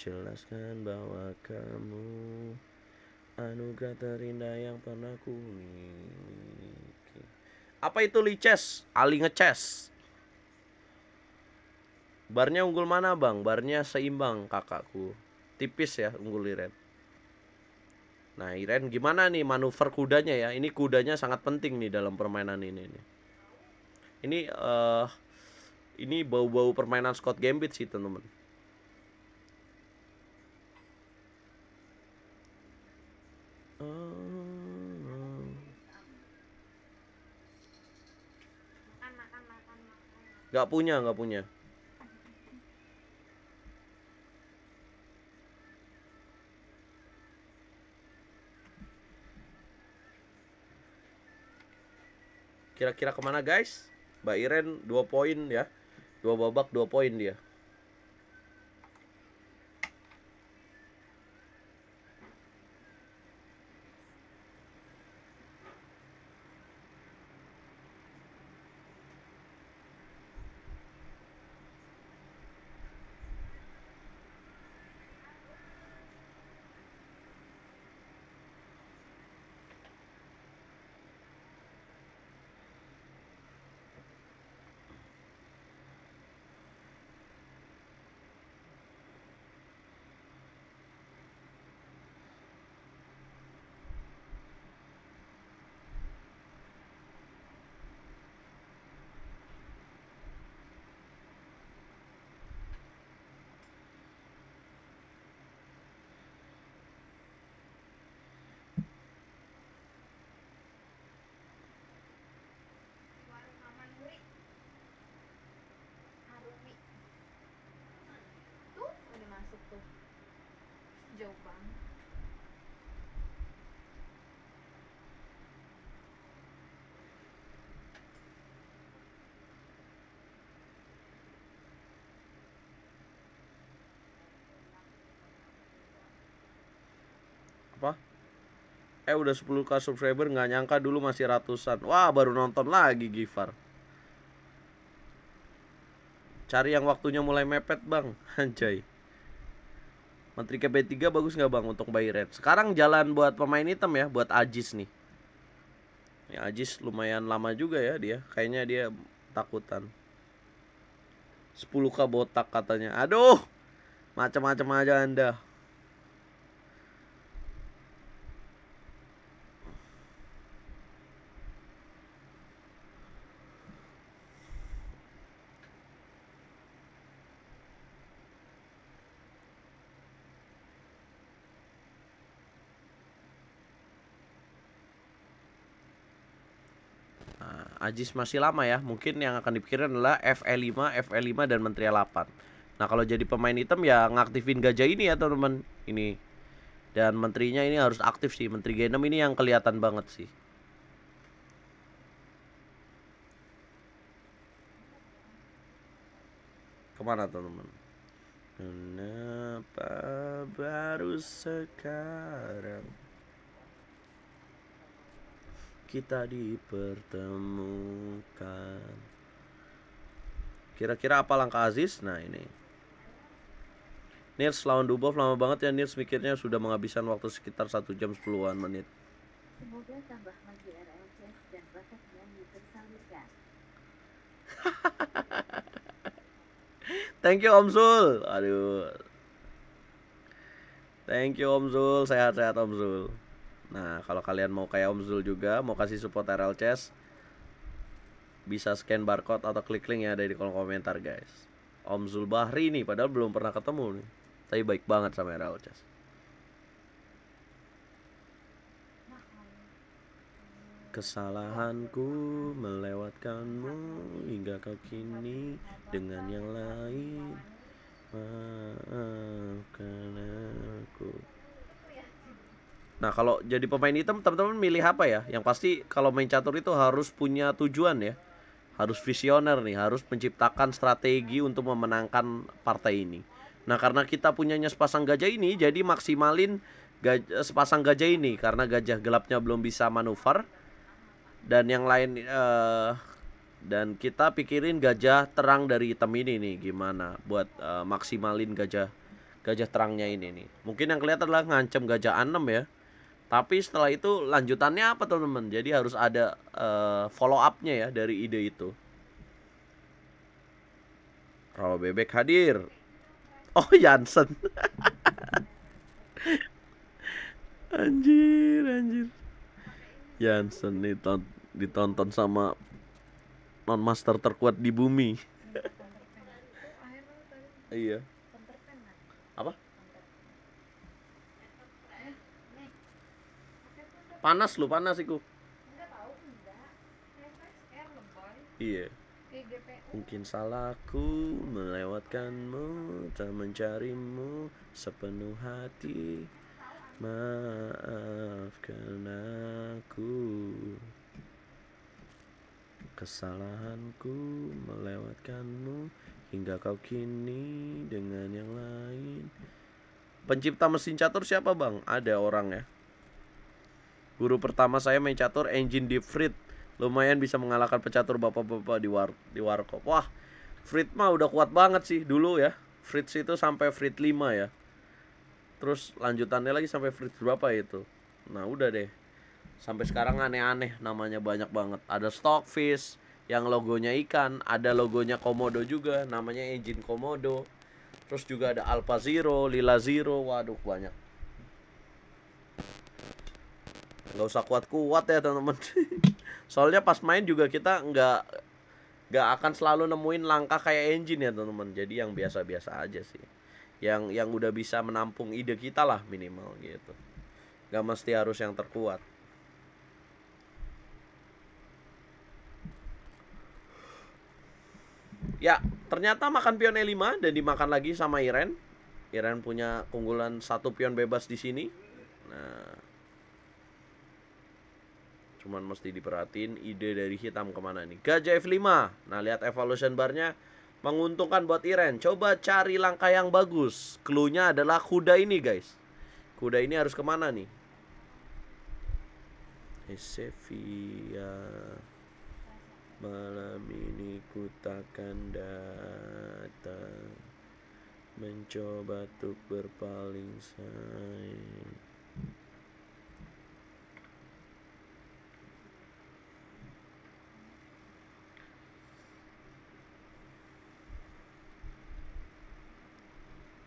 Speaker 1: Jelaskan bahwa kamu Anugerah terindah yang pernah ku miliki Apa itu liches? Ali ngeces Barnya unggul mana bang? Barnya seimbang kakakku Tipis ya unggul Iren Nah Iren gimana nih manuver kudanya ya Ini kudanya sangat penting nih dalam permainan ini Ini uh, ini bau-bau permainan Scott Gambit sih teman-teman Gak punya, gak punya. Kira-kira kemana guys? Mbak Iren 2 poin ya dua babak dua poin dia
Speaker 2: masuk tuh jauh banget
Speaker 1: apa eh udah 10k subscriber nggak nyangka dulu masih ratusan wah baru nonton lagi Gifar cari yang waktunya mulai mepet bang anjay Menteri KP3 bagus nggak bang untuk buy red? Sekarang jalan buat pemain hitam ya, buat Ajis nih. Ini ya, Ajis lumayan lama juga ya dia. Kayaknya dia takutan. 10k botak katanya. Aduh, macam-macam aja anda. Ajis masih lama ya. Mungkin yang akan dipikirin adalah FE5, FE5 dan Menteri 8. Nah, kalau jadi pemain hitam ya ngaktifin gajah ini ya, teman-teman. Ini. Dan menterinya ini harus aktif sih. Menteri G6 ini yang kelihatan banget sih. Kemana teman-teman? Kenapa baru sekarang? kita dipertemukan. Kira-kira apa langkah Aziz? Nah ini. Nils lawan Dubov lama banget ya Nils mikirnya sudah menghabiskan waktu sekitar 1 jam 10-an menit.
Speaker 2: Semoga tambah lagi RLC dan bakatnya
Speaker 1: Thank you Om Zul. Aduh. Thank you Om Zul, sehat-sehat Om Zul. Nah, kalau kalian mau kayak Om Zul juga, mau kasih support RL Chess, bisa scan barcode atau klik link ya ada di kolom komentar, guys. Om Zul Bahri nih, padahal belum pernah ketemu nih. Tapi baik banget sama RL Chess. Kesalahanku melewatkanmu hingga kau kini dengan yang lain maafkan aku. Nah, kalau jadi pemain hitam, teman-teman milih apa ya? Yang pasti kalau main catur itu harus punya tujuan ya. Harus visioner nih, harus menciptakan strategi untuk memenangkan partai ini. Nah, karena kita punyanya sepasang gajah ini, jadi maksimalin gajah, sepasang gajah ini karena gajah gelapnya belum bisa manuver dan yang lain uh, dan kita pikirin gajah terang dari hitam ini nih gimana buat uh, maksimalin gajah gajah terangnya ini nih. Mungkin yang kelihatan adalah ngancam gajah 6 ya. Tapi setelah itu lanjutannya apa teman-teman? Jadi harus ada uh, eh, follow up-nya ya dari ide itu. Rawa bebek hadir. Oh Jansen. anjir, anjir. Jansen ditonton, ditonton sama non master terkuat di bumi. iya. panas lu panas iku iya Mungkin salahku melewatkanmu Tak mencarimu sepenuh hati Maafkan aku Kesalahanku melewatkanmu Hingga kau kini dengan yang lain Pencipta mesin catur siapa bang? Ada orang ya? Guru pertama saya main catur engine di Frit. Lumayan bisa mengalahkan pecatur bapak-bapak di war di warkop. Wah, Frit mah udah kuat banget sih dulu ya. Fritz itu sampai Frit 5 ya. Terus lanjutannya lagi sampai Frit berapa itu? Nah, udah deh. Sampai sekarang aneh-aneh namanya banyak banget. Ada Stockfish yang logonya ikan, ada logonya Komodo juga, namanya engine Komodo. Terus juga ada Alpha Zero, Lila Zero, waduh banyak. nggak usah kuat-kuat ya teman-teman soalnya pas main juga kita nggak nggak akan selalu nemuin langkah kayak engine ya teman-teman jadi yang biasa-biasa aja sih yang yang udah bisa menampung ide kita lah minimal gitu nggak mesti harus yang terkuat ya ternyata makan pion E5 dan dimakan lagi sama Iren Iren punya keunggulan satu pion bebas di sini nah Cuman mesti diperhatiin ide dari hitam kemana nih. Gajah F5. Nah, lihat evolution barnya menguntungkan buat Iren. Coba cari langkah yang bagus. Cluenya adalah kuda ini, guys. Kuda ini harus kemana nih? Esefia Malam ini ku takkan datang Mencoba untuk berpaling sayang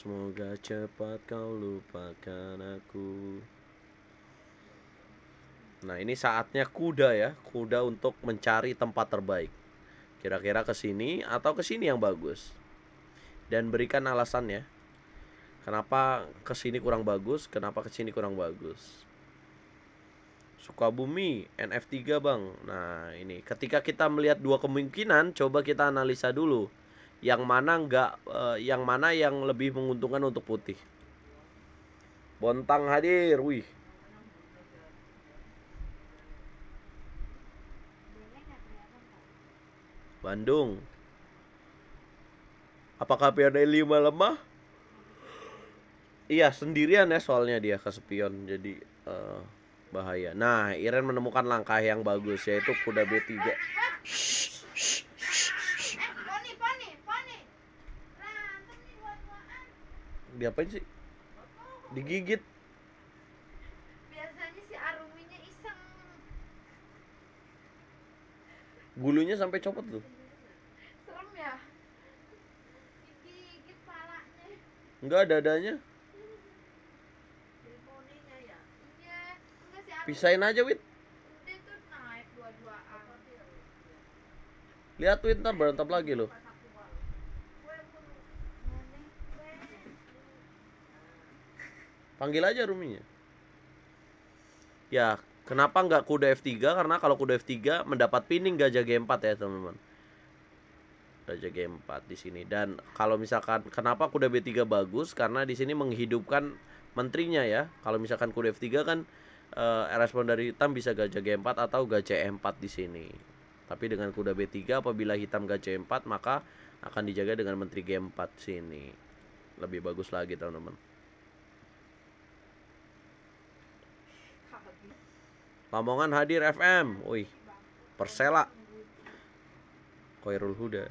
Speaker 1: Semoga cepat kau lupakan aku Nah ini saatnya kuda ya Kuda untuk mencari tempat terbaik Kira-kira ke sini atau ke sini yang bagus Dan berikan alasannya Kenapa ke sini kurang bagus Kenapa ke sini kurang bagus Sukabumi NF3 bang Nah ini ketika kita melihat dua kemungkinan Coba kita analisa dulu yang mana enggak uh, eh, yang mana yang lebih menguntungkan untuk putih Bontang hadir wih Bandung Apakah E 5 lemah? Iya sendirian ya soalnya dia ke spion jadi uh, bahaya. Nah Iren menemukan langkah yang bagus yaitu kuda B3. Shhh. diapain sih? Digigit.
Speaker 2: Biasanya si Aruminya iseng.
Speaker 1: Gulunya sampai copot tuh.
Speaker 2: Serem ya. Digigit palanya. Ya? Iya.
Speaker 1: Enggak, dadanya. Ya.
Speaker 2: Pisahin aja, Wit.
Speaker 1: Lihat Wit ntar berantap lagi loh. Panggil aja Ruminya. Ya, kenapa nggak kuda F3? Karena kalau kuda F3 mendapat pining gajah G4 ya, teman-teman. Gajah G4 di sini dan kalau misalkan kenapa kuda B3 bagus karena di sini menghidupkan menterinya ya. Kalau misalkan kuda F3 kan e, respon dari hitam bisa gajah G4 atau gajah E4 di sini. Tapi dengan kuda B3 apabila hitam gajah E4 maka akan dijaga dengan menteri G4 sini. Lebih bagus lagi teman-teman. Lamongan hadir FM. Wih. Persela. Koirul Huda.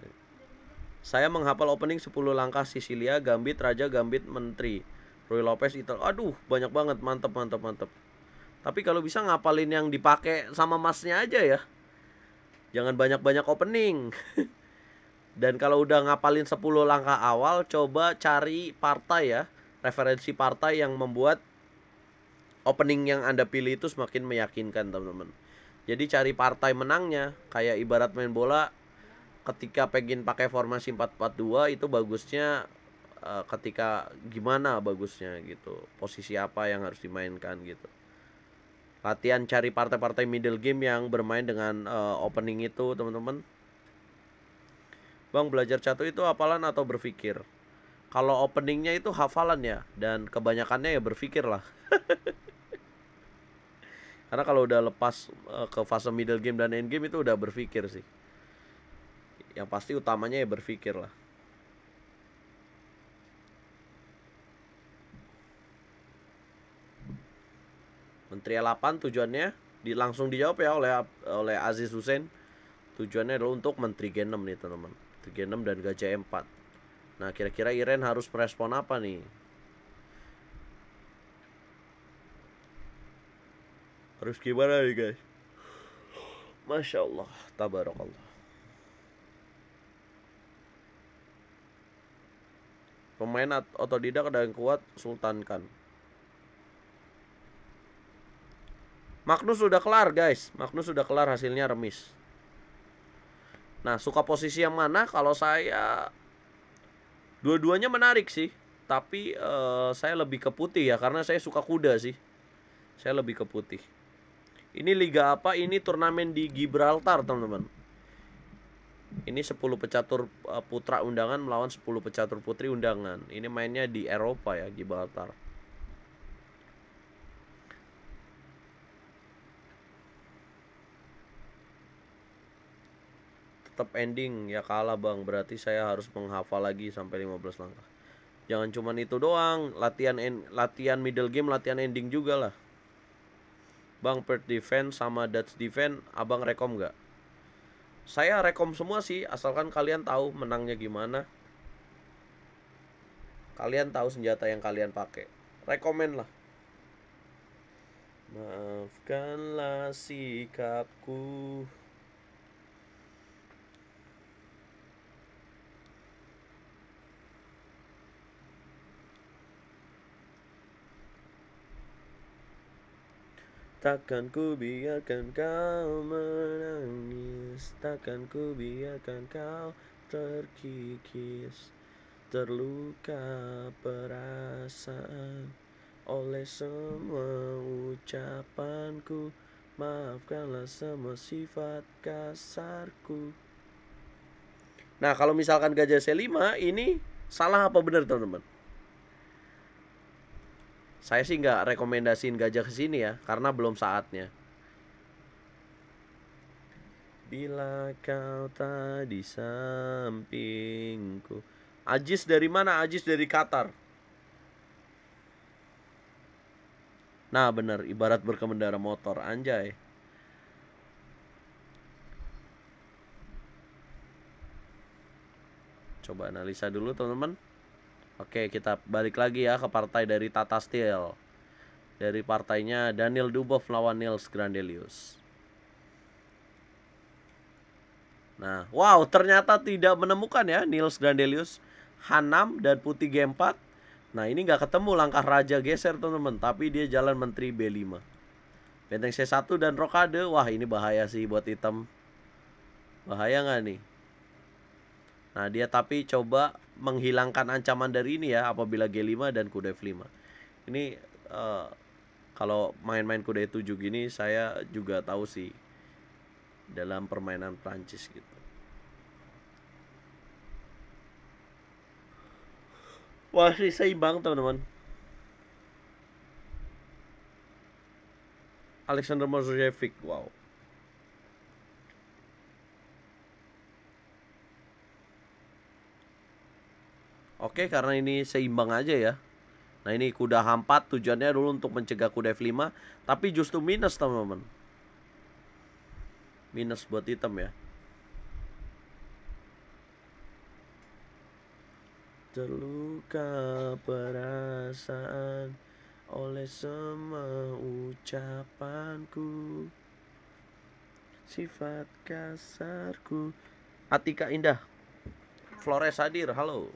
Speaker 1: Saya menghafal opening 10 langkah Sicilia, Gambit, Raja, Gambit, Menteri. Rui Lopez, itu, Aduh, banyak banget. Mantep, mantep, mantep. Tapi kalau bisa ngapalin yang dipakai sama masnya aja ya. Jangan banyak-banyak opening. Dan kalau udah ngapalin 10 langkah awal, coba cari partai ya. Referensi partai yang membuat opening yang Anda pilih itu semakin meyakinkan, teman-teman. Jadi cari partai menangnya, kayak ibarat main bola ketika pengen pakai formasi 442 itu bagusnya uh, ketika gimana bagusnya gitu. Posisi apa yang harus dimainkan gitu latihan cari partai-partai middle game yang bermain dengan uh, opening itu teman-teman Bang belajar catur itu hafalan atau berpikir kalau openingnya itu hafalan ya dan kebanyakannya ya berpikir lah Karena kalau udah lepas uh, ke fase middle game dan end game itu udah berpikir sih. Yang pasti utamanya ya berpikir lah. Menteri 8 tujuannya di, langsung dijawab ya oleh oleh Aziz Hussein. Tujuannya adalah untuk Menteri Genem nih teman-teman. Menteri dan Gajah M4. Nah kira-kira Iren harus merespon apa nih? harus gimana nih guys masya Allah tabarakallah pemain otodidak dan kuat Sultan kan. Magnus sudah kelar guys Magnus sudah kelar hasilnya remis Nah suka posisi yang mana kalau saya Dua-duanya menarik sih Tapi uh, saya lebih ke putih ya Karena saya suka kuda sih Saya lebih ke putih ini liga apa? Ini turnamen di Gibraltar, teman-teman. Ini 10 pecatur eh, putra undangan melawan 10 pecatur putri undangan. Ini mainnya di Eropa ya, Gibraltar. tetap ending ya kalah bang berarti saya harus menghafal lagi sampai 15 langkah jangan cuman itu doang latihan latihan middle game latihan ending juga lah Bang Perth Defense sama Dutch Defense abang rekom gak? Saya rekom semua sih asalkan kalian tahu menangnya gimana. Kalian tahu senjata yang kalian pakai. Rekomen lah. Maafkanlah sikapku Takkan ku biarkan kau menangis Takkan ku biarkan kau terkikis Terluka perasaan Oleh semua ucapanku Maafkanlah semua sifat kasarku Nah kalau misalkan gajah C5 ini salah apa benar teman-teman? Saya sih nggak rekomendasiin gajah ke sini ya, karena belum saatnya. Bila kau tak di sampingku. Ajis dari mana? Ajis dari Qatar. Nah benar, ibarat berkendara motor, anjay. Coba analisa dulu teman-teman. Oke, kita balik lagi ya ke partai dari Tata Steel. Dari partainya Daniel Dubov lawan Nils Grandelius. Nah, wow, ternyata tidak menemukan ya Nils Grandelius. Hanam dan Putih G4. Nah, ini nggak ketemu langkah Raja geser, teman-teman. Tapi dia jalan Menteri B5. Benteng C1 dan Rokade. Wah, ini bahaya sih buat hitam. Bahaya nggak nih? Nah, dia tapi coba menghilangkan ancaman dari ini ya apabila G5 dan kuda F5. Ini uh, kalau main-main kuda E7 gini saya juga tahu sih dalam permainan Prancis gitu. Masih seimbang teman-teman. Alexander Mozhevik, wow. Oke, karena ini seimbang aja ya. Nah, ini kuda H4 tujuannya dulu untuk mencegah kuda F5, tapi justru minus, teman-teman. Minus buat hitam ya. Terluka perasaan oleh semua ucapanku Sifat kasarku Atika Indah Flores hadir, halo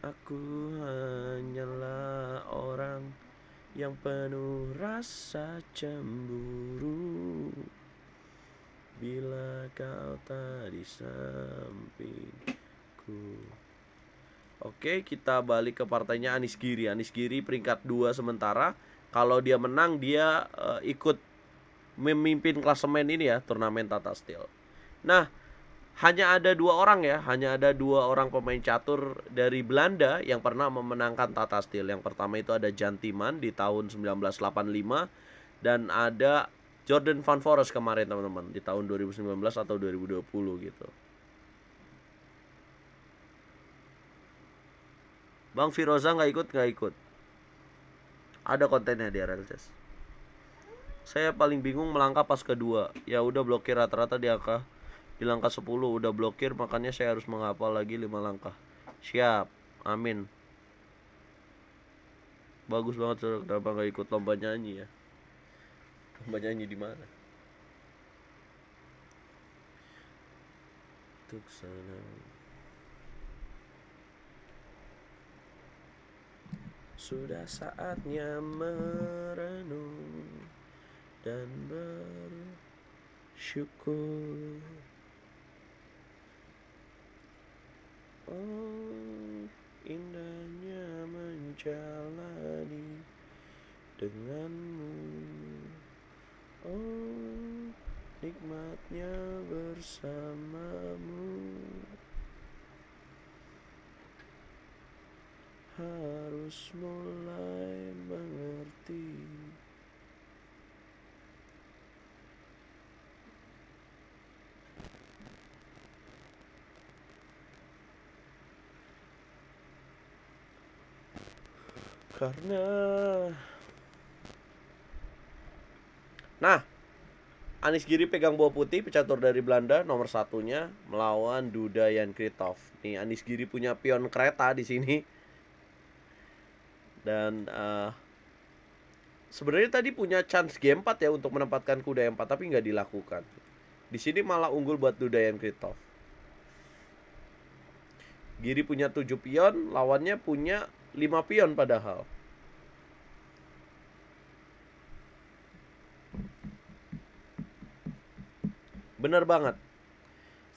Speaker 1: Aku hanyalah orang yang penuh rasa cemburu Bila kau tak di sampingku Oke kita balik ke partainya Anis Giri Anis Giri peringkat 2 sementara Kalau dia menang dia uh, ikut memimpin klasemen ini ya turnamen Tata Steel Nah hanya ada dua orang ya, hanya ada dua orang pemain catur dari Belanda yang pernah memenangkan Tata Steel. Yang pertama itu ada Jan Timan di tahun 1985 dan ada Jordan Van Forest kemarin teman-teman di tahun 2019 atau 2020 gitu. Bang Firoza nggak ikut nggak ikut. Ada kontennya di RLCS. Saya paling bingung melangkah pas kedua. Ya udah blokir rata-rata di angka di langkah 10 udah blokir makanya saya harus menghafal lagi 5 langkah. Siap. Amin. Bagus banget saudara kenapa nggak ikut lomba nyanyi ya? Lomba nyanyi di mana? Tuk sana. Sudah saatnya merenung dan bersyukur. Oh, indahnya menjalani denganmu. Oh, nikmatnya bersamamu. Harus mulai mengerti. karena Nah, Anis Giri pegang bola putih pecatur dari Belanda nomor satunya melawan Duda Jan Kritov. Nih Anis Giri punya pion kereta di sini. Dan uh, sebenarnya tadi punya chance game 4 ya untuk menempatkan kuda yang 4 tapi nggak dilakukan. Di sini malah unggul buat Duda Jan Kritov. Giri punya 7 pion, lawannya punya 5 pion padahal. Bener banget.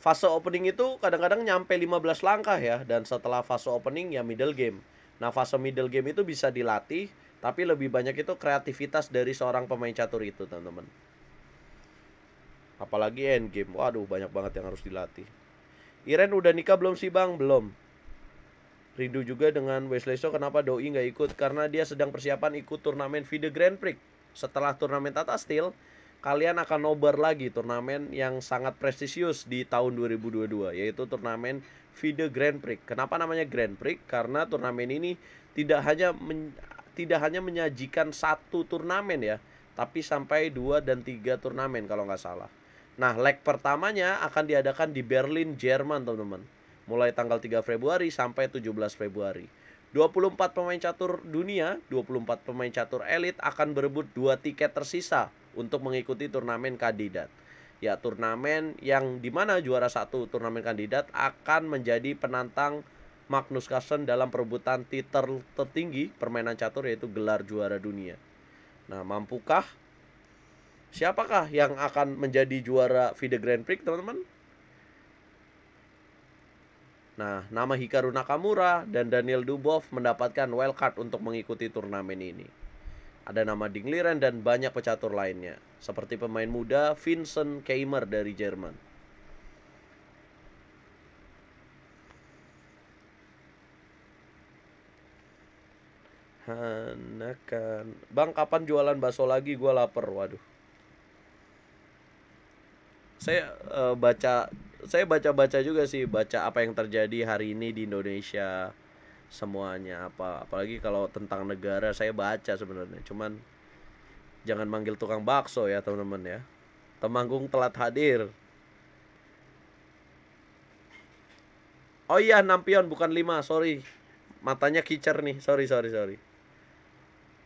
Speaker 1: Fase opening itu kadang-kadang nyampe 15 langkah ya dan setelah fase opening ya middle game. Nah, fase middle game itu bisa dilatih, tapi lebih banyak itu kreativitas dari seorang pemain catur itu, teman-teman. Apalagi end game. Waduh, banyak banget yang harus dilatih. Iren udah nikah belum sih bang? Belum. Rindu juga dengan Wesley So. kenapa Doi nggak ikut karena dia sedang persiapan ikut turnamen FIDE Grand Prix. Setelah turnamen Tata Steel, kalian akan nobar lagi turnamen yang sangat prestisius di tahun 2022 yaitu turnamen FIDE Grand Prix. Kenapa namanya Grand Prix? Karena turnamen ini tidak hanya men tidak hanya menyajikan satu turnamen ya, tapi sampai dua dan tiga turnamen kalau nggak salah. Nah, leg pertamanya akan diadakan di Berlin, Jerman, teman-teman. Mulai tanggal 3 Februari sampai 17 Februari. 24 pemain catur dunia, 24 pemain catur elit akan berebut dua tiket tersisa untuk mengikuti turnamen kandidat. Ya, turnamen yang dimana juara satu turnamen kandidat akan menjadi penantang Magnus Carlsen dalam perebutan titel tertinggi permainan catur yaitu gelar juara dunia. Nah, mampukah Siapakah yang akan menjadi juara FIDE Grand Prix, teman-teman? Nah, nama Hikaru Nakamura dan Daniel Dubov mendapatkan wild card untuk mengikuti turnamen ini. Ada nama Liren dan banyak pecatur lainnya, seperti pemain muda Vincent Keimer dari Jerman. Hanakan. Bang, kapan jualan bakso lagi? Gua lapar. Waduh saya uh, baca saya baca-baca juga sih baca apa yang terjadi hari ini di Indonesia semuanya apa apalagi kalau tentang negara saya baca sebenarnya cuman jangan manggil tukang bakso ya teman-teman ya Temanggung telat hadir Oh iya nampion bukan lima sorry matanya kicer nih sorry sorry sorry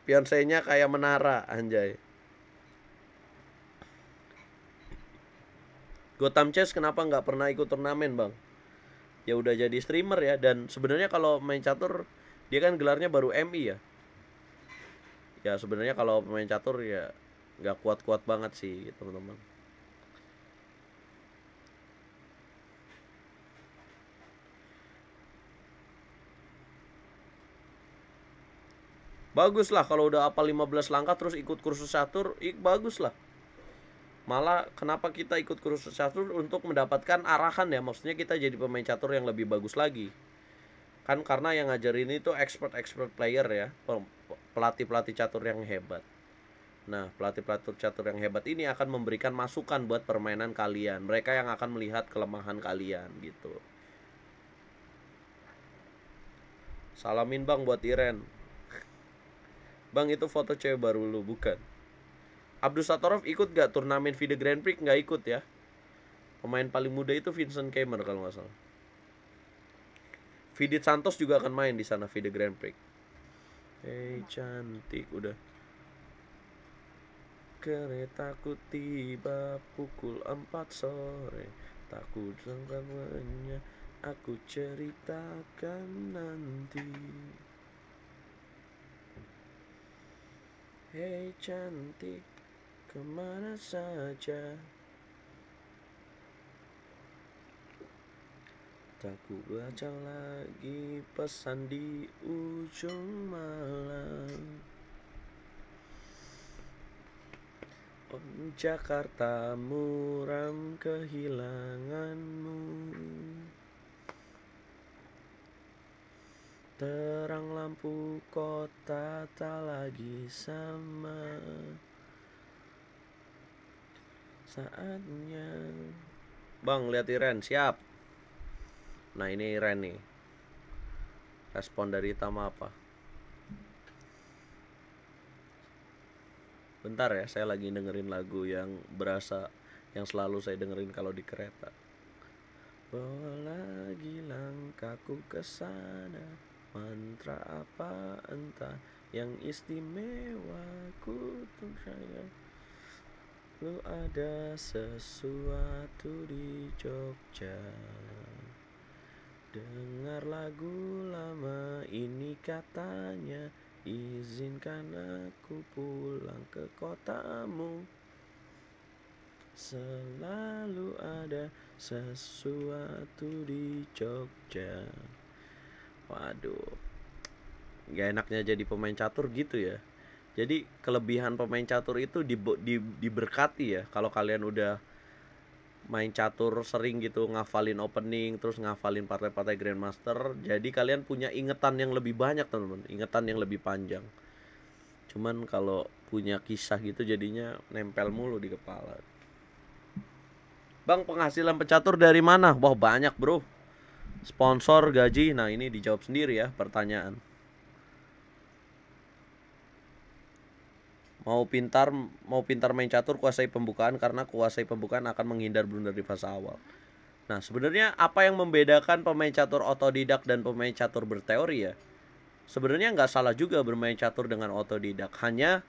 Speaker 1: pion saya kayak menara anjay Gotham Chess kenapa nggak pernah ikut turnamen bang? Ya udah jadi streamer ya dan sebenarnya kalau main catur dia kan gelarnya baru MI ya. Ya sebenarnya kalau main catur ya nggak kuat-kuat banget sih teman-teman. Bagus lah kalau udah apa 15 langkah terus ikut kursus catur, ik bagus lah malah kenapa kita ikut kursus catur untuk mendapatkan arahan ya maksudnya kita jadi pemain catur yang lebih bagus lagi kan karena yang ngajarin itu expert expert player ya pelatih pelatih catur yang hebat nah pelatih pelatih catur yang hebat ini akan memberikan masukan buat permainan kalian mereka yang akan melihat kelemahan kalian gitu salamin bang buat Iren bang itu foto cewek baru lu bukan Abdul Satorov ikut gak turnamen FIDE Grand Prix? Gak ikut ya. Pemain paling muda itu Vincent Kamer kalau nggak salah. Vidit Santos juga akan main di sana FIDE Grand Prix. Hei eh, cantik udah. Keretaku tiba pukul 4 sore. Takut rangkanya aku ceritakan nanti. Hei cantik kemana saja Tak ku baca lagi pesan di ujung malam Oh Jakarta muram kehilanganmu Terang lampu kota tak lagi sama saatnya bang lihat Iren siap nah ini Iren nih respon dari Tama apa bentar ya saya lagi dengerin lagu yang berasa yang selalu saya dengerin kalau di kereta bawa lagi langkahku ke sana mantra apa entah yang istimewa ku saya. Lu ada sesuatu di Jogja Dengar lagu lama ini katanya Izinkan aku pulang ke kotamu Selalu ada sesuatu di Jogja Waduh Gak enaknya jadi pemain catur gitu ya jadi kelebihan pemain catur itu di, di, diberkati ya kalau kalian udah main catur sering gitu ngafalin opening terus ngafalin partai-partai grandmaster jadi kalian punya ingetan yang lebih banyak teman-teman ingetan yang lebih panjang cuman kalau punya kisah gitu jadinya nempel mulu di kepala bang penghasilan pecatur dari mana wah banyak bro sponsor gaji nah ini dijawab sendiri ya pertanyaan Mau pintar mau pintar main catur kuasai pembukaan karena kuasai pembukaan akan menghindar blunder di fase awal. Nah, sebenarnya apa yang membedakan pemain catur otodidak dan pemain catur berteori ya? Sebenarnya nggak salah juga bermain catur dengan otodidak. Hanya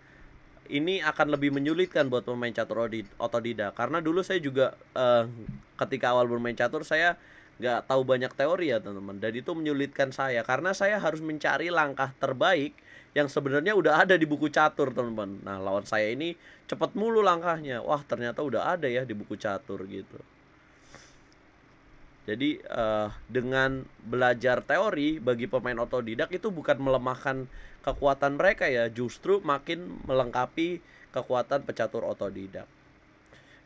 Speaker 1: ini akan lebih menyulitkan buat pemain catur otodidak. Karena dulu saya juga eh, ketika awal bermain catur saya nggak tahu banyak teori ya teman-teman. Dan itu menyulitkan saya karena saya harus mencari langkah terbaik yang sebenarnya udah ada di buku catur teman-teman. Nah lawan saya ini cepat mulu langkahnya. Wah ternyata udah ada ya di buku catur gitu. Jadi uh, dengan belajar teori bagi pemain otodidak itu bukan melemahkan kekuatan mereka ya, justru makin melengkapi kekuatan pecatur otodidak.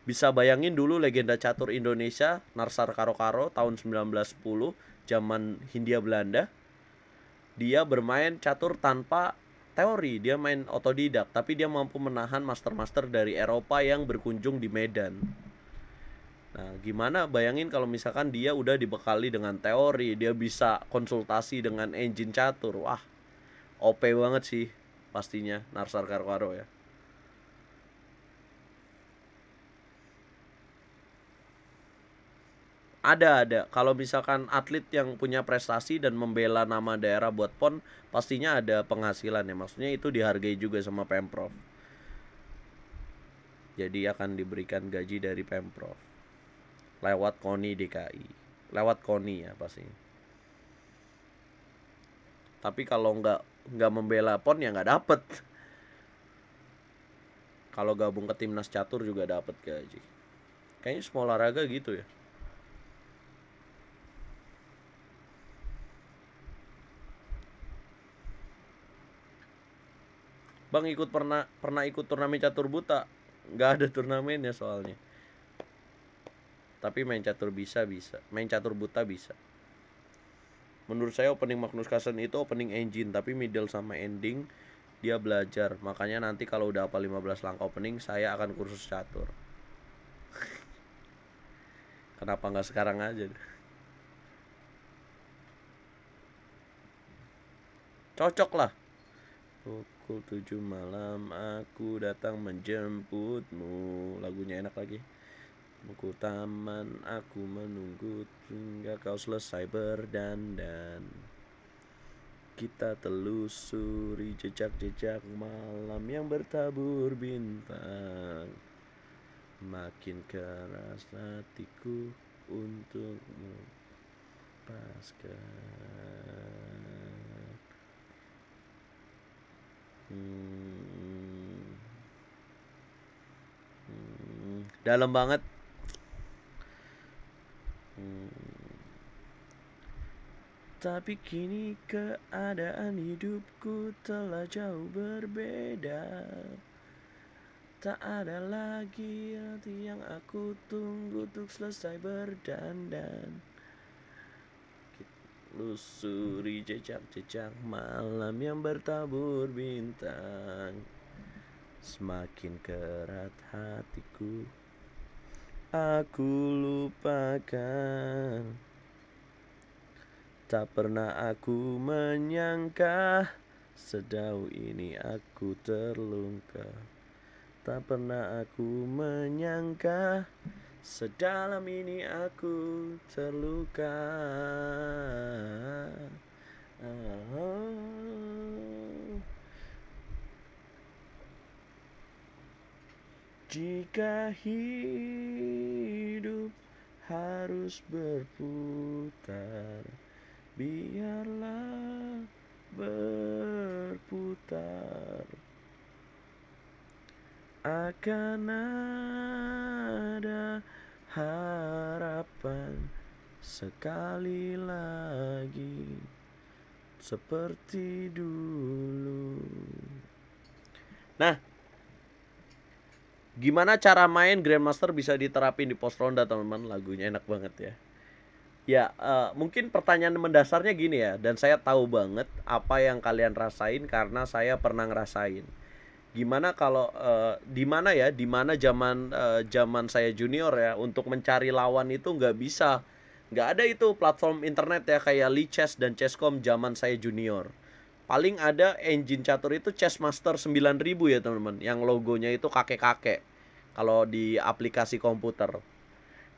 Speaker 1: Bisa bayangin dulu legenda catur Indonesia Narsar Karo Karo tahun 1910 zaman Hindia Belanda dia bermain catur tanpa teori dia main otodidak tapi dia mampu menahan master-master dari Eropa yang berkunjung di Medan Nah, gimana bayangin kalau misalkan dia udah dibekali dengan teori, dia bisa konsultasi dengan engine catur. Wah, OP banget sih pastinya Narsar Karwaro ya. Ada ada. Kalau misalkan atlet yang punya prestasi dan membela nama daerah buat pon, pastinya ada penghasilan ya. Maksudnya itu dihargai juga sama pemprov. Jadi akan diberikan gaji dari pemprov lewat KONI DKI, lewat KONI ya pasti. Tapi kalau nggak nggak membela pon ya nggak dapet. Kalau gabung ke timnas catur juga dapet gaji. Kayaknya semua olahraga gitu ya. Bang ikut pernah pernah ikut turnamen catur buta? Nggak ada turnamennya soalnya. Tapi main catur bisa bisa, main catur buta bisa. Menurut saya opening Magnus Carlsen itu opening engine tapi middle sama ending dia belajar. Makanya nanti kalau udah apa 15 langkah opening saya akan kursus catur. Kenapa nggak sekarang aja? Cocok lah. Tuh pukul 7 malam aku datang menjemputmu lagunya enak lagi Buku taman aku menunggu hingga kau selesai berdandan Kita telusuri jejak-jejak malam yang bertabur bintang Makin keras hatiku untukmu pasca hmm, dalam banget hmm, tapi kini keadaan hidupku telah jauh berbeda Tak ada lagi hati yang aku tunggu untuk selesai berdandan Lusuri jejak-jejak malam yang bertabur bintang Semakin kerat hatiku Aku lupakan Tak pernah aku menyangka Sejauh ini aku terluka Tak pernah aku menyangka Sedalam ini aku terluka oh. Jika hidup harus berputar Biarlah berputar akan ada harapan sekali lagi seperti dulu. Nah, gimana cara main Grandmaster bisa diterapin di post ronda teman-teman? Lagunya enak banget ya. Ya, uh, mungkin pertanyaan mendasarnya gini ya, dan saya tahu banget apa yang kalian rasain karena saya pernah ngerasain gimana kalau uh, di mana ya di mana zaman uh, zaman saya junior ya untuk mencari lawan itu nggak bisa nggak ada itu platform internet ya kayak Lichess dan Chesscom zaman saya junior paling ada engine catur itu Chessmaster 9000 ya teman-teman yang logonya itu kakek-kakek kalau di aplikasi komputer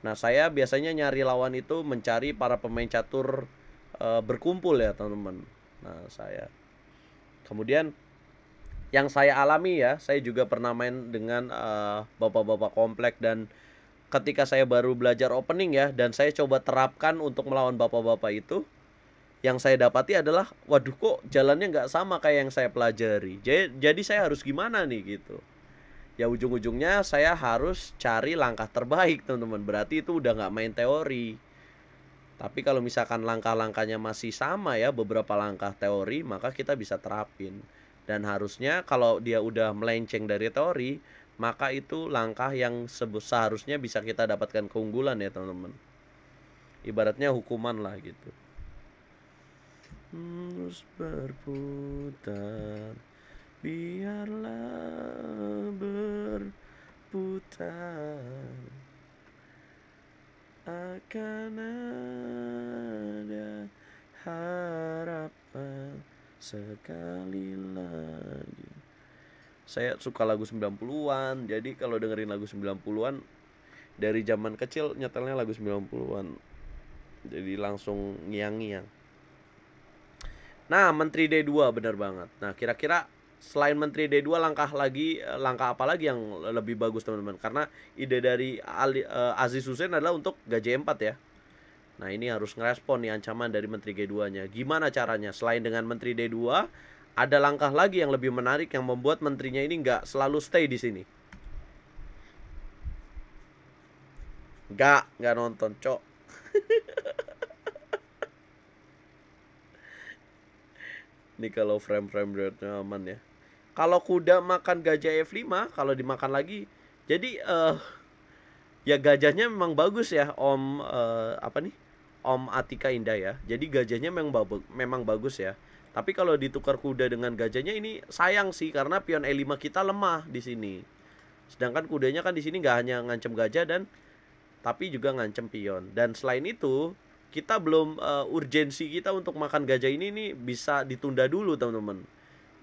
Speaker 1: nah saya biasanya nyari lawan itu mencari para pemain catur uh, berkumpul ya teman-teman nah saya kemudian yang saya alami ya, saya juga pernah main dengan eh, bapak-bapak uh, bapak -bapak komplek dan ketika saya baru belajar opening ya dan saya coba terapkan untuk melawan bapak-bapak itu yang saya dapati adalah waduh kok jalannya nggak sama kayak yang saya pelajari jadi, jadi saya harus gimana nih gitu ya ujung-ujungnya saya harus cari langkah terbaik teman-teman berarti itu udah nggak main teori tapi kalau misalkan langkah-langkahnya masih sama ya beberapa langkah teori maka kita bisa terapin dan harusnya kalau dia udah melenceng dari teori, maka itu langkah yang seharusnya bisa kita dapatkan keunggulan ya teman-teman. Ibaratnya hukuman lah gitu. Terus berputar, biarlah berputar. Akan ada harapan sekali lagi saya suka lagu 90-an jadi kalau dengerin lagu 90-an dari zaman kecil nyatanya lagu 90-an jadi langsung ngiang-ngiang nah menteri D2 benar banget nah kira-kira selain menteri D2 langkah lagi eh, langkah apa lagi yang lebih bagus teman-teman karena ide dari Ali, uh, Aziz Hussein adalah untuk gaji 4 ya Nah ini harus ngerespon nih ancaman dari Menteri G2-nya. Gimana caranya? Selain dengan Menteri D2, ada langkah lagi yang lebih menarik yang membuat menterinya ini nggak selalu stay di sini. Nggak, nggak nonton, cok. ini kalau frame-frame beratnya aman ya. Kalau kuda makan gajah F5, kalau dimakan lagi, jadi uh, ya gajahnya memang bagus ya Om uh, apa nih? Om Atika Indah ya. Jadi gajahnya memang bagus, memang bagus ya. Tapi kalau ditukar kuda dengan gajahnya ini sayang sih karena pion E5 kita lemah di sini. Sedangkan kudanya kan di sini nggak hanya ngancem gajah dan tapi juga ngancem pion. Dan selain itu, kita belum uh, urgensi kita untuk makan gajah ini nih bisa ditunda dulu, teman-teman.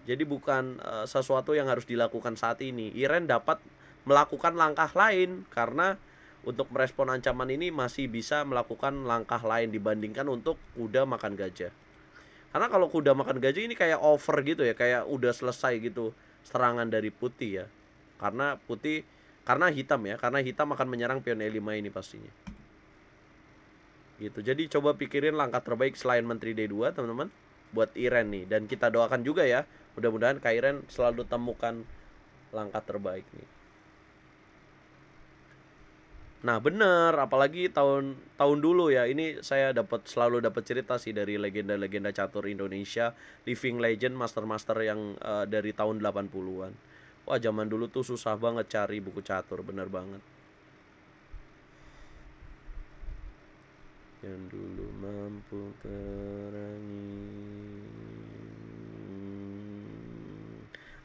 Speaker 1: Jadi bukan uh, sesuatu yang harus dilakukan saat ini. Iren dapat melakukan langkah lain karena untuk merespon ancaman ini masih bisa melakukan langkah lain dibandingkan untuk kuda makan gajah. Karena kalau kuda makan gajah ini kayak over gitu ya, kayak udah selesai gitu serangan dari putih ya. Karena putih karena hitam ya, karena hitam akan menyerang pion E5 ini pastinya. Gitu. Jadi coba pikirin langkah terbaik selain menteri D2, teman-teman, buat Iren nih dan kita doakan juga ya, mudah-mudahan Kairen selalu temukan langkah terbaik nih. Nah bener, apalagi tahun tahun dulu ya. Ini saya dapat selalu dapat cerita sih dari legenda-legenda catur Indonesia, living legend, master-master yang uh, dari tahun 80-an. Wah, zaman dulu tuh susah banget cari buku catur, bener banget. Yang dulu mampu terangi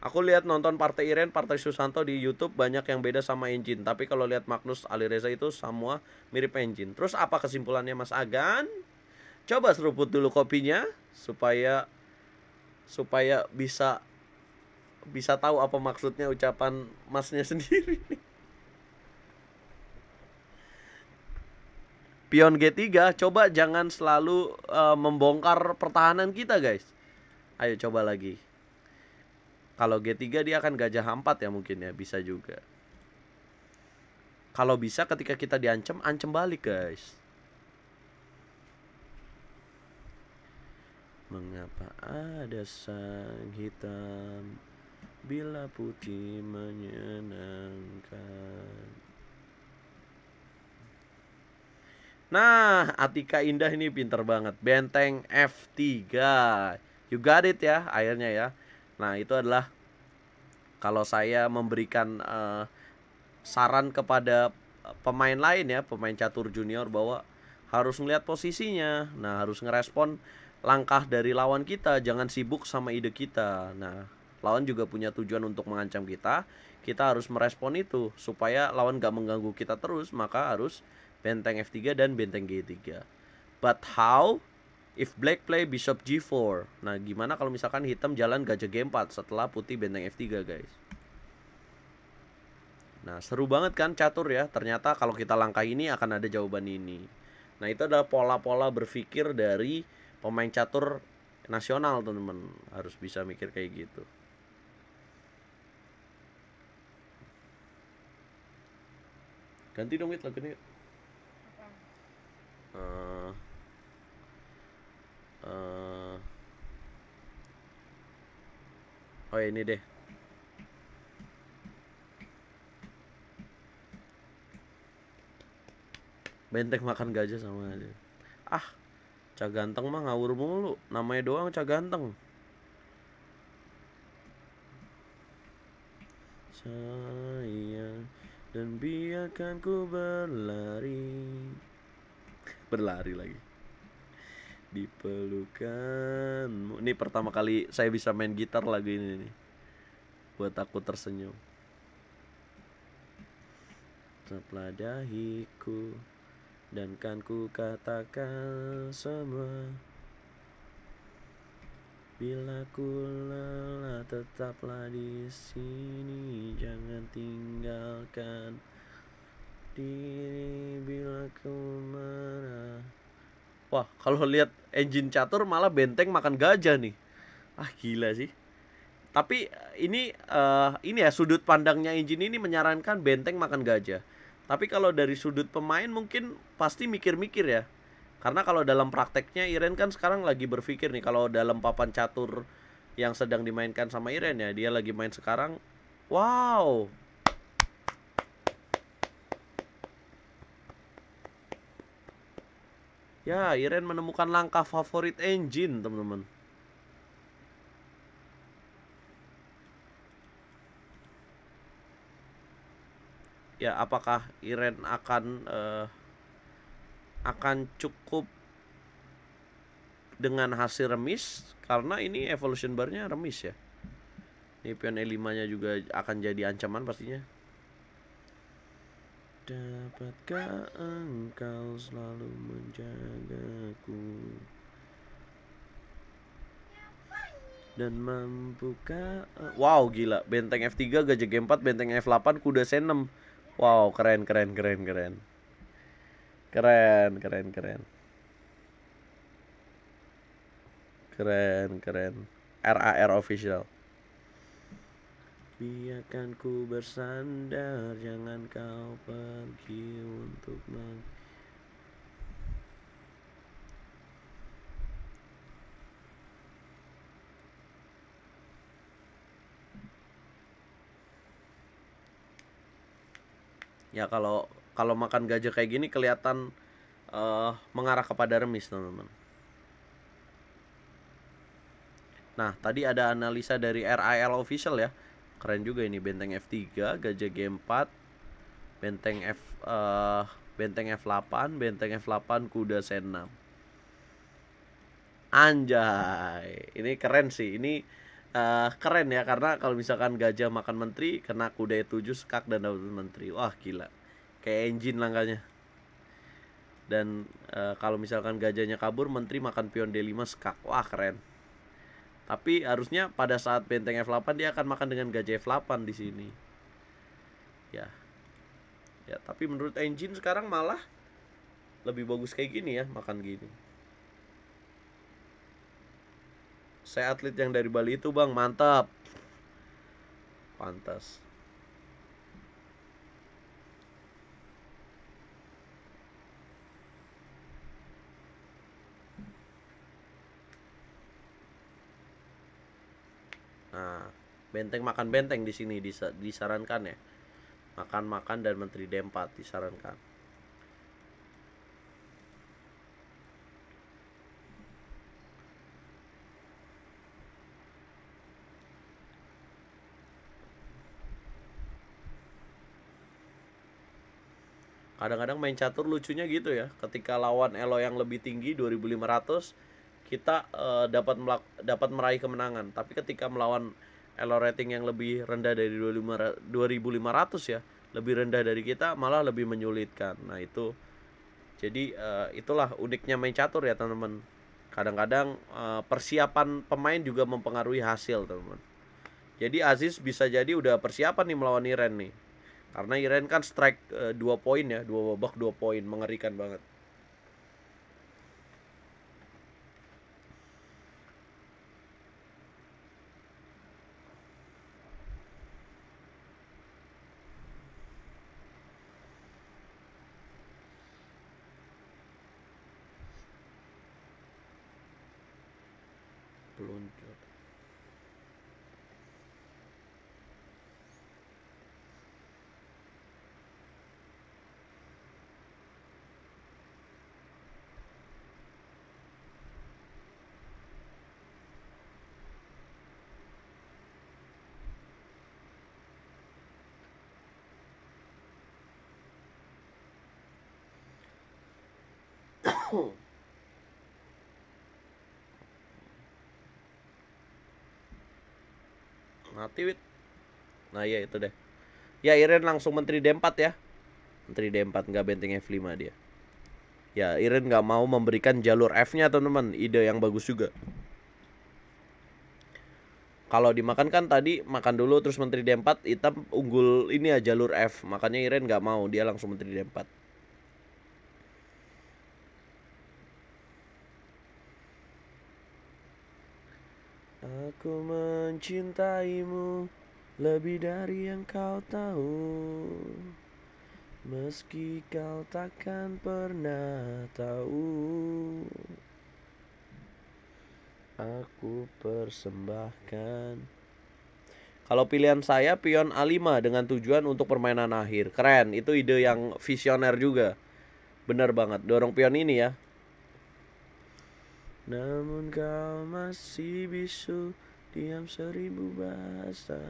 Speaker 1: Aku lihat nonton Partai Iren, Partai Susanto di YouTube banyak yang beda sama Enjin. Tapi kalau lihat Magnus Alireza itu semua mirip Enjin. Terus apa kesimpulannya Mas Agan? Coba seruput dulu kopinya supaya supaya bisa bisa tahu apa maksudnya ucapan masnya sendiri. Pion G3 coba jangan selalu uh, membongkar pertahanan kita, guys. Ayo coba lagi. Kalau G3 dia akan gajah 4 ya mungkin ya, bisa juga. Kalau bisa ketika kita diancam, ancam balik guys. Mengapa ada sang hitam bila putih menyenangkan? Nah, Atika Indah ini pinter banget. Benteng F3. You got it ya, akhirnya ya. Nah, itu adalah kalau saya memberikan uh, saran kepada pemain lain ya, pemain catur junior bahwa harus melihat posisinya. Nah, harus ngerespon langkah dari lawan kita, jangan sibuk sama ide kita. Nah, lawan juga punya tujuan untuk mengancam kita. Kita harus merespon itu supaya lawan gak mengganggu kita terus, maka harus benteng F3 dan benteng G3. But how If black play bishop g4. Nah, gimana kalau misalkan hitam jalan gajah g4 setelah putih benteng f3, guys. Nah, seru banget kan catur ya. Ternyata kalau kita langkah ini akan ada jawaban ini. Nah, itu adalah pola-pola berpikir dari pemain catur nasional, teman-teman. Harus bisa mikir kayak gitu. Ganti dong, Wit, lagunya. Uh, uh, oh ini deh benteng makan gajah sama aja ah cah ganteng mah ngawur mulu namanya doang cah ganteng saya dan biarkan ku berlari berlari lagi di pelukan ini pertama kali saya bisa main gitar lagi ini nih buat aku tersenyum terpeladahiku dan kan ku katakan semua Bila ku lelah tetaplah di sini jangan tinggalkan diri bila ku marah Wah, kalau lihat engine catur malah benteng makan gajah nih ah gila sih tapi ini uh, ini ya sudut pandangnya engine ini menyarankan benteng makan gajah tapi kalau dari sudut pemain mungkin pasti mikir-mikir ya karena kalau dalam prakteknya Iren kan sekarang lagi berpikir nih kalau dalam papan catur yang sedang dimainkan sama Iren ya dia lagi main sekarang wow Ya, Iren menemukan langkah favorit engine, teman-teman. Ya, apakah Iren akan uh, akan cukup dengan hasil remis karena ini evolution bar nya remis ya. Ini pion E5-nya juga akan jadi ancaman pastinya. Dapatkah engkau selalu menjagaku Dan mampukah Wow gila Benteng F3, Gajah G4, Benteng F8, Kuda C6 Wow keren keren keren keren Keren keren keren Keren keren RAR official Biarkan ku bersandar Jangan kau pergi untuk meng Ya kalau kalau makan gajah kayak gini kelihatan uh, mengarah kepada remis teman-teman. Nah tadi ada analisa dari RIL official ya keren juga ini benteng F3, gajah G4, benteng F uh, benteng F8, benteng F8 kuda C6. Anjay, ini keren sih. Ini uh, keren ya karena kalau misalkan gajah makan menteri kena kuda E7 sekak dan dapat menteri. Wah, gila. Kayak engine langkahnya. Dan uh, kalau misalkan gajahnya kabur, menteri makan pion D5 sekak. Wah, keren. Tapi harusnya pada saat benteng F8 dia akan makan dengan gajah F8 di sini. Ya. Ya, tapi menurut engine sekarang malah lebih bagus kayak gini ya, makan gini. Saya atlet yang dari Bali itu, Bang. Mantap. Pantas. Nah, benteng makan benteng di sini disarankan ya. Makan-makan dan Menteri D4 disarankan. Kadang-kadang main catur lucunya gitu ya. Ketika lawan elo yang lebih tinggi 2500 kita uh, dapat melak- dapat meraih kemenangan. Tapi ketika melawan elo rating yang lebih rendah dari 2500 ya, lebih rendah dari kita malah lebih menyulitkan. Nah, itu jadi uh, itulah uniknya main catur ya, teman-teman. Kadang-kadang uh, persiapan pemain juga mempengaruhi hasil, teman-teman. Jadi Aziz bisa jadi udah persiapan nih melawan Iren nih. Karena Iren kan strike uh, poin ya, dua babak dua poin, mengerikan banget. mati wit nah iya itu deh ya Iren langsung menteri D4 ya menteri D4 nggak benteng F5 dia ya Iren nggak mau memberikan jalur F-nya teman-teman ide yang bagus juga kalau dimakan kan tadi makan dulu terus menteri D4 hitam unggul ini ya jalur F makanya Iren nggak mau dia langsung menteri D4 aku mencintaimu lebih dari yang kau tahu Meski kau takkan pernah tahu Aku persembahkan Kalau pilihan saya pion A5 dengan tujuan untuk permainan akhir Keren, itu ide yang visioner juga Bener banget, dorong pion ini ya Namun kau masih bisu Diam seribu bahasa.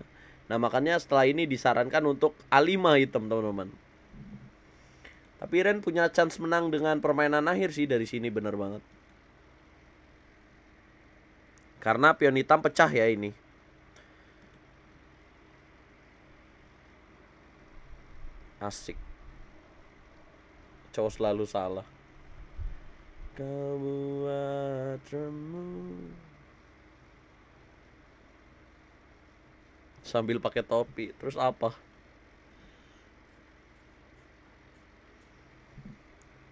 Speaker 1: Nah makanya setelah ini disarankan untuk A5 hitam teman-teman. Tapi Ren punya chance menang dengan permainan akhir sih dari sini bener banget. Karena pion hitam pecah ya ini. Asik. Cowok selalu salah. Kau buat remuk. sambil pakai topi terus apa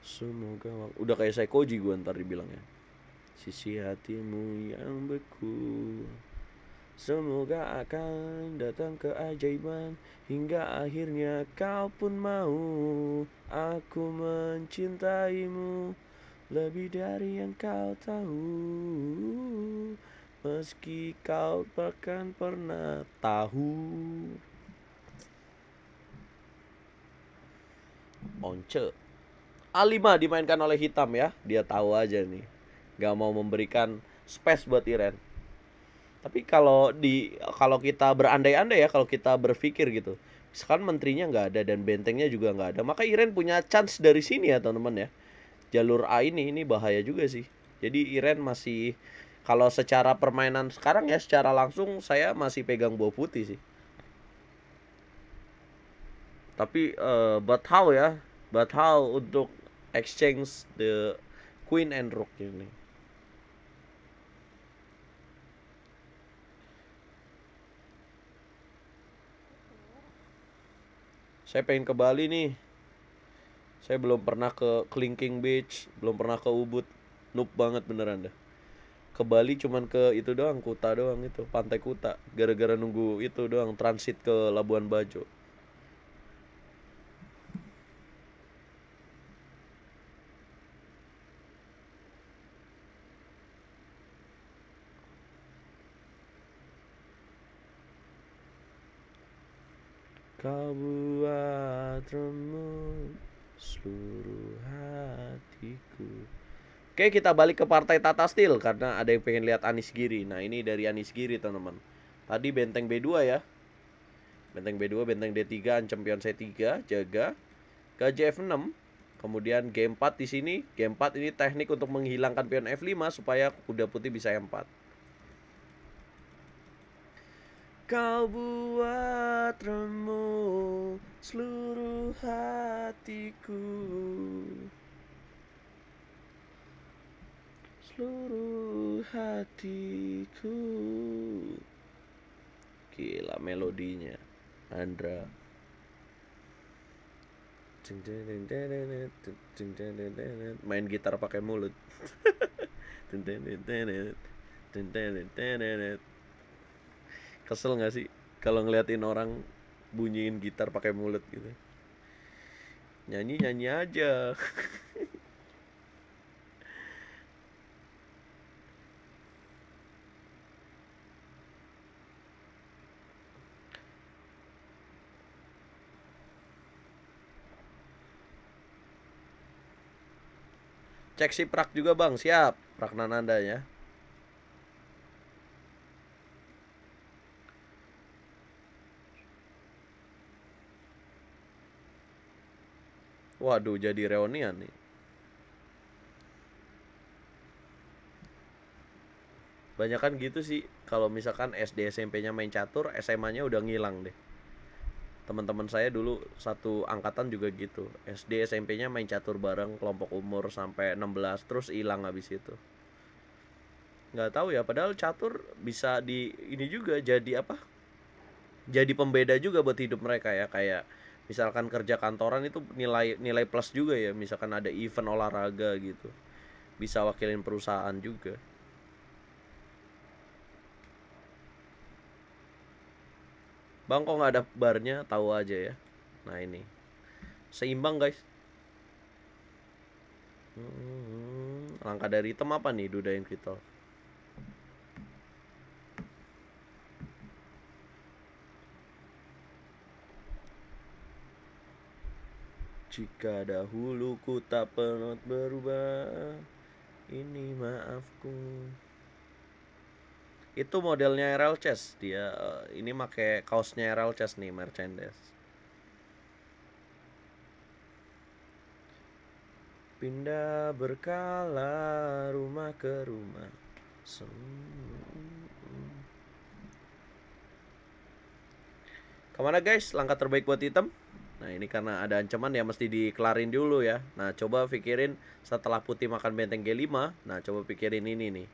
Speaker 1: semoga udah kayak saya koji gue ntar dibilang ya sisi hatimu yang beku Semoga akan datang keajaiban Hingga akhirnya kau pun mau Aku mencintaimu Lebih dari yang kau tahu Meski kau bahkan pernah tahu Once A5 dimainkan oleh hitam ya Dia tahu aja nih Gak mau memberikan space buat Iren Tapi kalau di kalau kita berandai-andai ya Kalau kita berpikir gitu Misalkan menterinya nggak ada dan bentengnya juga nggak ada Maka Iren punya chance dari sini ya teman-teman ya Jalur A ini, ini bahaya juga sih Jadi Iren masih kalau secara permainan sekarang ya secara langsung saya masih pegang buah putih sih tapi uh, but how ya but how untuk exchange the queen and rook ini saya pengen ke Bali nih saya belum pernah ke Klingking Beach belum pernah ke Ubud noob banget beneran deh ke Bali cuman ke itu doang Kuta doang itu pantai Kuta gara-gara nunggu itu doang transit ke Labuan Bajo Oke, kita balik ke partai Tata Steel karena ada yang pengen lihat Anis Giri. Nah, ini dari Anis Giri, teman-teman. Tadi benteng B2 ya. Benteng B2, benteng D3, ancam pion C3, jaga. Gajah F6. Kemudian G4 di sini. G4 ini teknik untuk menghilangkan pion F5 supaya kuda putih bisa M4. Kau buat remuk seluruh hatiku. seluruh hatiku gila melodinya Andra main gitar pakai mulut kesel nggak sih kalau ngeliatin orang bunyiin gitar pakai mulut gitu nyanyi nyanyi aja Cek si Prak juga bang, siap. Prak Nananda ya. Waduh, jadi reunian nih. Banyak kan gitu sih, kalau misalkan SD SMP-nya main catur, SMA-nya udah ngilang deh teman-teman saya dulu satu angkatan juga gitu SD SMP-nya main catur bareng kelompok umur sampai 16 terus hilang habis itu nggak tahu ya padahal catur bisa di ini juga jadi apa jadi pembeda juga buat hidup mereka ya kayak misalkan kerja kantoran itu nilai nilai plus juga ya misalkan ada event olahraga gitu bisa wakilin perusahaan juga Bang kok nggak ada barnya tahu aja ya nah ini seimbang guys hmm, langkah dari item apa nih yang kita Jika dahulu ku tak pernah berubah Ini maafku itu modelnya RL Chess dia eh, ini pakai kaosnya RL Chess nih merchandise pindah berkala rumah ke rumah so kemana guys langkah terbaik buat item nah ini karena ada ancaman ya mesti dikelarin dulu ya nah coba pikirin setelah putih makan benteng G5 nah coba pikirin ini nih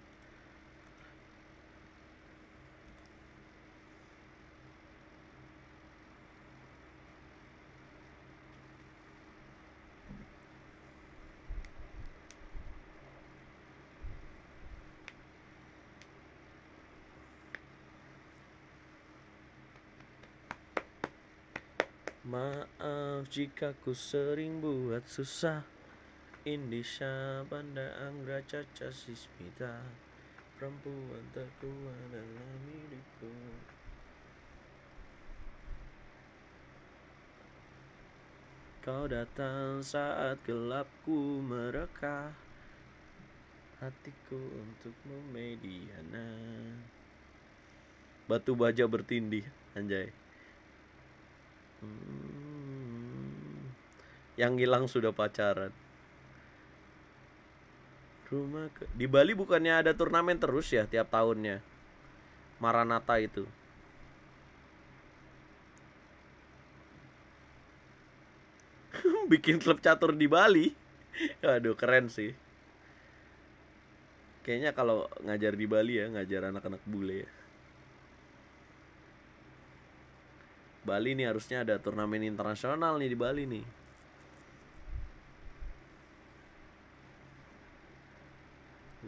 Speaker 1: Jika ku sering buat susah Indisha Banda Anggra Caca Sismita Perempuan terkuat dalam hidupku Kau datang saat gelapku mereka, Hatiku untukmu mediana Batu baja bertindih anjay hmm yang hilang sudah pacaran. Rumah ke... di Bali bukannya ada turnamen terus ya tiap tahunnya. Maranata itu. Bikin klub catur di Bali. Aduh keren sih. Kayaknya kalau ngajar di Bali ya, ngajar anak-anak bule ya. Bali nih harusnya ada turnamen internasional nih di Bali nih.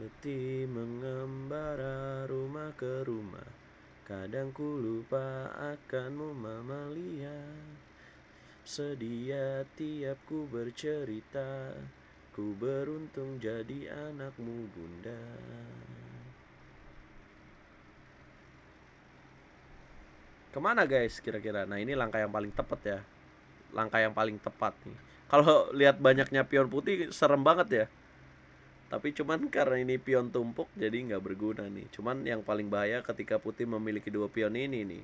Speaker 1: Letih mengembara rumah ke rumah Kadang ku lupa akanmu mama Sedia tiap ku bercerita Ku beruntung jadi anakmu bunda Kemana guys kira-kira? Nah ini langkah yang paling tepat ya Langkah yang paling tepat nih Kalau lihat banyaknya pion putih serem banget ya tapi cuman karena ini pion tumpuk jadi nggak berguna nih. Cuman yang paling bahaya ketika putih memiliki dua pion ini nih.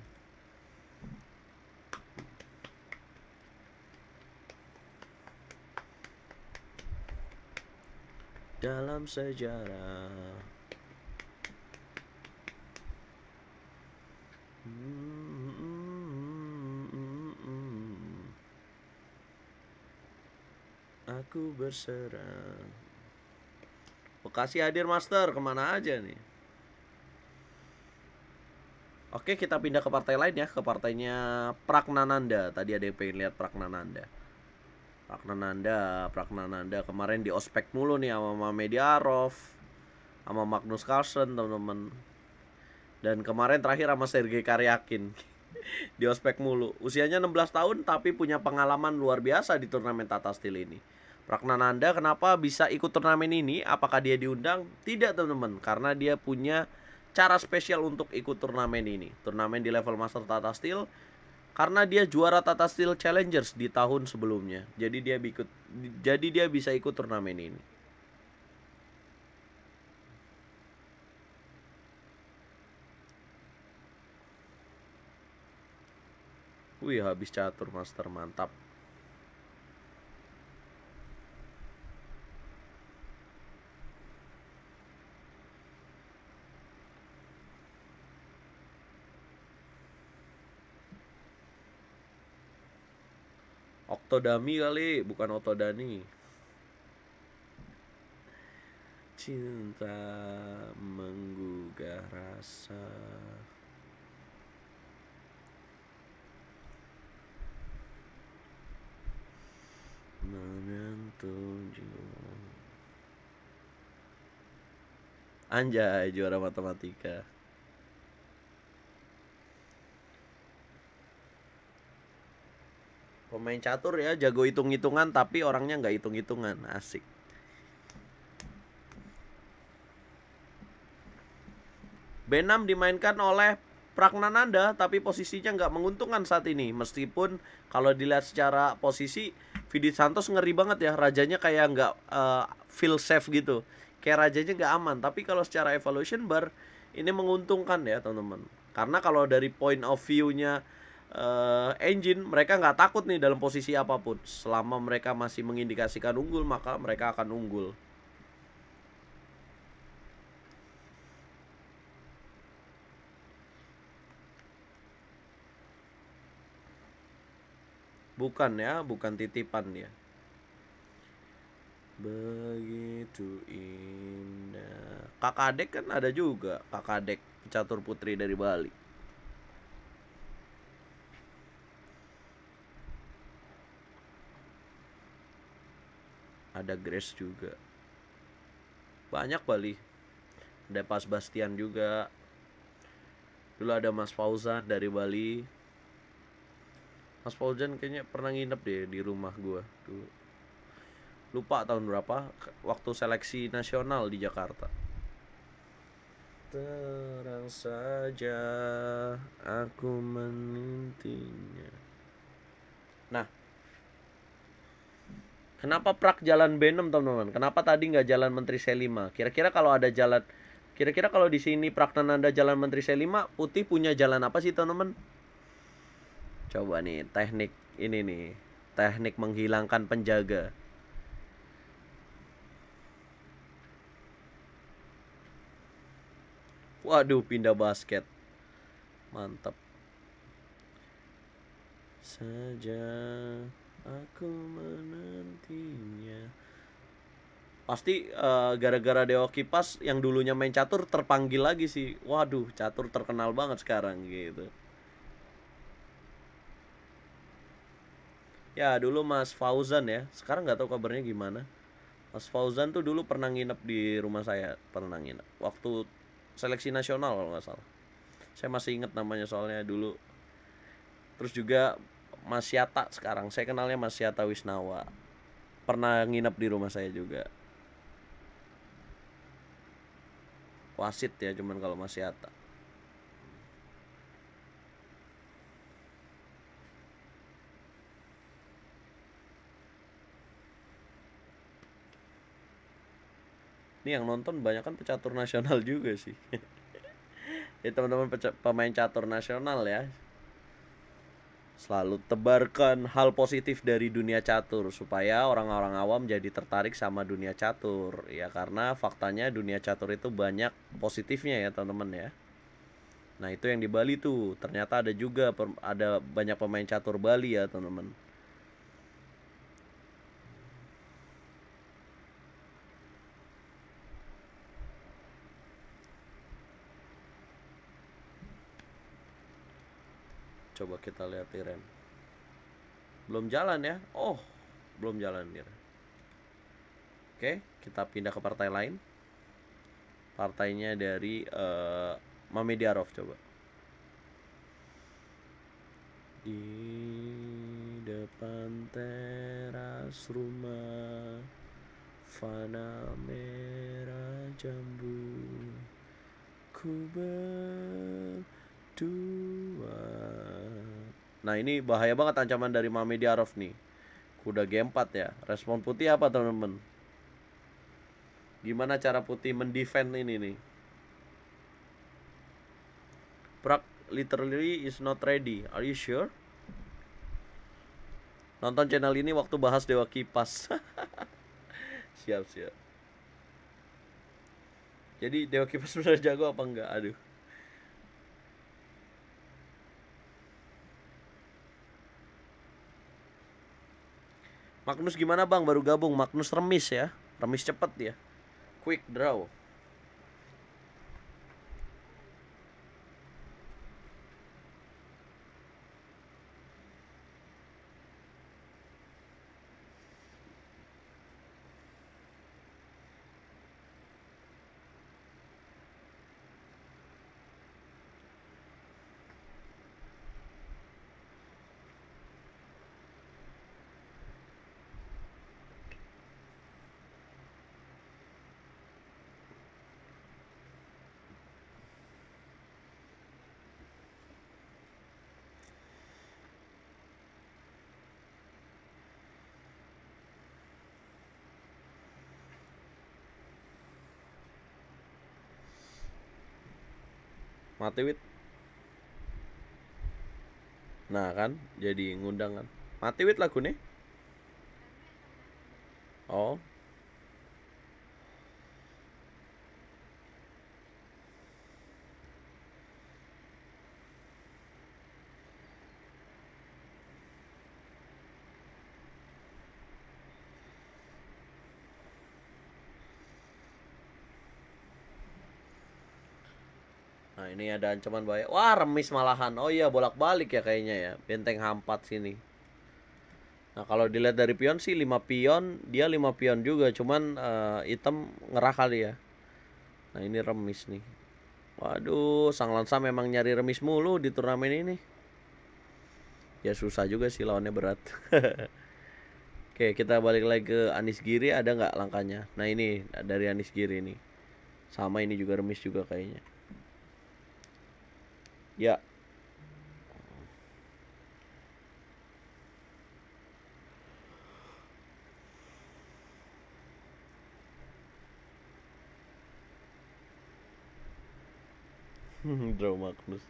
Speaker 1: Dalam sejarah Aku berserah Bekasi hadir master kemana aja nih Oke kita pindah ke partai lain ya Ke partainya Pragnananda Tadi ada yang pengen lihat Pragnananda Pragnananda Pragnananda kemarin di ospek mulu nih Sama, Mamedi Arof Sama Magnus Carlsen teman-teman Dan kemarin terakhir sama Sergei Karyakin Di ospek mulu Usianya 16 tahun tapi punya pengalaman luar biasa di turnamen Tata Steel ini Nanda kenapa bisa ikut turnamen ini? Apakah dia diundang? Tidak teman-teman, karena dia punya cara spesial untuk ikut turnamen ini. Turnamen di level Master Tata Steel karena dia juara Tata Steel Challengers di tahun sebelumnya. Jadi dia ikut jadi dia bisa ikut turnamen ini. Wih habis catur master mantap Otodami kali, bukan Otodani. Cinta menggugah rasa. Menyentuh jiwa. Anjay, juara matematika. pemain catur ya jago hitung-hitungan tapi orangnya nggak hitung-hitungan asik Benam dimainkan oleh Pragnananda tapi posisinya nggak menguntungkan saat ini meskipun kalau dilihat secara posisi Vidit Santos ngeri banget ya rajanya kayak nggak uh, feel safe gitu kayak rajanya nggak aman tapi kalau secara evolution bar ini menguntungkan ya teman-teman karena kalau dari point of view-nya uh, engine mereka nggak takut nih dalam posisi apapun selama mereka masih mengindikasikan unggul maka mereka akan unggul bukan ya bukan titipan ya begitu indah kakak kan ada juga kakak catur putri dari Bali ada Grace juga banyak Bali ada Pas Bastian juga dulu ada Mas Fauzan dari Bali Mas Fauzan kayaknya pernah nginep deh di rumah gue dulu lupa tahun berapa waktu seleksi nasional di Jakarta terang saja aku menintinya Kenapa Prak jalan B6 teman-teman? Kenapa tadi nggak jalan Menteri C5? Kira-kira kalau ada jalan Kira-kira kalau di sini Prak Nanda Jalan Menteri C5 putih punya jalan apa sih teman-teman? Coba nih teknik ini nih, teknik menghilangkan penjaga. Waduh, pindah basket. Mantap. Saja. Aku menantinya. Pasti gara eh, gara-gara Dewa Kipas yang dulunya main catur terpanggil lagi sih. Waduh, catur terkenal banget sekarang gitu. Ya dulu Mas Fauzan ya, sekarang nggak tahu kabarnya gimana. Mas Fauzan tuh dulu pernah nginep di rumah saya, pernah nginep. Waktu seleksi nasional kalau nggak salah. Saya masih inget namanya soalnya dulu. Terus juga Mas Yata sekarang. Saya kenalnya Mas Yata Wisnawa. Pernah nginep di rumah saya juga. Wasit ya cuman kalau Mas Yata. Ini yang nonton banyak kan pecatur nasional juga sih. ya teman-teman pemain catur nasional ya Selalu tebarkan hal positif dari dunia catur supaya orang-orang awam jadi tertarik sama dunia catur ya karena faktanya dunia catur itu banyak positifnya ya teman-teman ya. Nah, itu yang di Bali tuh ternyata ada juga ada banyak pemain catur Bali ya teman-teman. coba kita lihat di belum jalan ya oh belum jalan nih oke kita pindah ke partai lain partainya dari uh, eh, Mamediarov coba di depan teras rumah fana merah jambu ku berdua Nah ini bahaya banget ancaman dari Mami Diarov nih. Kuda G4 ya. Respon putih apa teman-teman? Gimana cara putih mendefend ini nih? Prak literally is not ready. Are you sure? Nonton channel ini waktu bahas Dewa Kipas. siap, siap. Jadi Dewa Kipas benar jago apa enggak? Aduh. Magnus gimana bang baru gabung Magnus remis ya remis cepet ya quick draw mati wit nah kan jadi ngundang kan mati wit lagu nih oh ini ada ya, ancaman bahaya. Wah, remis malahan. Oh iya, bolak-balik ya kayaknya ya. Benteng hampat sini. Nah, kalau dilihat dari pion sih 5 pion, dia 5 pion juga, cuman uh, item ngerah kali ya. Nah, ini remis nih. Waduh, Sang Lansa memang nyari remis mulu di turnamen ini. Ya susah juga sih lawannya berat. Oke, kita balik lagi ke Anis Giri ada nggak langkahnya? Nah, ini dari Anis Giri ini. Sama ini juga remis juga kayaknya. Ya. Hmm, drama Magnus.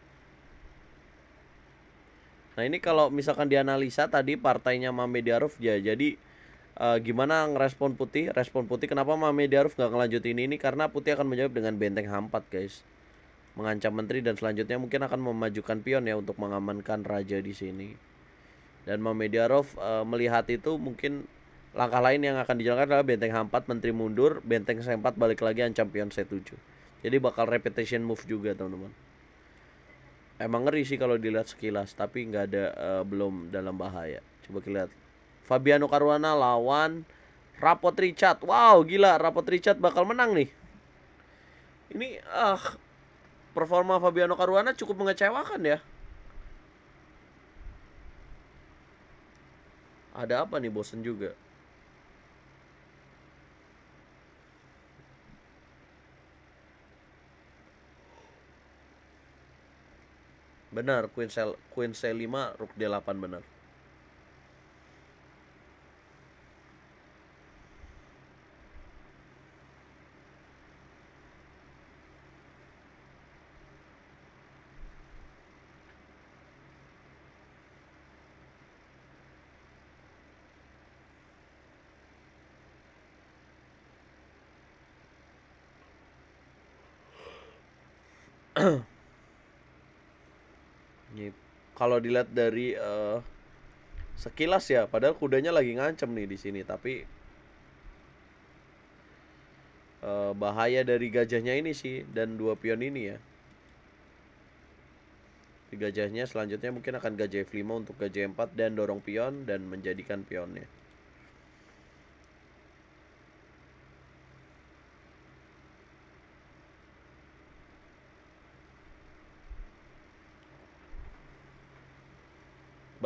Speaker 1: Nah ini kalau misalkan dianalisa tadi partainya Mame Diaruf ya jadi uh, gimana ngerespon putih? Respon putih kenapa Mame Diaruf nggak ngelanjutin ini? Karena putih akan menjawab dengan benteng hampat guys mengancam menteri dan selanjutnya mungkin akan memajukan pion ya untuk mengamankan raja di sini. Dan Mamediarov e, eh, melihat itu mungkin langkah lain yang akan dijalankan adalah benteng H4 menteri mundur, benteng C4 balik lagi ancam pion C7. Jadi bakal repetition move juga teman-teman. Emang ngeri sih kalau dilihat sekilas, tapi nggak ada e, belum dalam bahaya. Coba kita lihat. Fabiano Caruana lawan Rapot Richard. Wow, gila Rapot Richard bakal menang nih. Ini ah performa Fabiano Caruana cukup mengecewakan ya. Ada apa nih bosen juga? Benar, Queen cell Queen C5, Rook D8 benar. kalau dilihat dari uh, sekilas ya padahal kudanya lagi ngancem nih di sini tapi uh, bahaya dari gajahnya ini sih dan dua pion ini ya di gajahnya selanjutnya mungkin akan gajah F5 untuk gajah 4 dan dorong pion dan menjadikan pionnya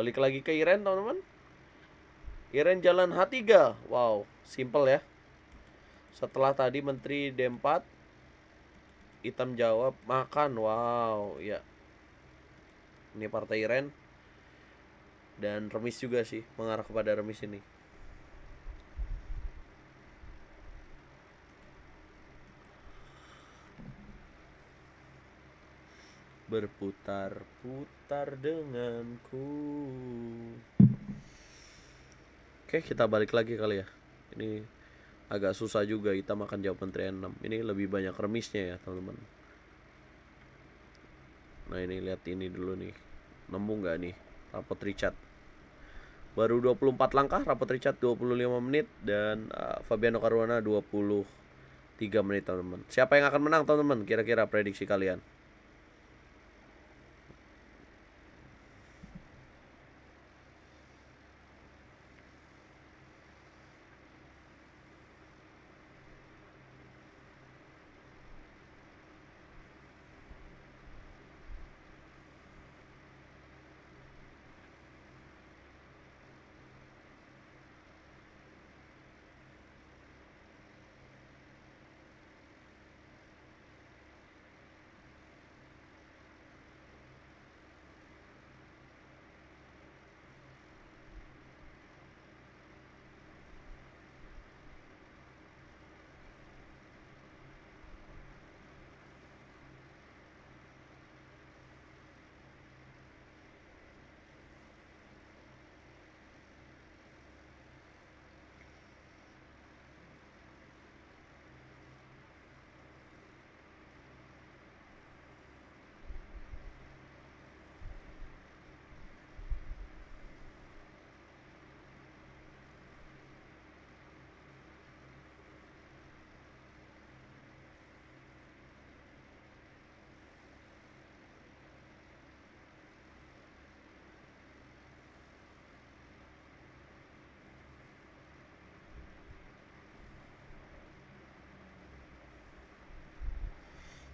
Speaker 1: balik lagi ke Iren teman-teman Iren Jalan H3 wow simple ya setelah tadi Menteri D4 hitam jawab makan wow ya ini partai Iren dan remis juga sih mengarah kepada remis ini berputar-putar denganku. Oke, kita balik lagi kali ya. Ini agak susah juga kita makan jawaban menteri 6. Ini lebih banyak remisnya ya, teman-teman. Nah, ini lihat ini dulu nih. Nemu gak nih rapot Richard? Baru 24 langkah, rapot Richard 25 menit dan uh, Fabiano Caruana 23 menit, teman-teman. Siapa yang akan menang, teman-teman? Kira-kira prediksi kalian?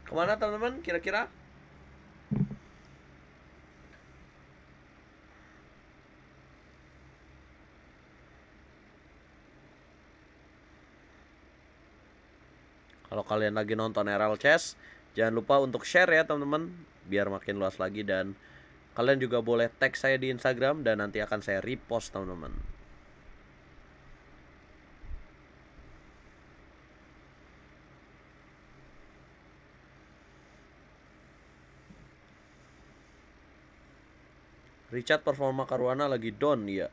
Speaker 1: Kemana teman-teman kira-kira? Kalau kalian lagi nonton RL Chess, jangan lupa untuk share ya teman-teman, biar makin luas lagi dan kalian juga boleh tag saya di Instagram dan nanti akan saya repost teman-teman. Richard performa Karwana lagi down ya.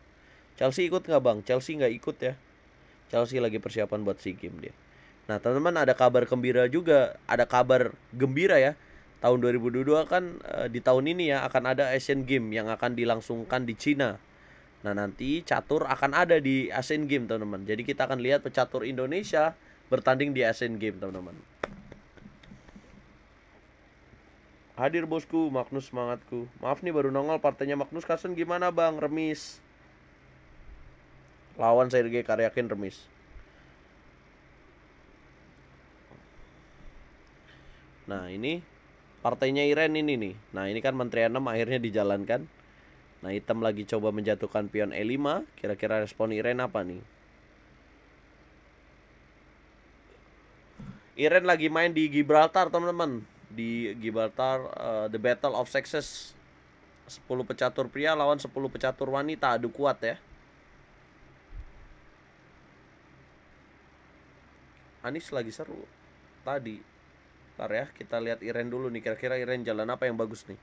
Speaker 1: Chelsea ikut nggak bang? Chelsea nggak ikut ya. Chelsea lagi persiapan buat SEA game dia. Nah teman-teman ada kabar gembira juga. Ada kabar gembira ya. Tahun 2022 kan eh, di tahun ini ya akan ada Asian game yang akan dilangsungkan di Cina. Nah nanti catur akan ada di Asian game teman-teman. Jadi kita akan lihat pecatur Indonesia bertanding di Asian game teman-teman. Hadir bosku, Magnus semangatku. Maaf nih baru nongol partainya Magnus kasen gimana bang? Remis. Lawan Sergei Karyakin remis. Nah ini partainya Iren ini nih. Nah ini kan Menteri 6 akhirnya dijalankan. Nah hitam lagi coba menjatuhkan pion E5. Kira-kira respon Iren apa nih? Iren lagi main di Gibraltar teman-teman di Gibraltar uh, The Battle of Sexes 10 pecatur pria lawan 10 pecatur wanita adu kuat ya Anis lagi seru tadi Ntar ya kita lihat Iren dulu nih kira-kira Iren jalan apa yang bagus nih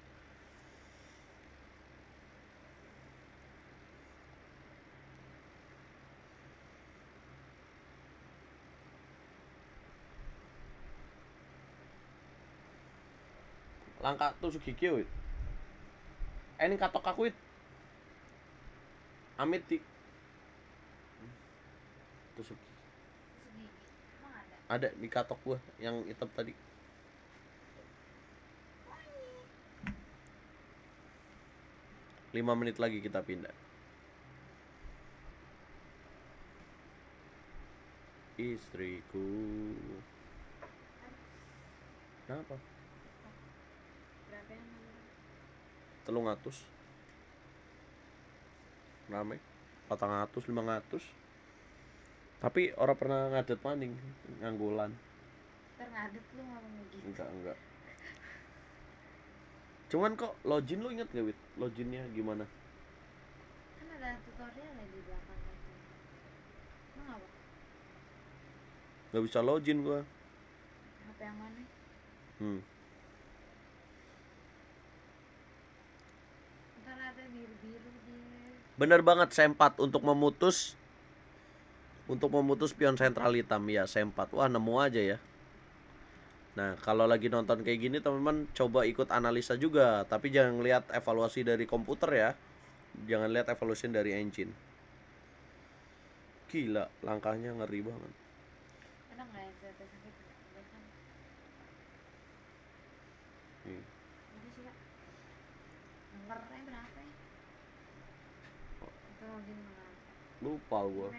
Speaker 1: angka tujuh gigi wit eh, ini katok aku wit amit di tusuk ada di katok gua yang hitam tadi lima menit lagi kita pindah istriku kenapa telung atus rame patang atus lima atus tapi orang pernah ngadet maning nganggulan
Speaker 2: ngadet lu ngomong gitu enggak
Speaker 1: enggak cuman kok login lu inget gak wit loginnya gimana
Speaker 2: kan ada tutorial ya di belakang itu emang apa
Speaker 1: nggak bisa login gua hp yang mana hmm Bener banget sempat untuk memutus untuk memutus pion sentral hitam ya sempat. Wah, nemu aja ya. Nah, kalau lagi nonton kayak gini teman-teman coba ikut analisa juga, tapi jangan lihat evaluasi dari komputer ya. Jangan lihat evolution dari engine. Gila, langkahnya ngeri banget. lupa gua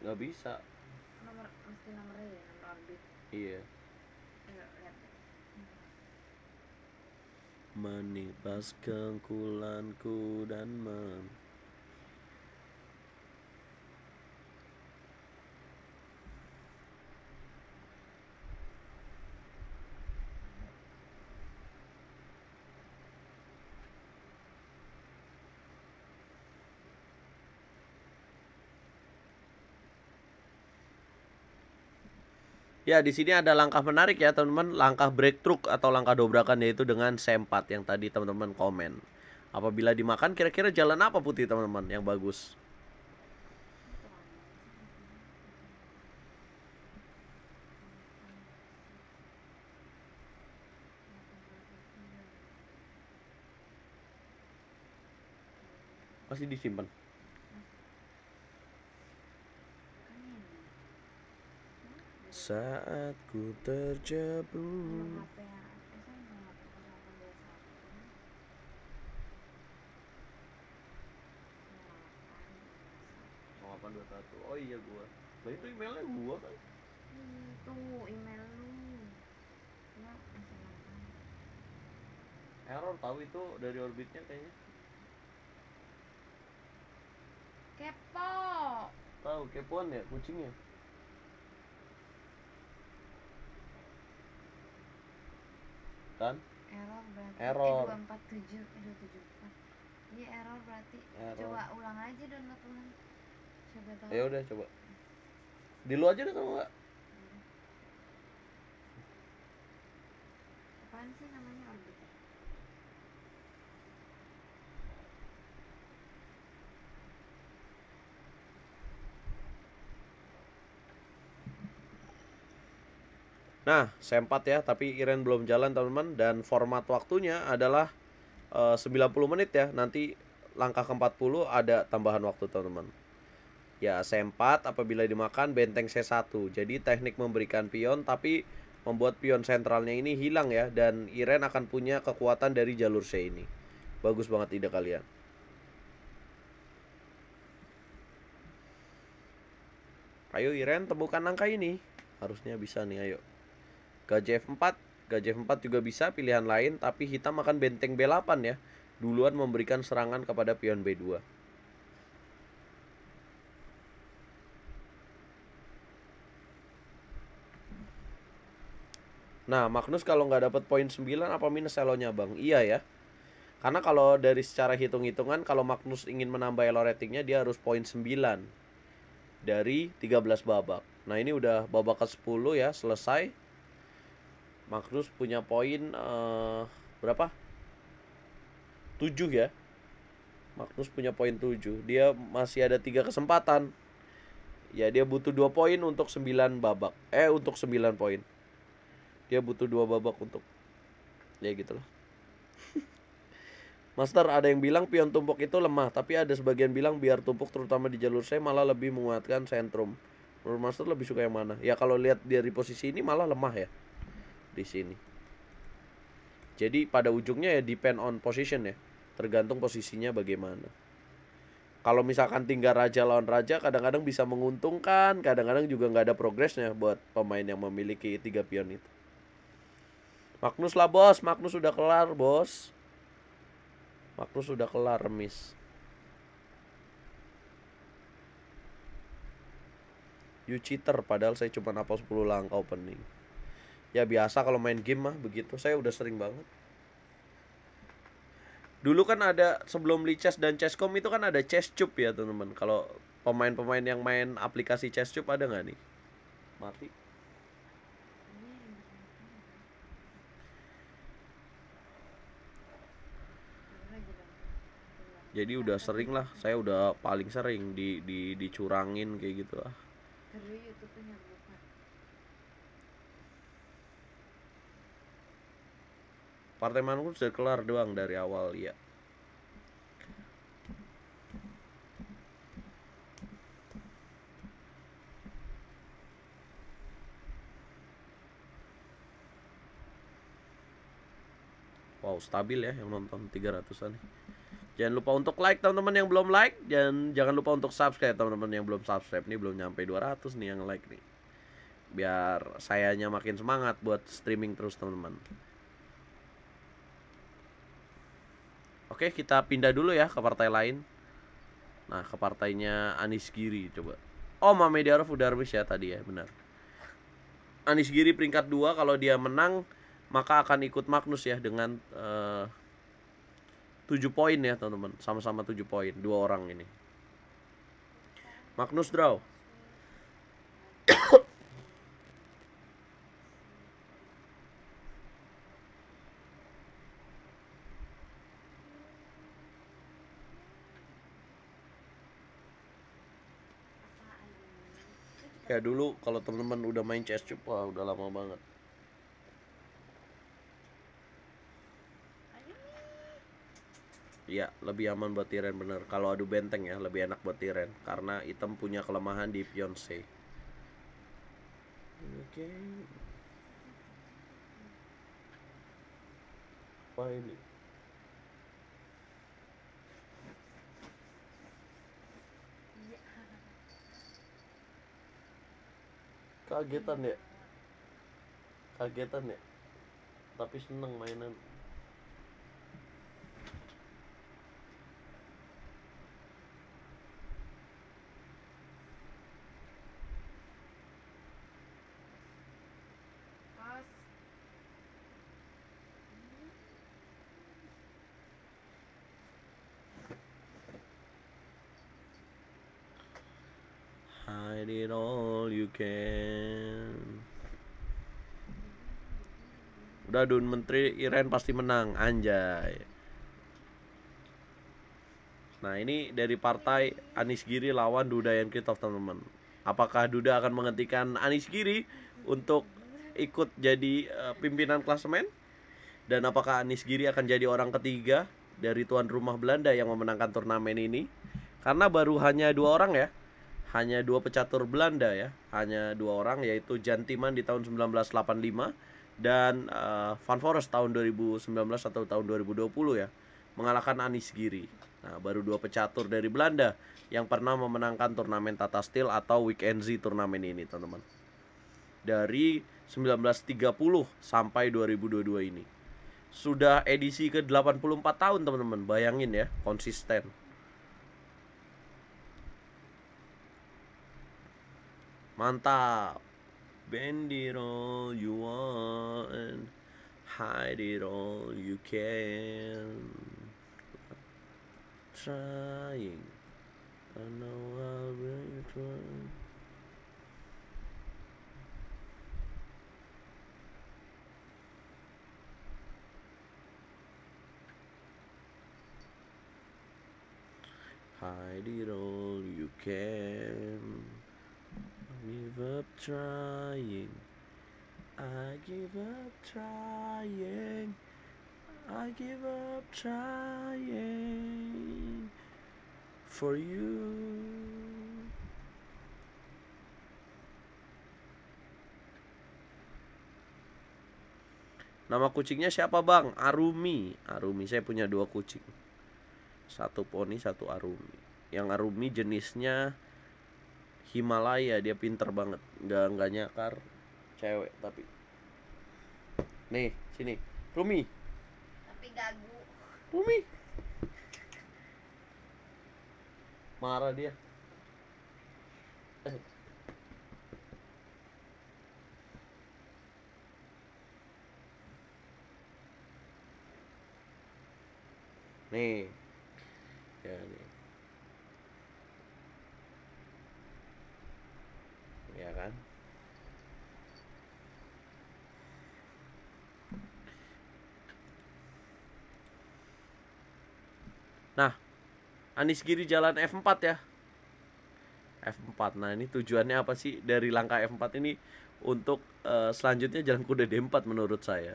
Speaker 1: nggak bisa
Speaker 2: nomor mesti nomornya ya nomor orbit
Speaker 1: iya kulanku dan men Ya, di sini ada langkah menarik ya, teman-teman. Langkah breakthrough atau langkah dobrakan yaitu dengan sempat yang tadi teman-teman komen. Apabila dimakan kira-kira jalan apa putih, teman-teman, yang bagus? Masih disimpan. saat ku terjebak oh iya gua lah itu emailnya gua kan
Speaker 2: itu email lu ya
Speaker 1: error tahu itu dari orbitnya kayaknya kepo tahu kepoan ya kucingnya kan
Speaker 2: error berarti eh, error eh, 247 eh 274 ini error berarti error. coba ulang aja download ulang coba tahu ya udah
Speaker 1: coba di lu aja deh kalau enggak
Speaker 2: apaan sih namanya orbit
Speaker 1: Nah, sempat ya, tapi Iren belum jalan teman-teman dan format waktunya adalah e, eh, 90 menit ya. Nanti langkah ke-40 ada tambahan waktu teman-teman. Ya, sempat apabila dimakan benteng C1. Jadi teknik memberikan pion tapi membuat pion sentralnya ini hilang ya dan Iren akan punya kekuatan dari jalur C ini. Bagus banget ide kalian. Ayo Iren temukan angka ini. Harusnya bisa nih ayo. Gajah F4, Gajah F4 juga bisa pilihan lain tapi hitam akan benteng B8 ya. Duluan memberikan serangan kepada pion B2. Nah, Magnus kalau nggak dapat poin 9 apa minus elonya, Bang? Iya ya. Karena kalau dari secara hitung-hitungan kalau Magnus ingin menambah elo ratingnya dia harus poin 9 dari 13 babak. Nah, ini udah babak ke-10 ya, selesai. Magnus punya poin uh, berapa? 7 ya. Magnus punya poin 7. Dia masih ada tiga kesempatan. Ya, dia butuh dua poin untuk 9 babak. Eh, untuk 9 poin. Dia butuh dua babak untuk ya gitu loh. Master ada yang bilang pion tumpuk itu lemah, tapi ada sebagian bilang biar tumpuk terutama di jalur saya malah lebih menguatkan sentrum. Menurut Master lebih suka yang mana? Ya kalau lihat dari posisi ini malah lemah ya di sini. Jadi pada ujungnya ya depend on position ya, tergantung posisinya bagaimana. Kalau misalkan tinggal raja lawan raja, kadang-kadang bisa menguntungkan, kadang-kadang juga nggak ada progresnya buat pemain yang memiliki tiga pion itu. Magnus lah bos, Magnus sudah kelar bos. Magnus sudah kelar remis. You cheater padahal saya cuma apa, 10 langkah opening ya biasa kalau main game mah begitu saya udah sering banget dulu kan ada sebelum Lichess dan Chesscom itu kan ada Chesscup ya teman-teman kalau pemain-pemain yang main aplikasi Chesscup ada nggak nih mati jadi udah sering lah saya udah paling sering di, di dicurangin kayak gitu lah partai manapun sudah kelar doang dari awal ya Wow stabil ya yang nonton 300an Jangan lupa untuk like teman-teman yang belum like dan jangan lupa untuk subscribe teman-teman yang belum subscribe nih belum nyampe 200 nih yang like nih biar sayanya makin semangat buat streaming terus teman-teman Oke, kita pindah dulu ya ke partai lain. Nah, ke partainya Anis Giri coba. Oh, Mamedyarov udah remis ya tadi ya, benar. Anis Giri peringkat 2 kalau dia menang maka akan ikut Magnus ya dengan eh, uh, 7 poin ya, teman-teman. Sama-sama 7 poin dua orang ini. Magnus draw. ya dulu kalau teman-teman udah main CS Cupa udah lama banget Ya lebih aman buat Tiren bener. Kalau adu benteng ya, lebih enak buat Tiren karena item punya kelemahan di pion C.
Speaker 2: Oke. Okay. Apa ini?
Speaker 1: kagetan ya kagetan ya tapi seneng mainan Dun Menteri Iren pasti menang anjay Nah ini dari partai Anis Giri lawan Duda yang kita teman-teman Apakah Duda akan menghentikan Anis Giri untuk ikut jadi uh, pimpinan klasemen? Dan apakah Anis Giri akan jadi orang ketiga dari tuan rumah Belanda yang memenangkan turnamen ini? Karena baru hanya dua orang ya Hanya dua pecatur Belanda ya Hanya dua orang yaitu Jantiman di tahun 1985 dan uh, Van Forest tahun 2019 atau tahun 2020 ya mengalahkan Anis Giri. Nah, baru dua pecatur dari Belanda yang pernah memenangkan turnamen Tata Steel atau Weekend Z turnamen ini, teman-teman. Dari 1930 sampai 2022 ini. Sudah edisi ke-84 tahun, teman-teman. Bayangin ya, konsisten. Mantap. Bend it all you want, hide it all you can. trying, I know I'll be trying. hide it all you can. give up trying. I give up trying. I give up trying for you. Nama kucingnya siapa bang? Arumi. Arumi saya punya dua kucing. Satu poni, satu Arumi. Yang Arumi jenisnya Himalaya dia pinter banget nggak nggak nyakar cewek tapi nih sini Rumi tapi gagu Rumi marah dia eh. nih ya nih ya kan Nah, Anies Giri jalan F4 ya. F4. Nah, ini tujuannya apa sih dari langkah F4 ini untuk uh, selanjutnya jalan kuda D4 menurut saya.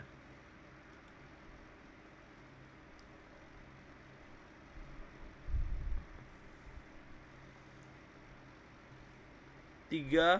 Speaker 1: Tiga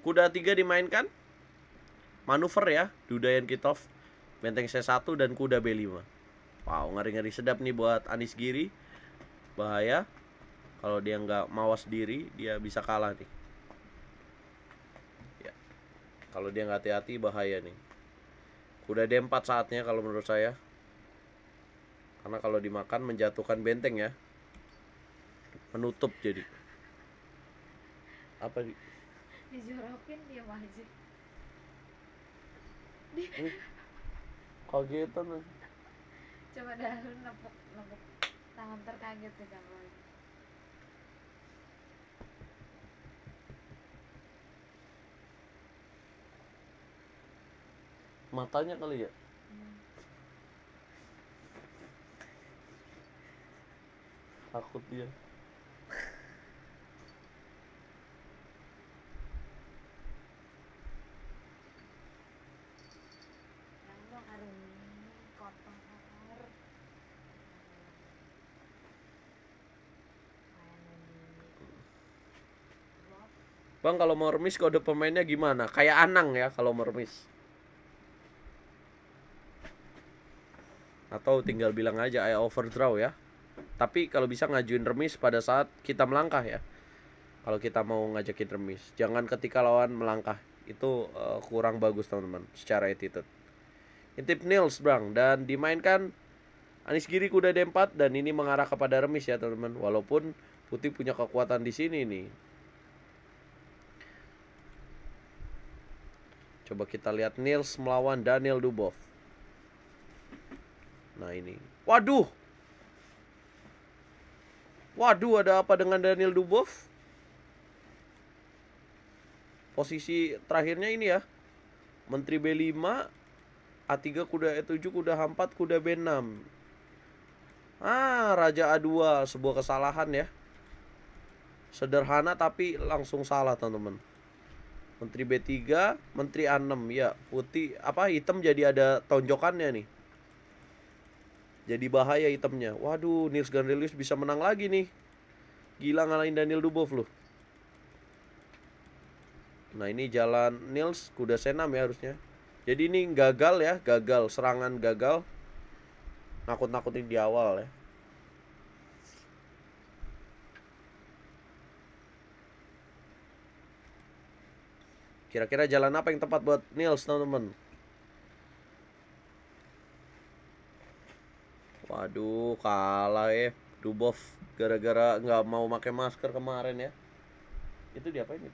Speaker 1: Kuda 3 dimainkan. Manuver ya, Duda Dudayan Kitov, Benteng C1 dan Kuda B5. Wow, ngeri-ngeri sedap nih buat Anis Giri. Bahaya. Kalau dia nggak mawas diri, dia bisa kalah nih. Ya. Kalau dia nggak hati-hati, bahaya nih. Kuda D4 saatnya kalau menurut saya. Karena kalau dimakan menjatuhkan benteng ya. Menutup jadi. Apa
Speaker 2: dijorokin dia aja
Speaker 1: di eh, kagetan nih
Speaker 2: coba dah lu nepuk nepuk tangan terkaget deh kamu
Speaker 1: matanya kali ya hmm. takut dia Bang kalau mau remis kode pemainnya gimana? Kayak Anang ya kalau mau remis. Atau tinggal bilang aja I overdraw ya. Tapi kalau bisa ngajuin remis pada saat kita melangkah ya. Kalau kita mau ngajakin remis, jangan ketika lawan melangkah. Itu uh, kurang bagus teman-teman secara attitude. Intip Nils Bang dan dimainkan Anis kiri kuda D4 dan ini mengarah kepada remis ya teman-teman. Walaupun Putih punya kekuatan di sini nih. Coba kita lihat Nils melawan Daniel Dubov. Nah ini. Waduh. Waduh ada apa dengan Daniel Dubov? Posisi terakhirnya ini ya. Menteri B5. A3 kuda E7 kuda H4 kuda B6. Ah Raja A2 sebuah kesalahan ya. Sederhana tapi langsung salah teman-teman. Menteri B3, Menteri A6 ya, putih apa hitam jadi ada tonjokannya nih. Jadi bahaya hitamnya. Waduh, Nils Gandrelius bisa menang lagi nih. Gila ngalahin Daniel Dubov loh. Nah, ini jalan Nils kuda senam ya harusnya. Jadi ini gagal ya, gagal serangan gagal. Nakut-nakutin di awal ya. Kira-kira jalan apa yang tepat buat Nils, teman-teman? Waduh, kalah ya. Eh. Dubov gara-gara nggak mau pakai masker kemarin ya. Itu apa ini?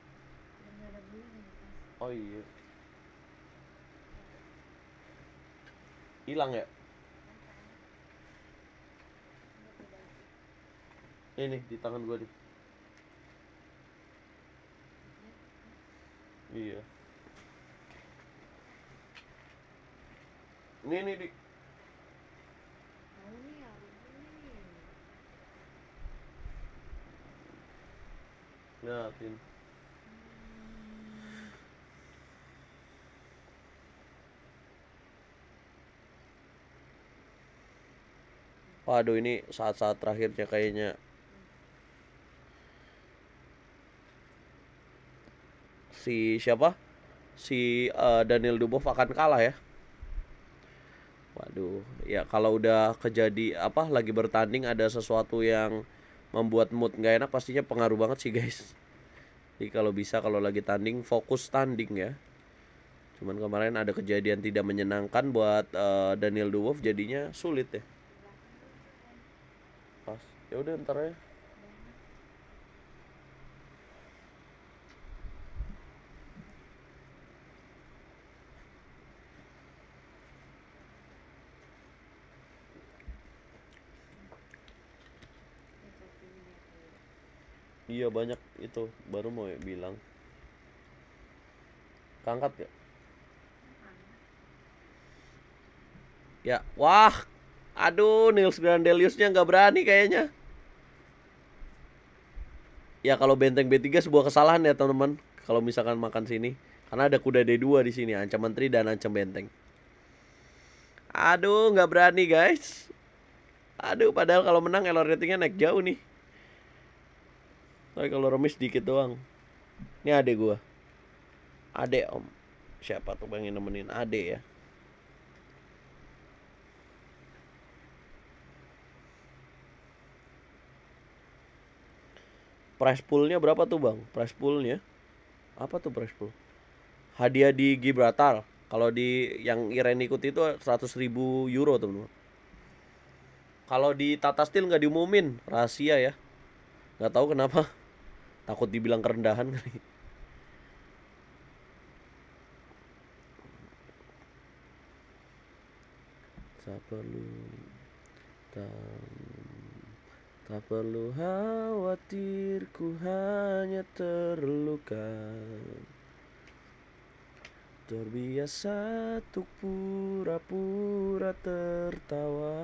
Speaker 1: Oh iya. Hilang ya? Ini di tangan gue nih. Iya. Ini ini di. Nah, Tin. Hmm. Waduh ini saat-saat terakhirnya kayaknya si siapa? Si uh, Daniel Dubov akan kalah ya. Waduh, ya kalau udah kejadi apa lagi bertanding ada sesuatu yang membuat mood nggak enak pastinya pengaruh banget sih guys. Jadi kalau bisa kalau lagi tanding fokus tanding ya. Cuman kemarin ada kejadian tidak menyenangkan buat uh, Daniel Dubov jadinya sulit ya. Pas. Ya udah ntar ya. iya banyak itu baru mau bilang kangkat ya? ya wah aduh Nils Grandeliusnya nggak berani kayaknya ya kalau benteng B3 sebuah kesalahan ya teman-teman kalau misalkan makan sini karena ada kuda D2 di sini ancam menteri dan ancam benteng aduh nggak berani guys aduh padahal kalau menang elo ratingnya naik jauh nih tapi kalau remis dikit doang. Ini ade gue, ade om. Siapa tuh pengen nemenin ade ya? Price poolnya berapa tuh bang? Price poolnya apa tuh price pool? Hadiah di Gibraltar. Kalau di yang Iren ikut itu 100 ribu euro teman-teman. Kalau di Tata Steel nggak diumumin, rahasia ya. Nggak tahu kenapa takut dibilang kerendahan kali tak perlu tak, tak perlu khawatir ku hanya terluka terbiasa untuk pura-pura tertawa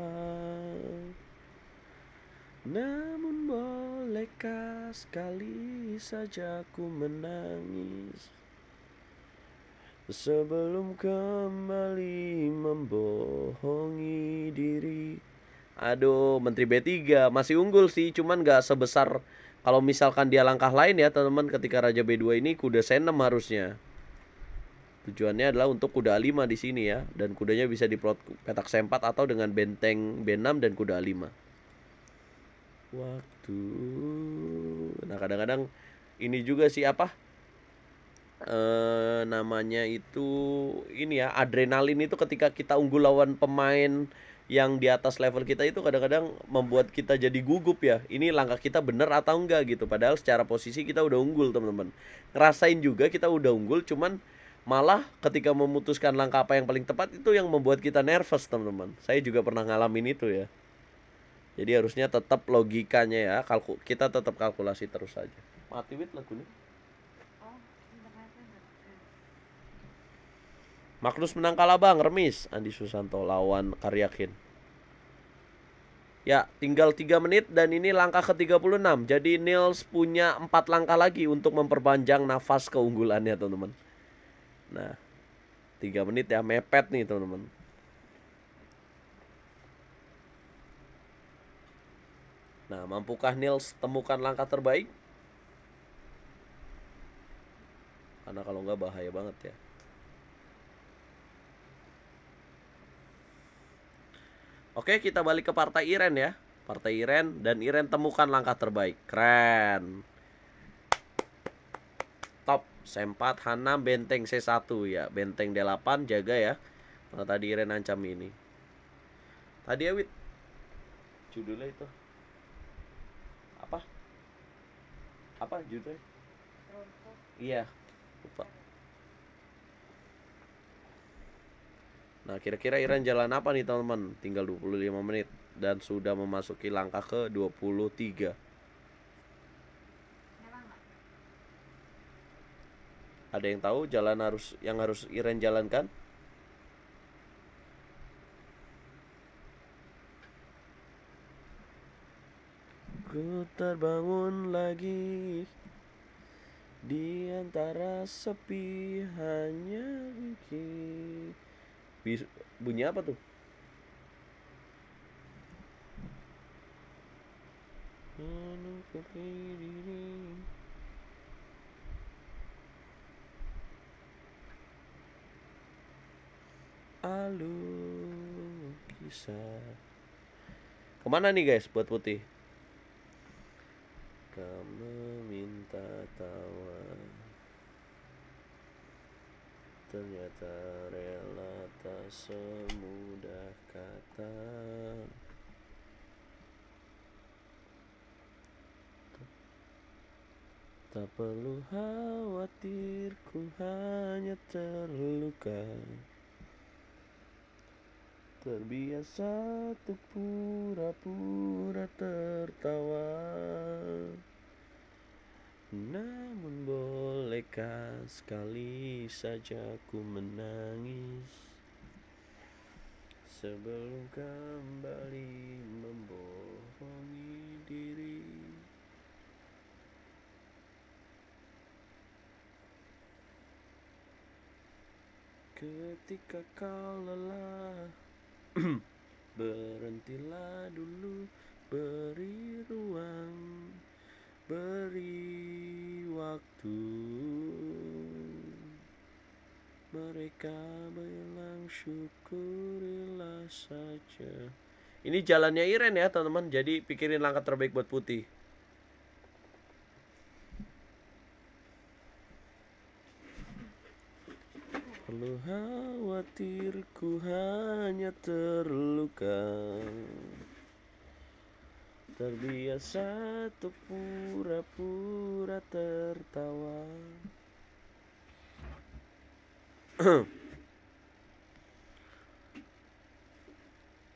Speaker 1: namun bolehkah sekali saja ku menangis Sebelum kembali membohongi diri Aduh Menteri B3 masih unggul sih cuman gak sebesar Kalau misalkan dia langkah lain ya teman-teman ketika Raja B2 ini kuda C6 harusnya Tujuannya adalah untuk kuda A5 di sini ya Dan kudanya bisa diplot petak sempat atau dengan benteng B6 dan kuda A5 waktu nah kadang-kadang ini juga sih apa e, namanya itu ini ya adrenalin itu ketika kita unggul lawan pemain yang di atas level kita itu kadang-kadang membuat kita jadi gugup ya ini langkah kita bener atau enggak gitu padahal secara posisi kita udah unggul teman-teman ngerasain juga kita udah unggul cuman malah ketika memutuskan langkah apa yang paling tepat itu yang membuat kita nervous teman-teman saya juga pernah ngalamin itu ya jadi harusnya tetap logikanya ya, kalku kita tetap kalkulasi terus saja. Mati wit lagu ini. Magnus menang kalah bang, remis Andi Susanto lawan Karyakin Ya, tinggal 3 menit dan ini langkah ke-36 Jadi Nils punya 4 langkah lagi untuk memperpanjang nafas keunggulannya teman-teman Nah, 3 menit ya, mepet nih teman-teman Nah, mampukah Nils temukan langkah terbaik? Karena kalau nggak bahaya banget ya. Oke, kita balik ke partai Iren ya. Partai Iren dan Iren temukan langkah terbaik. Keren. Top sempat 4 Hanam benteng C1 ya. Benteng D8 jaga ya. Nah, tadi Iren ancam ini. Tadi ya, Wit. Judulnya itu. apa judulnya Rontok. iya lupa Nah, kira-kira Iran jalan apa nih teman-teman? Tinggal 25 menit dan sudah memasuki langkah ke 23. Ada yang tahu jalan harus yang harus Iran jalankan? Ku terbangun lagi di antara sepi hanya Riki. Bunyi apa tuh? Alu kisah Kemana nih guys buat putih? Kamu minta tawar Ternyata rela tak semudah kata Tak perlu khawatir ku hanya terluka Terbiasa untuk pura-pura tertawa Namun bolehkah sekali saja ku menangis Sebelum kembali membohongi diri Ketika kau lelah Berhentilah dulu beri ruang beri waktu mereka bilang syukurilah saja ini jalannya Iren ya teman-teman jadi pikirin langkah terbaik buat putih perlu khawatirku hanya terluka Terbiasa untuk pura-pura tertawa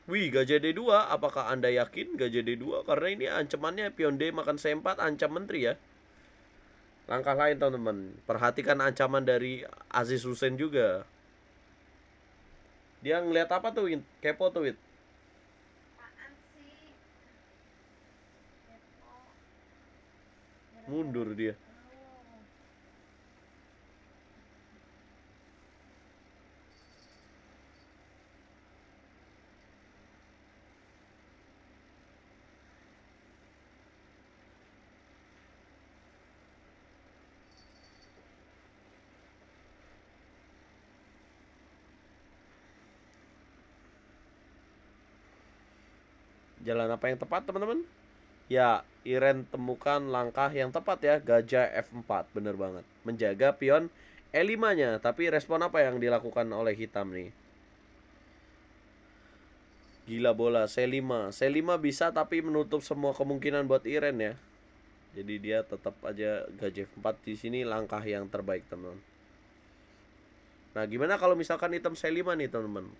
Speaker 1: Wih, gajah D2, apakah Anda yakin gajah D2? Karena ini ancamannya pion D makan C4, ancam menteri ya langkah lain teman-teman perhatikan ancaman dari Aziz Hussein juga dia ngeliat apa tuh kepo tuh Wid mundur dia Jalan apa yang tepat teman-teman? Ya, Iren temukan langkah yang tepat ya, gajah F4, bener banget. Menjaga pion E5-nya, tapi respon apa yang dilakukan oleh hitam nih? Gila bola, C5. C5 bisa tapi menutup semua kemungkinan buat Iren ya. Jadi dia tetap aja gajah F4 di sini langkah yang terbaik teman-teman. Nah, gimana kalau misalkan item C5 nih teman-teman?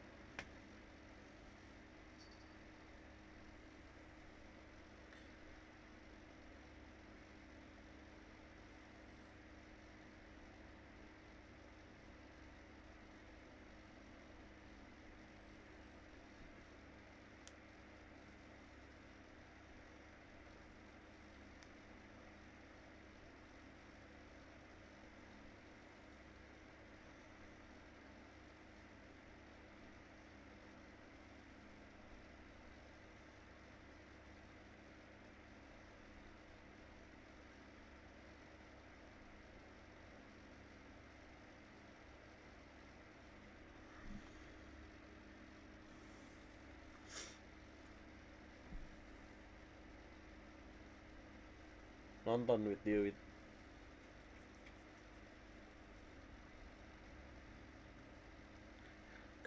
Speaker 1: nonton with you with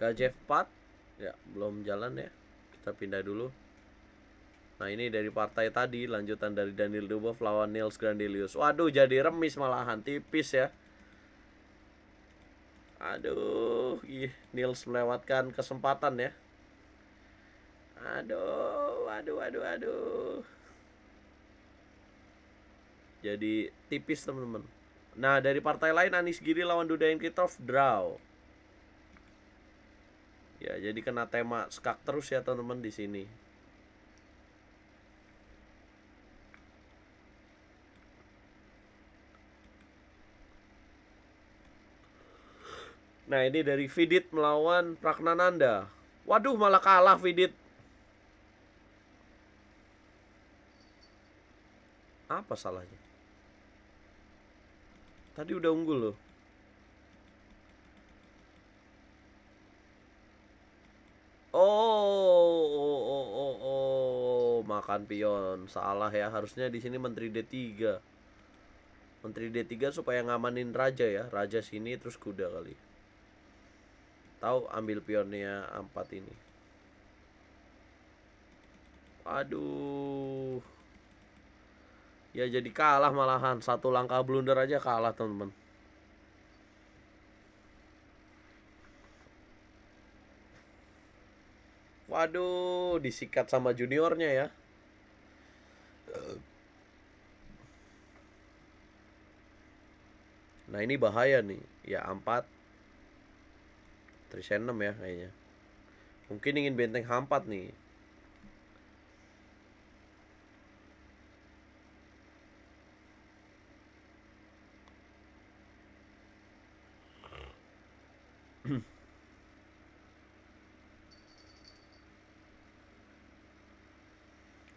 Speaker 1: KJF 4 ya belum jalan ya kita pindah dulu nah ini dari partai tadi lanjutan dari Daniel Dubov lawan Nils Grandilius waduh jadi remis malahan tipis ya aduh ih Nils melewatkan kesempatan ya aduh aduh aduh aduh jadi tipis teman-teman. Nah dari partai lain Anies Giri lawan Duda Kitov draw. Ya jadi kena tema skak terus ya teman-teman di sini. Nah ini dari Vidit melawan Praknananda Waduh malah kalah Vidit Apa salahnya? Tadi udah unggul loh. Oh, oh, oh, oh, oh, makan pion. Salah ya, harusnya di sini menteri D3. Menteri D3 supaya ngamanin raja ya. Raja sini terus kuda kali. Tahu ambil pionnya A4 ini. Aduh ya jadi kalah malahan satu langkah blunder aja kalah teman-teman waduh disikat sama juniornya ya nah ini bahaya nih ya A4 Trisen ya kayaknya mungkin ingin benteng H4 nih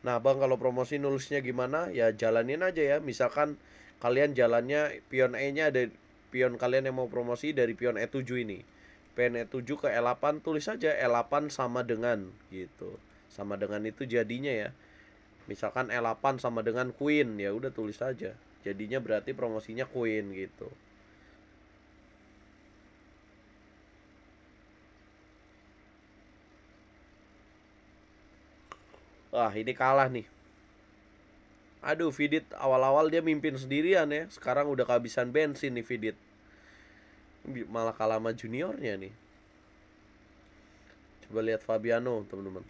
Speaker 1: Nah, Bang, kalau promosi nulisnya gimana? Ya jalanin aja ya. Misalkan kalian jalannya pion E-nya ada pion kalian yang mau promosi dari pion E7 ini. Pion E7 ke E8 tulis aja E8 sama dengan gitu. Sama dengan itu jadinya ya. Misalkan E8 sama dengan queen, ya udah tulis aja. Jadinya berarti promosinya queen gitu. Wah ini kalah nih Aduh Vidit awal-awal dia mimpin sendirian ya Sekarang udah kehabisan bensin nih Vidit Malah kalah sama juniornya nih Coba lihat Fabiano teman-teman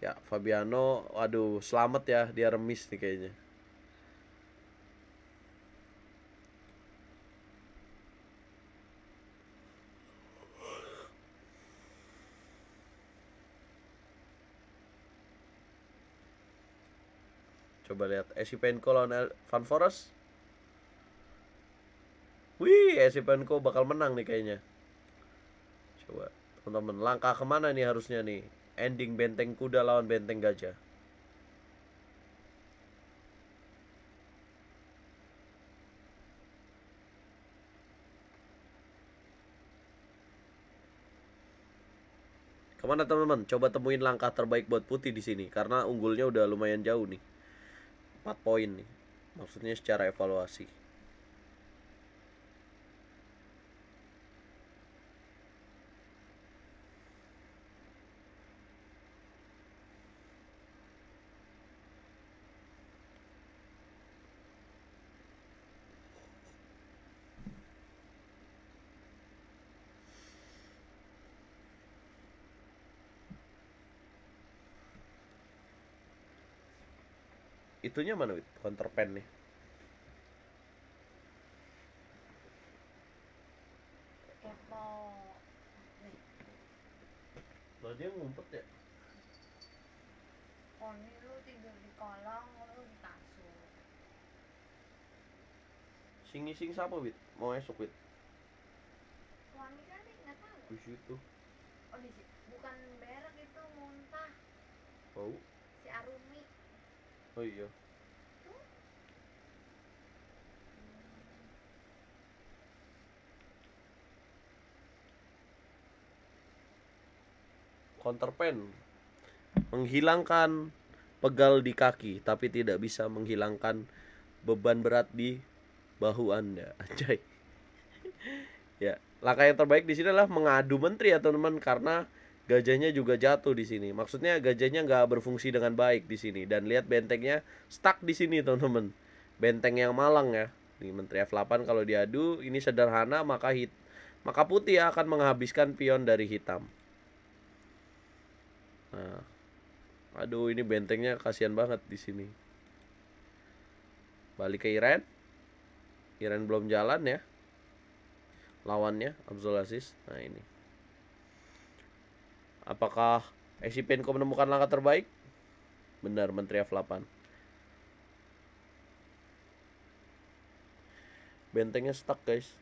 Speaker 1: Ya Fabiano Aduh selamat ya dia remis nih kayaknya coba lihat Esipenko lawan Van Forest wih Esipenko bakal menang nih kayaknya coba teman-teman langkah kemana nih harusnya nih ending benteng kuda lawan benteng gajah Kemana teman-teman? Coba temuin langkah terbaik buat putih di sini karena unggulnya udah lumayan jauh nih. 4 poin nih maksudnya secara evaluasi itunya mana Wit? counter pen nih. lo dia ngumpet ya?
Speaker 2: Poni lu tidur di kolong, lu di kasur.
Speaker 1: Singi-sing siapa, Wit? Mau esok, Wit? Poni kan tahu. Di situ. Oh, di situ. Bukan berak itu muntah. Bau? Si Arumi. Oh iya. counterpain menghilangkan pegal di kaki tapi tidak bisa menghilangkan beban berat di bahu Anda. Anjay. ya, langkah yang terbaik di sini adalah mengadu menteri ya, teman-teman, karena gajahnya juga jatuh di sini. Maksudnya gajahnya nggak berfungsi dengan baik di sini dan lihat bentengnya stuck di sini, teman-teman. Benteng yang malang ya. Di menteri F8 kalau diadu ini sederhana maka hit maka putih akan menghabiskan pion dari hitam. Nah, aduh ini bentengnya kasihan banget di sini. Balik ke Iran. Iran belum jalan ya. Lawannya Abdul Aziz. Nah, ini. Apakah Esipenko menemukan langkah terbaik? Benar, Menteri F8. Bentengnya stuck, guys.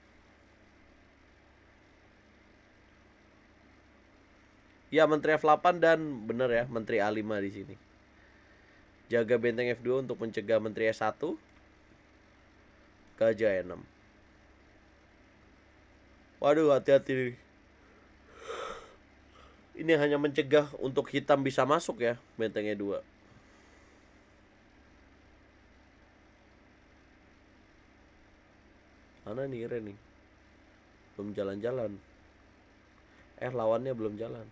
Speaker 1: Ya Menteri F8 dan bener ya Menteri A5 di sini. Jaga benteng F2 untuk mencegah Menteri S1. Gajah E6. Waduh hati-hati. Ini hanya mencegah untuk hitam bisa masuk ya benteng E2. Mana nih Ren nih? Belum jalan-jalan. Eh lawannya belum jalan.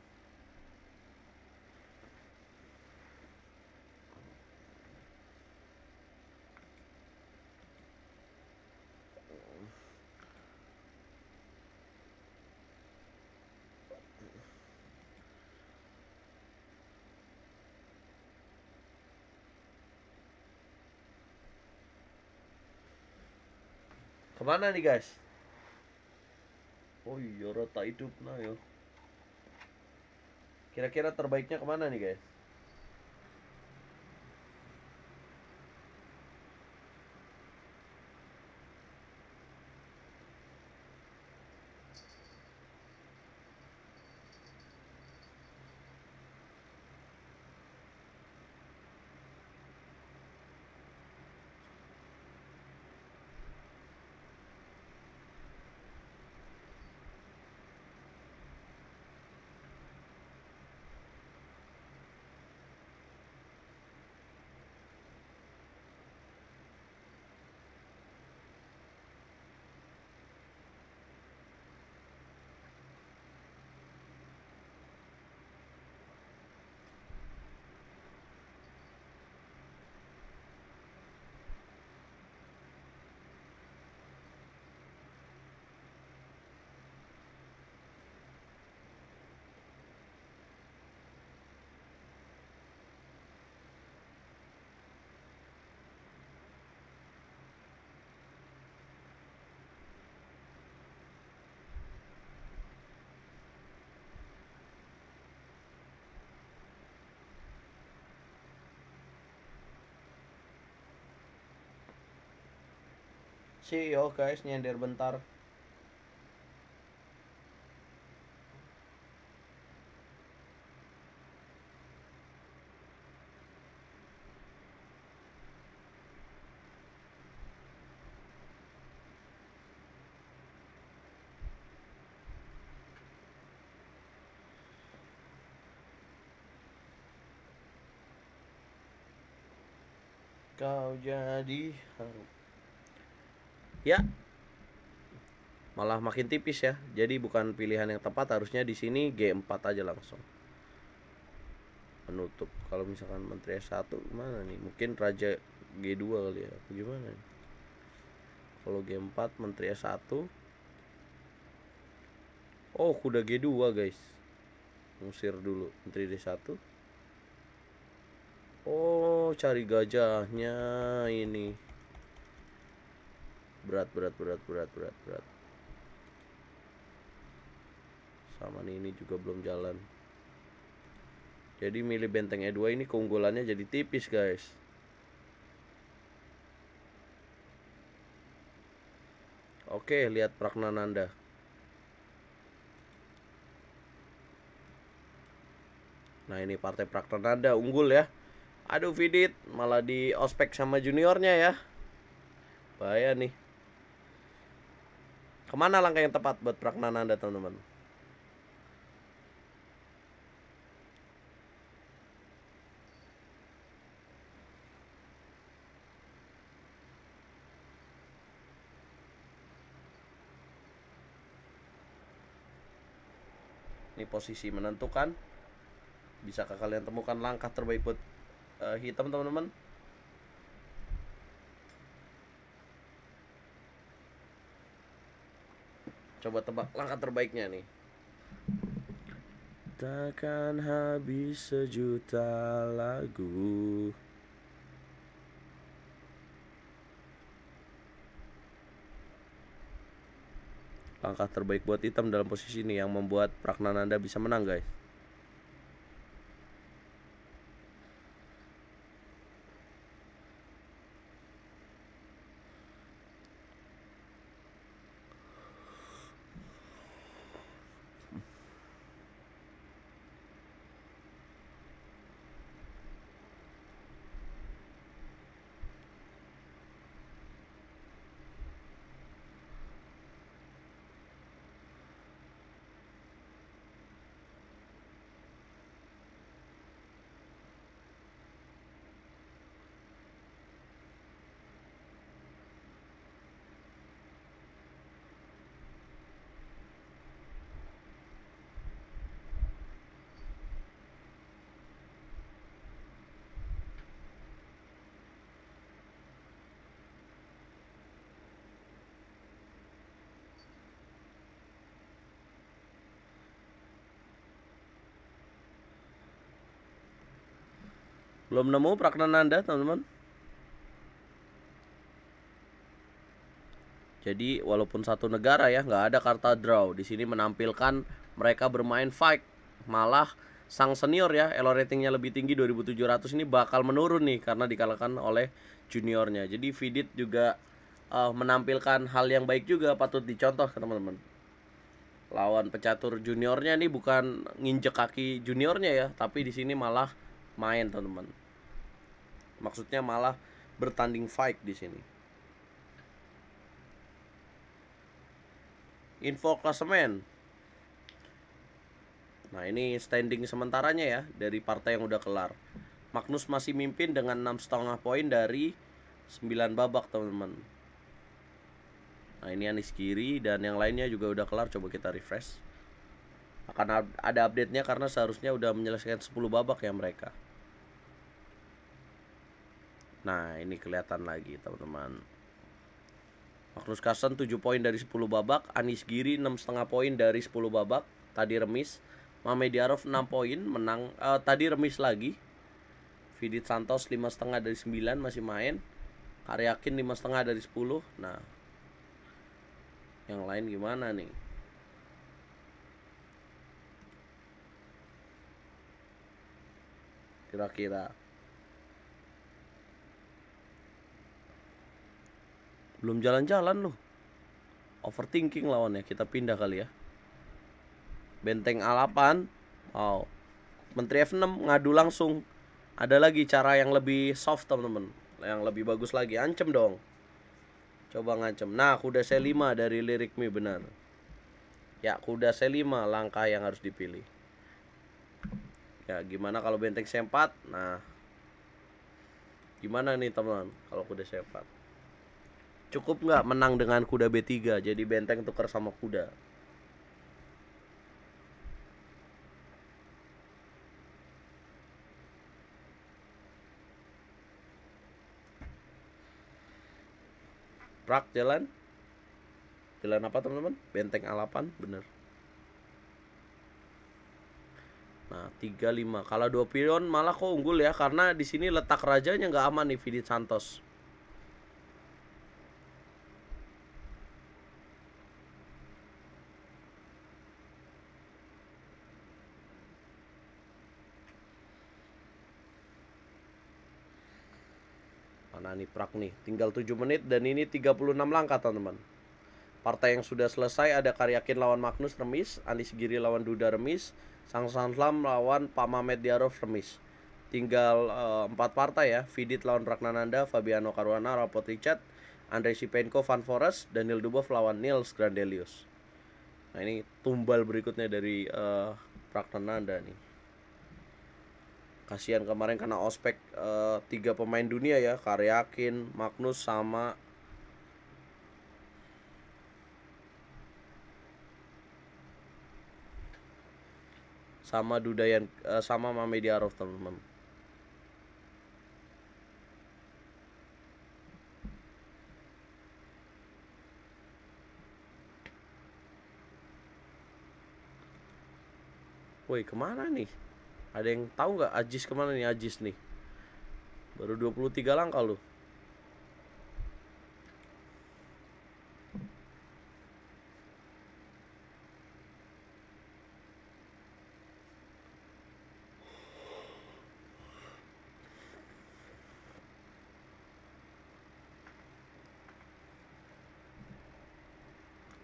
Speaker 1: Kemana nih guys? Oh iya rata hidup nah yo. Kira-kira terbaiknya kemana nih guys? See yo guys, nyender bentar. kau jadi harus ya malah makin tipis ya. Jadi bukan pilihan yang tepat harusnya di sini G4 aja langsung. Menutup. Kalau misalkan menteri S1 mana nih? Mungkin raja G2 kali ya. Gimana nih? Kalau G4 menteri S1 Oh, kuda G2, guys. Musir dulu menteri D1. Oh, cari gajahnya ini berat berat berat berat berat berat sama nih ini juga belum jalan jadi milih benteng E2 ini keunggulannya jadi tipis guys Oke lihat nanda. Nah ini partai nanda unggul ya Aduh Vidit malah di ospek sama juniornya ya Bahaya nih Kemana langkah yang tepat buat peraknaan Anda, teman-teman? Ini posisi menentukan. Bisakah kalian temukan langkah terbaik buat uh, hitam, teman-teman? Coba tebak langkah terbaiknya nih. Takkan habis sejuta lagu. Langkah terbaik buat hitam dalam posisi ini yang membuat Praknananda bisa menang, guys. Belum nemu praknana Anda, teman-teman? Jadi walaupun satu negara ya nggak ada kartu draw. Di sini menampilkan mereka bermain fight. Malah sang senior ya elo ratingnya lebih tinggi 2700 ini bakal menurun nih karena dikalahkan oleh juniornya. Jadi vidit juga uh, menampilkan hal yang baik juga patut dicontoh teman-teman. Lawan pecatur juniornya ini bukan nginjek kaki juniornya ya, tapi di sini malah main teman-teman maksudnya malah bertanding fight di sini info klasemen nah ini standing sementaranya ya dari partai yang udah kelar Magnus masih mimpin dengan enam setengah poin dari 9 babak teman-teman nah ini Anis kiri dan yang lainnya juga udah kelar coba kita refresh akan ada update-nya karena seharusnya udah menyelesaikan 10 babak ya mereka Nah ini kelihatan lagi teman-teman Magnus Carlsen 7 poin dari 10 babak Anis Giri 6,5 poin dari 10 babak Tadi remis Mame Diarov 6 poin menang uh, Tadi remis lagi Vidit Santos 5,5 dari 9 masih main Karyakin 5,5 dari 10 Nah Yang lain gimana nih Kira-kira Belum jalan-jalan loh. Overthinking lawannya. Kita pindah kali ya. Benteng A8. Wow. Menteri F6 ngadu langsung. Ada lagi cara yang lebih soft, teman-teman. Yang lebih bagus lagi. Ancem dong. Coba ngancem. Nah, kuda C5 dari lirik mi benar. Ya, kuda C5 langkah yang harus dipilih. Ya, gimana kalau benteng C4? Nah, gimana nih teman kalau kuda C4? cukup nggak menang dengan kuda B3 jadi benteng tukar sama kuda Prak jalan Jalan apa teman-teman? Benteng A8 bener Nah, 35. Kalau dua pion malah kok unggul ya karena di sini letak rajanya nggak aman nih Vidit Santos. Prak nih. Tinggal 7 menit dan ini 36 langkah teman-teman. Partai yang sudah selesai ada Karyakin lawan Magnus remis, Anis Giri lawan Duda remis, Sang Sanslam lawan Pak Mamed Diarov remis. Tinggal eh, empat 4 partai ya, Fidit lawan Ragnananda, Fabiano Caruana, Rapot Richard, Andrei Sipenko, Van Forest, Daniel Dubov lawan Nils Grandelius. Nah ini tumbal berikutnya dari uh, Ragnananda nih kasihan kemarin karena ospek uh, tiga pemain dunia ya Karyakin, Magnus sama sama Dudayan uh, sama Mamedi Arof teman-teman. Woi kemana nih? Ada yang tahu nggak Ajis kemana nih Ajis nih? Baru 23 langkah lo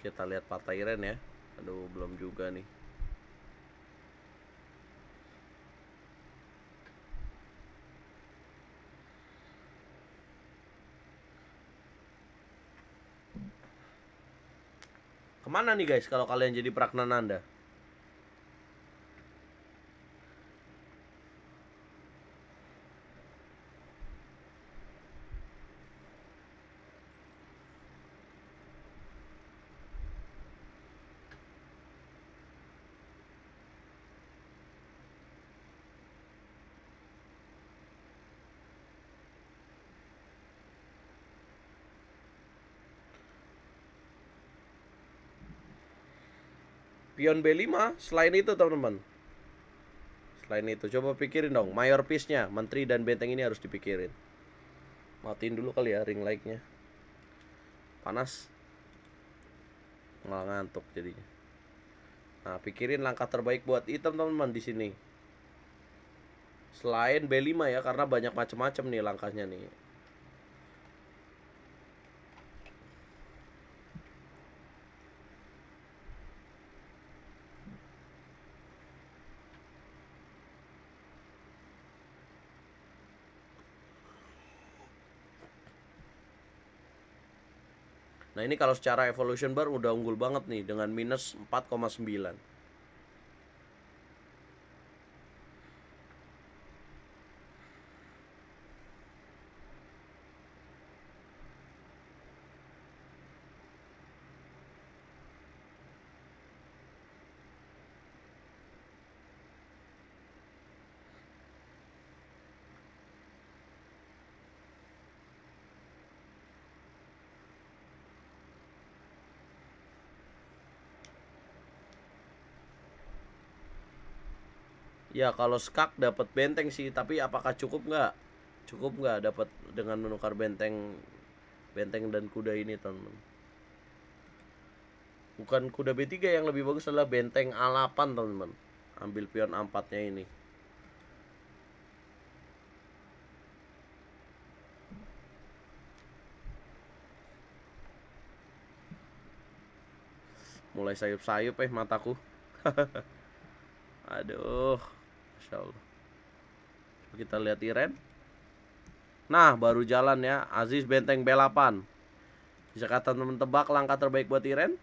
Speaker 1: kita lihat partai Iren ya aduh belum juga nih kemana nih guys kalau kalian jadi praknana anda Pion B5 selain itu teman-teman selain itu coba pikirin dong mayor piece-nya menteri dan benteng ini harus dipikirin matiin dulu kali ya ring light-nya panas malah ngantuk jadinya nah pikirin langkah terbaik buat item teman-teman di sini selain B5 ya karena banyak macam-macam nih langkahnya nih Nah ini kalau secara evolution bar udah unggul banget nih dengan minus 4,9 Ya kalau skak dapat benteng sih, tapi apakah cukup nggak? Cukup nggak dapat dengan menukar benteng, benteng dan kuda ini teman-teman? Bukan kuda B3 yang lebih bagus adalah benteng A8 teman-teman. Ambil pion A4-nya ini. mulai sayup-sayup eh mataku aduh Masya Allah Kita lihat Iren Nah baru jalan ya Aziz Benteng B8 Bisa kata teman tebak langkah terbaik buat Iren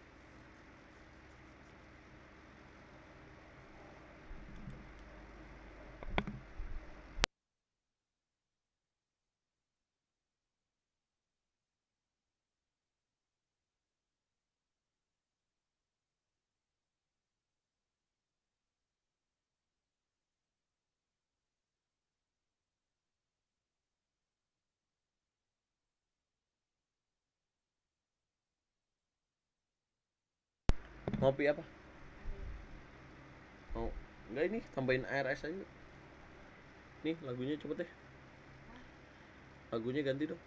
Speaker 1: ngopi apa mau oh, enggak ini tambahin air es aja nih lagunya cepet ya. lagunya ganti dong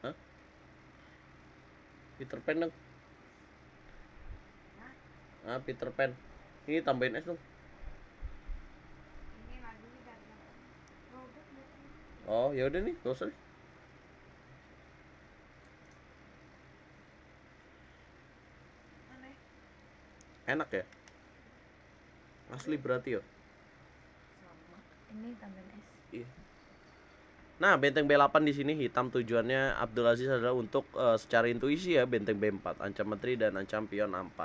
Speaker 1: Hah? Peter Pan dong. Ah, Peter Pan. Ini tambahin es dong. Oh, ya udah nih, gak usah. Enak ya? Asli berarti ya? Ini iya. Nah, benteng B8 di sini hitam tujuannya Abdul Aziz adalah untuk uh, secara intuisi ya benteng B4, ancam menteri dan ancam pion A4.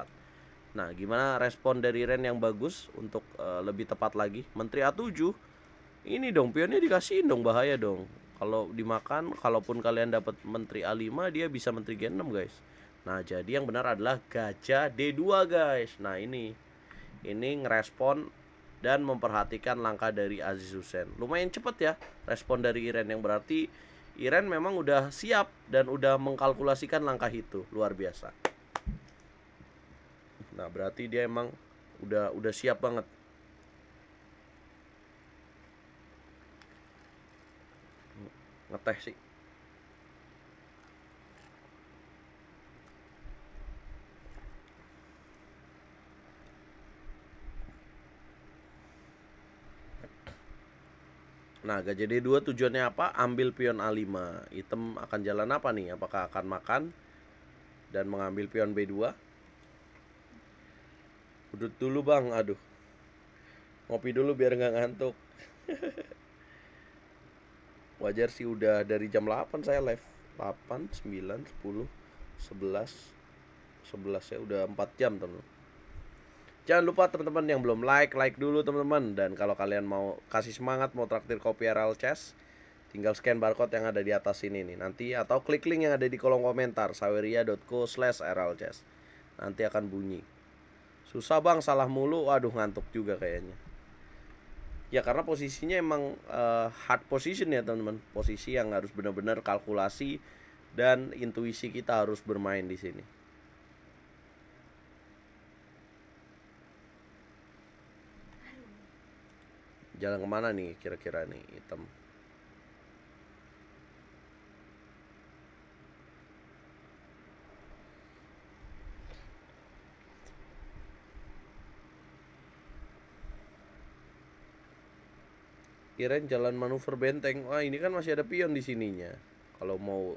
Speaker 1: Nah, gimana respon dari Ren yang bagus untuk uh, lebih tepat lagi? Menteri A7 ini dong pionnya dikasihin dong bahaya dong kalau dimakan kalaupun kalian dapat menteri A5 dia bisa menteri G6 guys nah jadi yang benar adalah gajah D2 guys nah ini ini ngerespon dan memperhatikan langkah dari Aziz Hussein lumayan cepet ya respon dari Iren yang berarti Iren memang udah siap dan udah mengkalkulasikan langkah itu luar biasa nah berarti dia emang udah udah siap banget ngeteh sih Nah, gajah D2 tujuannya apa? Ambil pion A5. Item akan jalan apa nih? Apakah akan makan dan mengambil pion B2? Udut dulu bang, aduh. Ngopi dulu biar nggak ngantuk. wajar sih udah dari jam 8 saya live 8 9 10 11 11 ya udah 4 jam teman-teman Jangan lupa teman-teman yang belum like, like dulu teman-teman Dan kalau kalian mau kasih semangat, mau traktir kopi RLCS Tinggal scan barcode yang ada di atas ini nih nanti Atau klik link yang ada di kolom komentar Saweria.co slash Chess Nanti akan bunyi Susah bang, salah mulu Waduh ngantuk juga kayaknya ya karena posisinya emang uh, hard position ya teman-teman posisi yang harus benar-benar kalkulasi dan intuisi kita harus bermain di sini jalan kemana nih kira-kira nih hitam kirain jalan manuver benteng wah ini kan masih ada pion di sininya kalau mau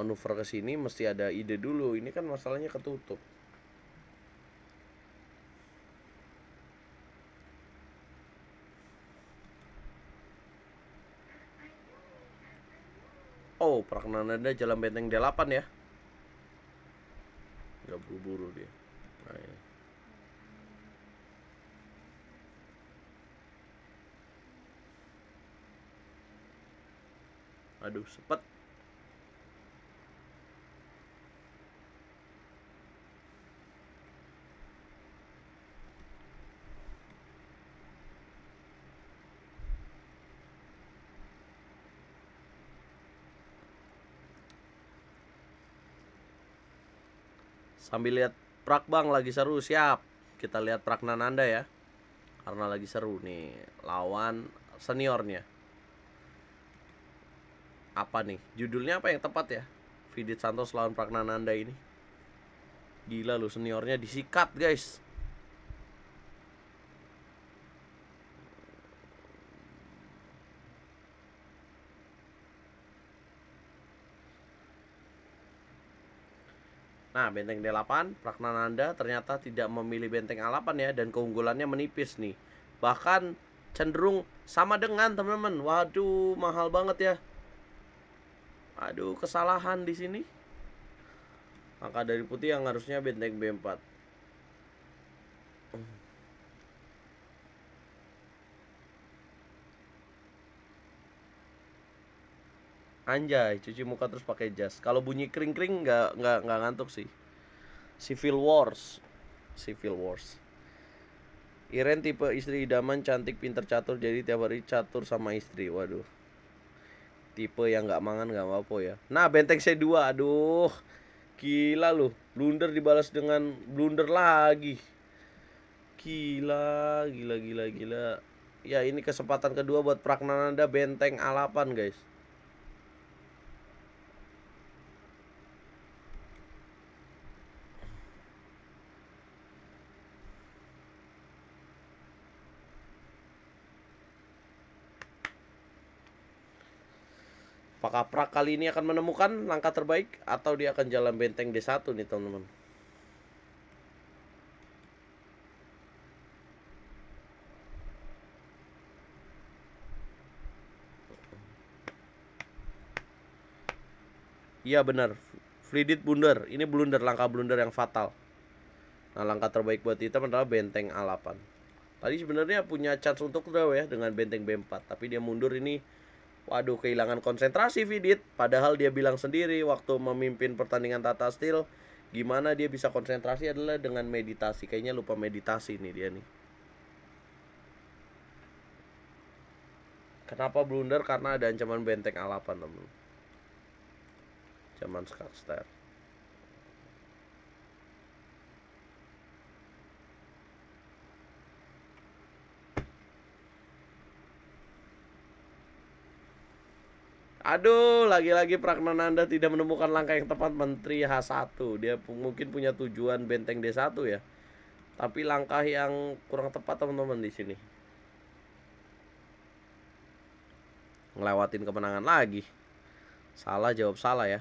Speaker 1: manuver ke sini mesti ada ide dulu ini kan masalahnya ketutup Oh, ada Jalan Benteng delapan ya. Gak buru-buru dia. Nah, ini. Aduh, sepet. Sambil lihat prak bang lagi seru siap. Kita lihat prak Nananda ya. Karena lagi seru nih lawan seniornya apa nih judulnya apa yang tepat ya Vidit Santos lawan Pragnananda ini gila lu seniornya disikat guys Nah, benteng D8, Pragnananda ternyata tidak memilih benteng A8 ya dan keunggulannya menipis nih. Bahkan cenderung sama dengan teman-teman. Waduh, mahal banget ya aduh kesalahan di sini maka dari putih yang harusnya benteng B4 Anjay, cuci muka terus pakai jas. Kalau bunyi kring-kring nggak nggak nggak ngantuk sih. Civil Wars, Civil Wars. Iren tipe istri idaman, cantik, pinter catur, jadi tiap hari catur sama istri. Waduh tipe yang nggak mangan nggak apa-apa ya nah benteng C2 aduh gila loh blunder dibalas dengan blunder lagi gila gila gila gila ya ini kesempatan kedua buat Pragnananda benteng alapan guys Apakah Prak kali ini akan menemukan langkah terbaik atau dia akan jalan benteng D1 nih teman-teman? Iya benar. Fridit blunder. Ini blunder langkah blunder yang fatal. Nah, langkah terbaik buat kita adalah benteng A8. Tadi sebenarnya punya chance untuk draw ya dengan benteng B4, tapi dia mundur ini Waduh kehilangan konsentrasi Vidit Padahal dia bilang sendiri waktu memimpin pertandingan Tata Steel Gimana dia bisa konsentrasi adalah dengan meditasi Kayaknya lupa meditasi nih dia nih Kenapa blunder? Karena ada ancaman benteng alapan Ancaman Zaman Skarster Aduh, lagi-lagi Anda tidak menemukan langkah yang tepat Menteri H1. Dia mungkin punya tujuan benteng D1 ya. Tapi langkah yang kurang tepat teman-teman di sini. Ngelewatin kemenangan lagi. Salah jawab salah ya.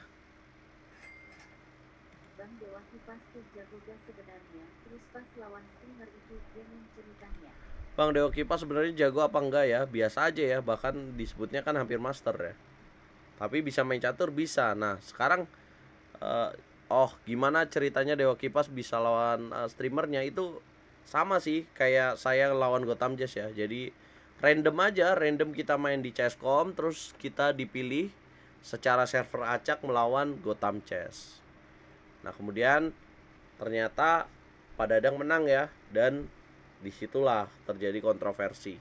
Speaker 2: Bang Dewahi pasti jago sebenarnya. Terus pas lawan streamer itu gaming ceritanya.
Speaker 1: Bang Dewa Kipas sebenarnya jago apa enggak ya? Biasa aja ya, bahkan disebutnya kan hampir master ya tapi bisa main catur bisa nah sekarang uh, oh gimana ceritanya Dewa Kipas bisa lawan uh, streamernya itu sama sih kayak saya lawan Gotham Jazz ya jadi random aja random kita main di Chesscom, terus kita dipilih secara server acak melawan Gotham Chess nah kemudian ternyata Pak Dadang menang ya dan disitulah terjadi kontroversi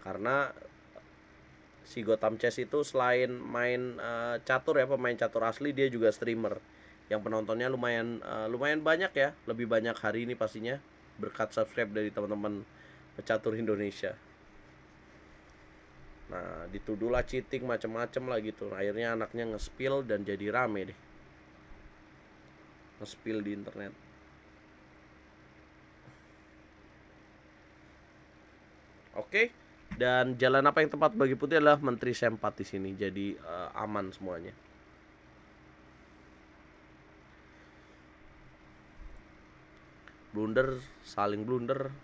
Speaker 1: karena si Gotham Chess itu selain main uh, catur ya pemain catur asli dia juga streamer yang penontonnya lumayan uh, lumayan banyak ya lebih banyak hari ini pastinya berkat subscribe dari teman-teman pecatur Indonesia nah dituduhlah cheating macam-macam lah gitu nah, akhirnya anaknya ngespil dan jadi rame deh ngespil di internet oke okay. Dan jalan apa yang tepat bagi Putih adalah Menteri Sempat di sini, jadi uh, aman semuanya. Blunder, saling blunder.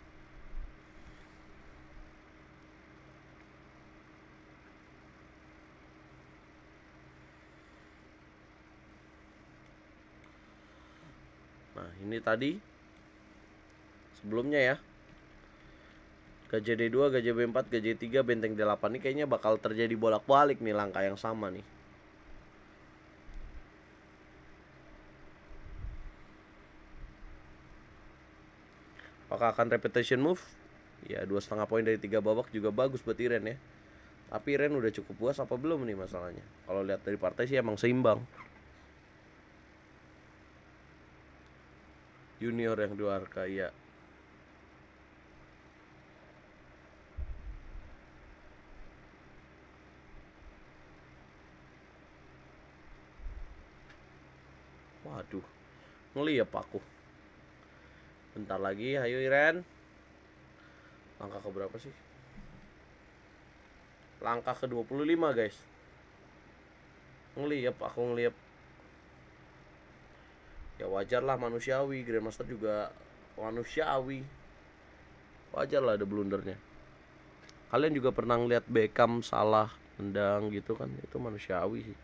Speaker 1: Nah, ini tadi sebelumnya ya. Gajah D2, Gajah B4, Gajah 3, Benteng D8 ini kayaknya bakal terjadi bolak-balik nih langkah yang sama nih. Apakah akan repetition move? Ya dua setengah poin dari tiga babak juga bagus buat Iren ya. Tapi Iren udah cukup puas apa belum nih masalahnya? Kalau lihat dari partai sih emang seimbang. Junior yang dua arka ya Aduh, ngeliap aku. Bentar lagi, ayo Iren. Langkah ke berapa sih? Langkah ke 25, guys. Ngeliap, aku ngeliap. Ya wajar lah manusiawi, Grandmaster juga manusiawi. Wajar lah ada blundernya. Kalian juga pernah ngeliat Beckham salah tendang gitu kan, itu manusiawi sih.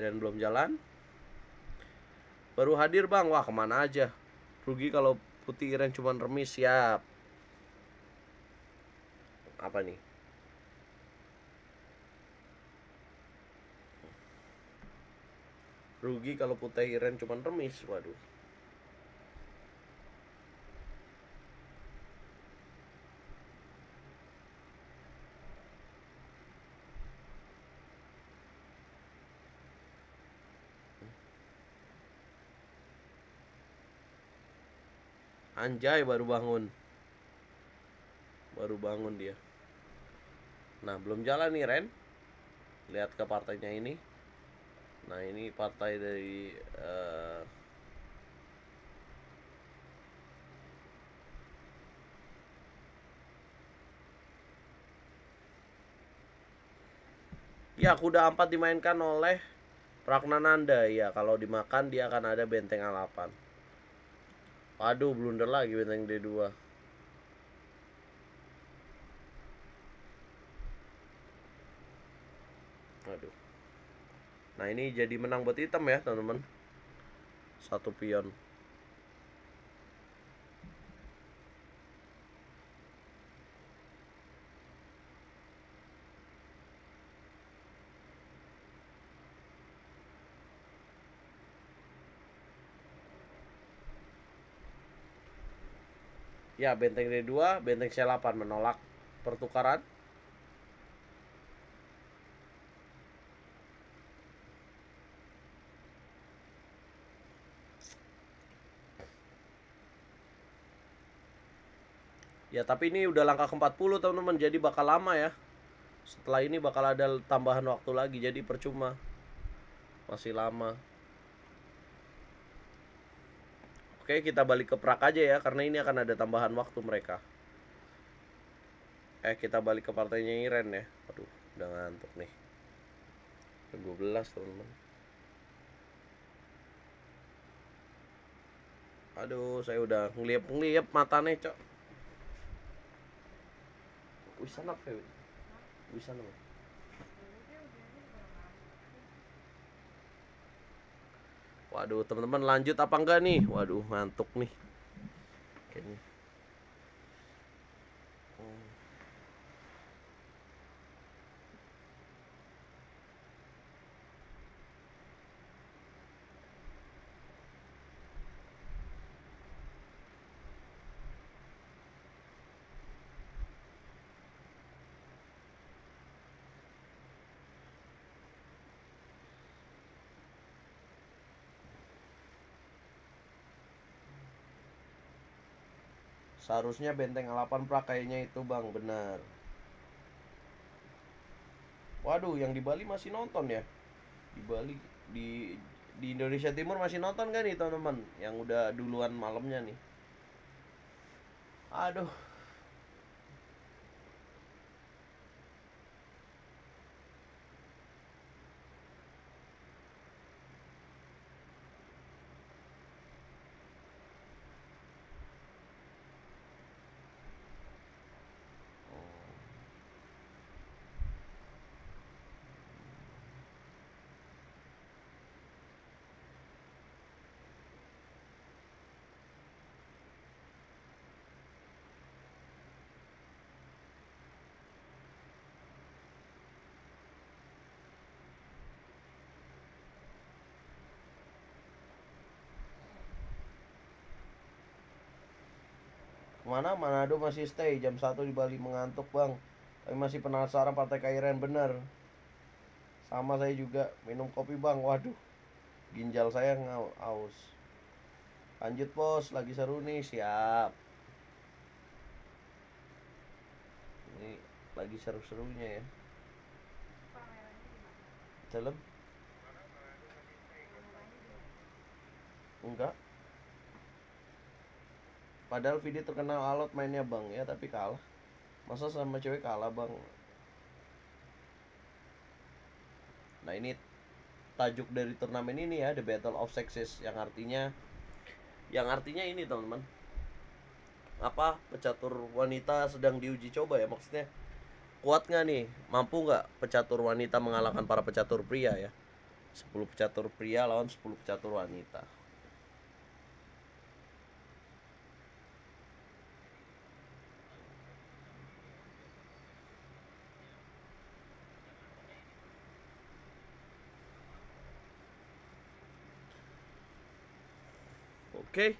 Speaker 1: kirain belum jalan baru hadir bang wah kemana aja rugi kalau putih iren cuman remis siap apa nih rugi kalau putih iren cuman remis waduh Anjay baru bangun. Baru bangun dia. Nah, belum jalan nih Ren. Lihat ke partainya ini. Nah, ini partai dari uh, Ya, kuda empat dimainkan oleh Ragnananda Ya, kalau dimakan dia akan ada benteng alapan. Waduh, blunder lagi benteng D2. Aduh. Nah, ini jadi menang buat hitam ya, teman-teman. Satu pion. Ya, benteng D2, benteng C8 menolak pertukaran. Ya, tapi ini udah langkah ke-40, teman-teman. Jadi bakal lama ya. Setelah ini bakal ada tambahan waktu lagi, jadi percuma. Masih lama. Oke, kita balik ke Prak aja ya karena ini akan ada tambahan waktu mereka. Eh, kita balik ke partainya Iren ya. Aduh, udah ngantuk nih. 12 teman-teman. Aduh, saya udah ngeliap-ngeliap matanya, Cok. bisa ya, Wisanap bisa Wisanap. Waduh, teman-teman lanjut apa enggak nih? Waduh, ngantuk nih. Kayaknya. Seharusnya benteng A8 prakainya itu bang, benar. Waduh, yang di Bali masih nonton ya? Di Bali, di di Indonesia Timur masih nonton kan nih teman-teman? Yang udah duluan malamnya nih. Aduh, Mana Manado masih stay jam 1 di Bali mengantuk bang Tapi masih penasaran partai kairan bener Sama saya juga minum kopi bang Waduh ginjal saya ngaus Lanjut pos lagi seru nih siap Ini lagi seru-serunya ya Dalam Enggak Padahal Vidi terkenal alot mainnya bang ya tapi kalah. Masa sama cewek kalah bang. Nah ini tajuk dari turnamen ini ya The Battle of Sexes yang artinya yang artinya ini teman-teman apa pecatur wanita sedang diuji coba ya maksudnya kuat nggak nih mampu nggak pecatur wanita mengalahkan para pecatur pria ya 10 pecatur pria lawan 10 pecatur wanita Oke.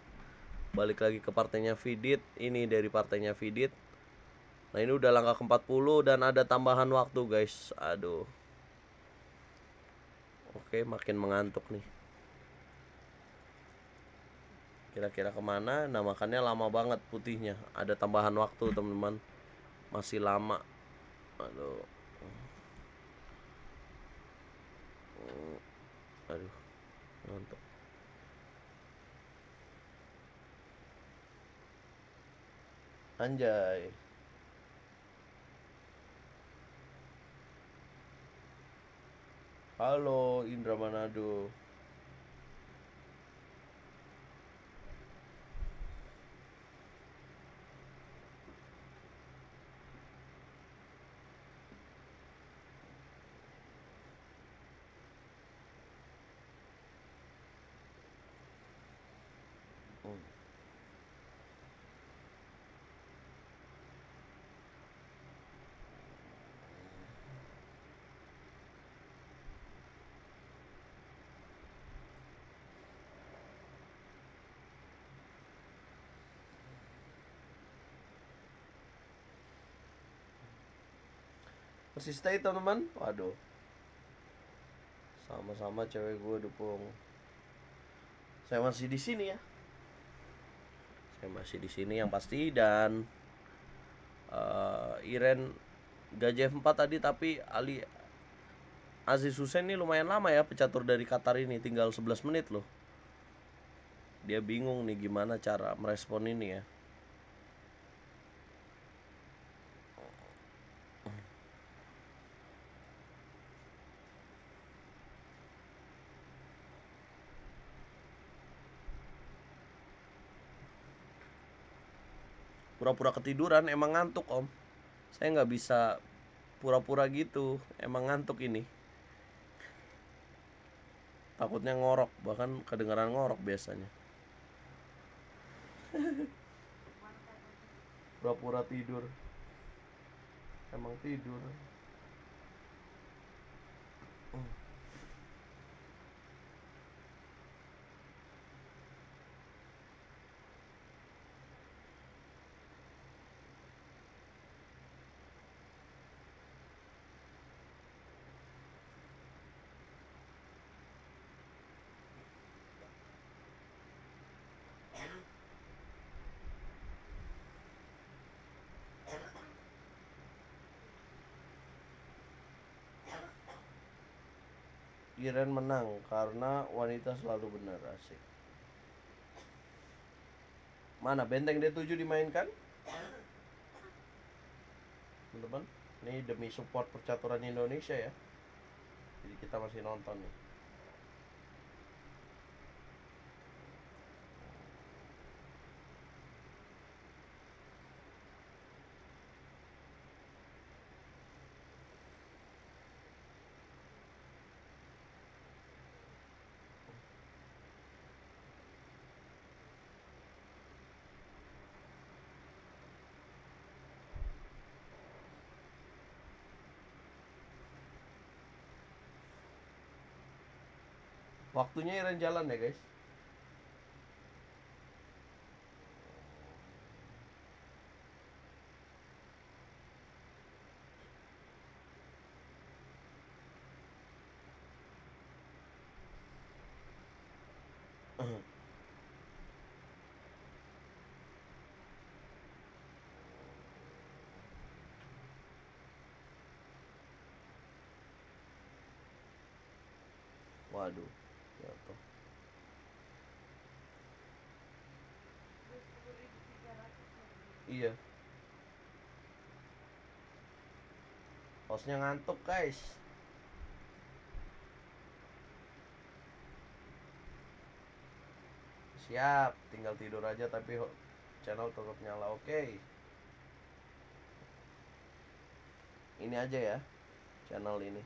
Speaker 1: Balik lagi ke partainya Vidit. Ini dari partainya Vidit. Nah, ini udah langkah ke-40 dan ada tambahan waktu, guys. Aduh. Oke, makin mengantuk nih. Kira-kira kemana? Nah, makannya lama banget putihnya. Ada tambahan waktu, teman-teman. Masih lama. Aduh. Aduh. Ngantuk. Anjay. Halo Indra Manado. Masih stay teman-teman Waduh Sama-sama cewek gue dukung Saya masih di sini ya Saya masih di sini yang pasti Dan uh, Iren Gaji F4 tadi tapi Ali Aziz Hussein ini lumayan lama ya pecatur dari Qatar ini tinggal 11 menit loh dia bingung nih gimana cara merespon ini ya pura-pura ketiduran emang ngantuk om saya nggak bisa pura-pura gitu emang ngantuk ini takutnya ngorok bahkan kedengaran ngorok biasanya pura-pura tidur emang tidur Iren menang karena wanita selalu benar asik. Mana benteng D7 dimainkan? Teman-teman, ini demi support percaturan Indonesia ya. Jadi kita masih nonton nih. Waktunya Iren jalan ya guys. Waduh. Gitu. iya hostnya ngantuk guys siap tinggal tidur aja tapi channel tetap nyala oke okay. ini aja ya channel ini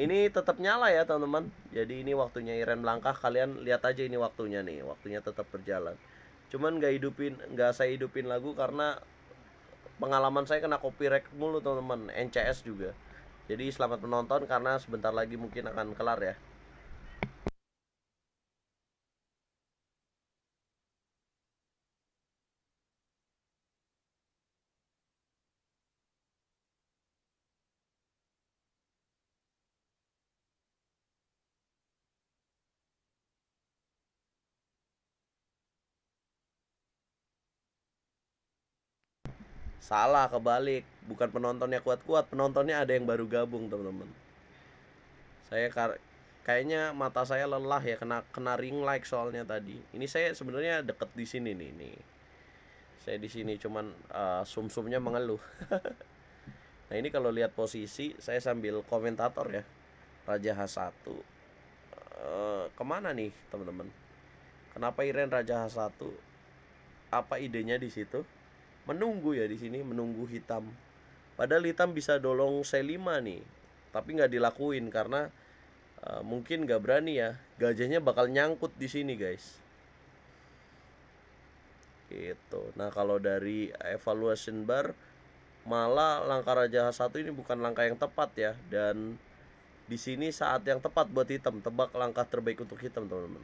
Speaker 1: ini tetap nyala ya teman-teman jadi ini waktunya Iren melangkah kalian lihat aja ini waktunya nih waktunya tetap berjalan cuman nggak hidupin nggak saya hidupin lagu karena pengalaman saya kena copyright mulu teman-teman NCS juga jadi selamat menonton karena sebentar lagi mungkin akan kelar ya salah kebalik bukan penontonnya kuat-kuat penontonnya ada yang baru gabung teman-teman saya kayaknya mata saya lelah ya kena kena ring like soalnya tadi ini saya sebenarnya deket di sini nih nih saya di sini cuman uh, eh, sumnya mengeluh nah ini kalau lihat posisi saya sambil komentator ya Raja H1 uh, eh, kemana nih teman-teman kenapa Iren Raja H1 apa idenya di situ menunggu ya di sini menunggu hitam padahal hitam bisa dolong C5 nih tapi nggak dilakuin karena uh, mungkin nggak berani ya gajahnya bakal nyangkut di sini guys gitu nah kalau dari evaluation bar malah langkah raja H1 ini bukan langkah yang tepat ya dan di sini saat yang tepat buat hitam tebak langkah terbaik untuk hitam teman-teman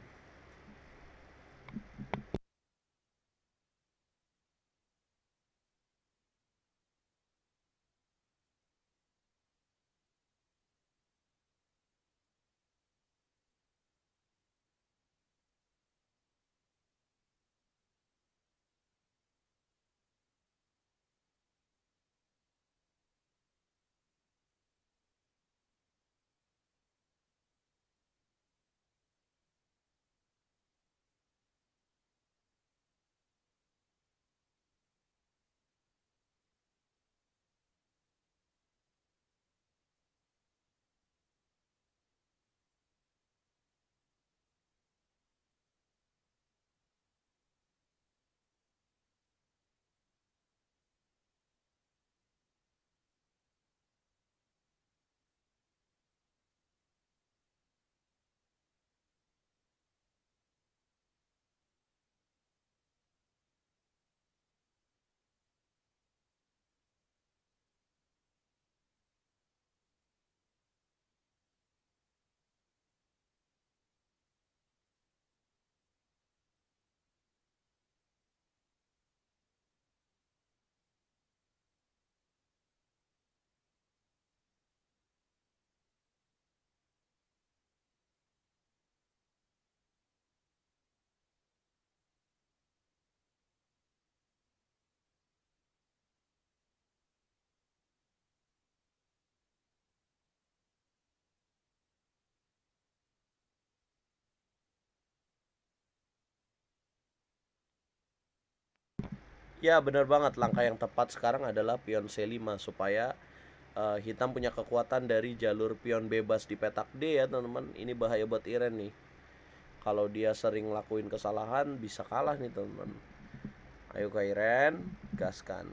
Speaker 1: Ya benar banget langkah yang tepat sekarang adalah pion C5 supaya uh, hitam punya kekuatan dari jalur pion bebas di petak D ya teman-teman. Ini bahaya buat Iren nih. Kalau dia sering lakuin kesalahan bisa kalah nih teman-teman. Ayo ke Iren, gaskan.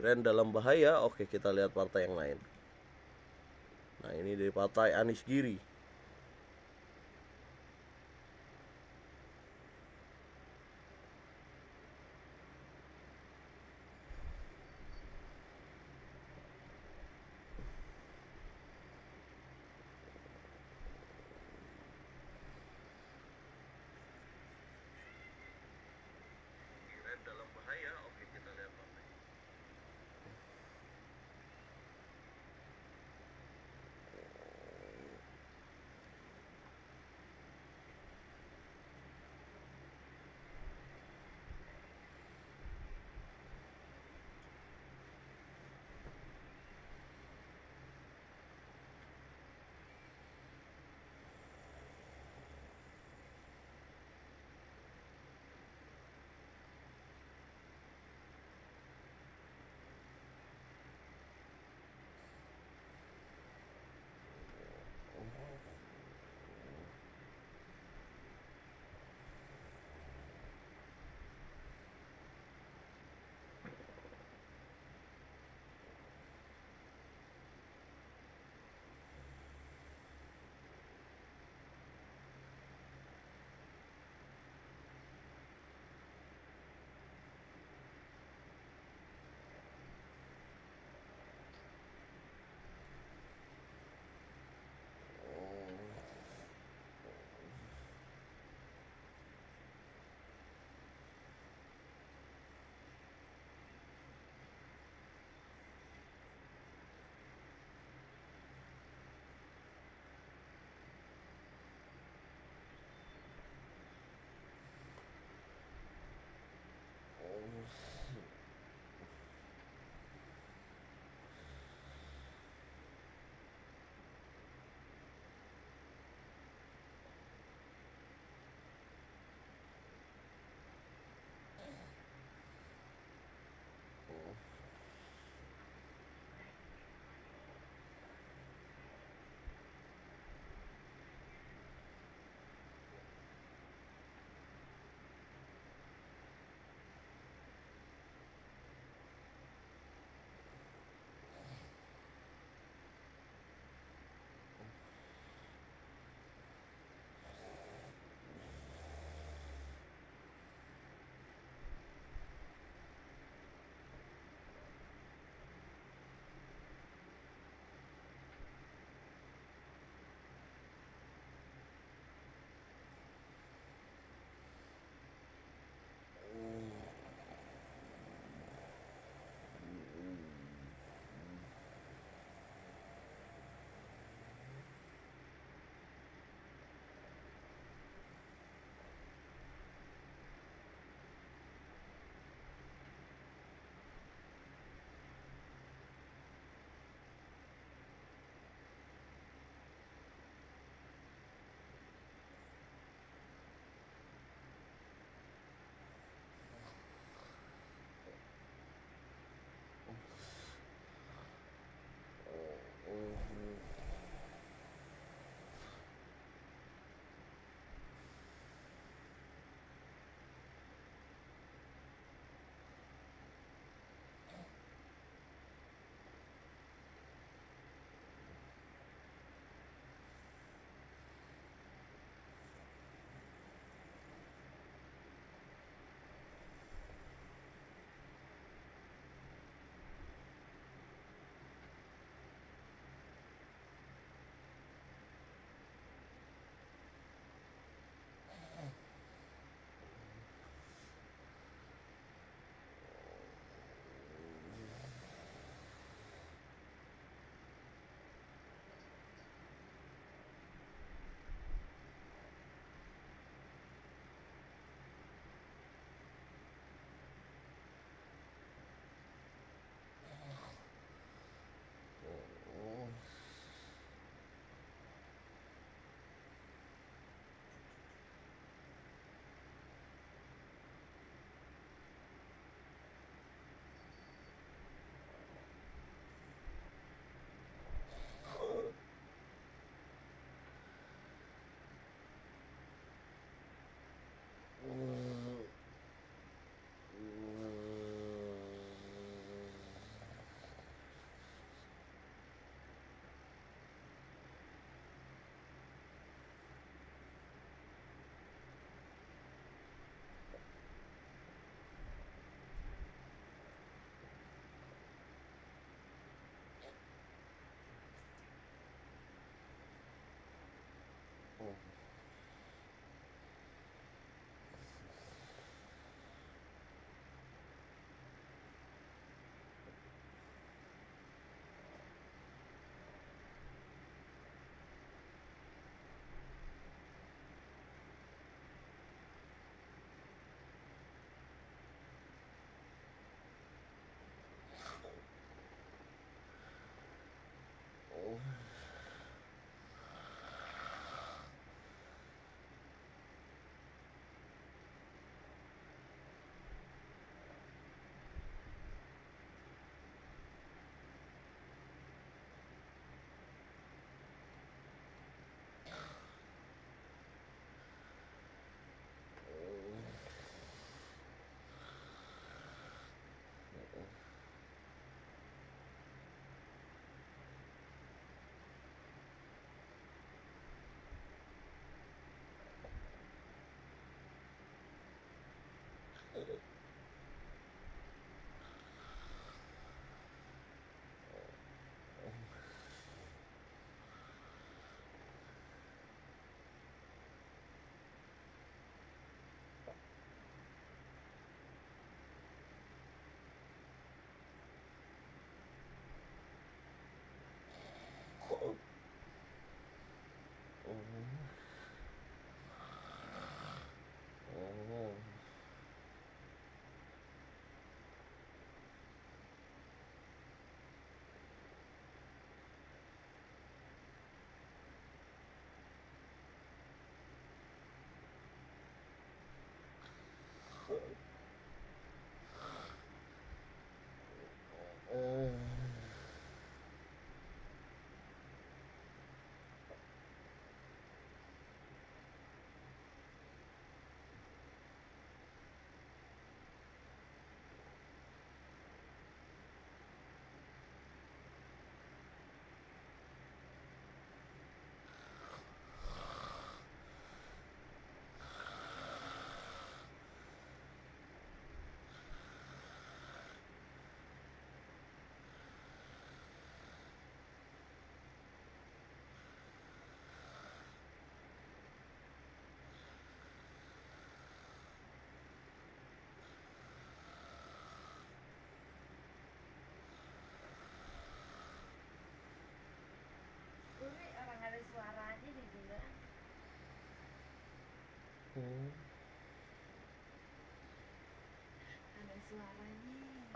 Speaker 1: Ren dalam bahaya, oke kita lihat partai yang lain. Nah ini dari partai Anies Giri.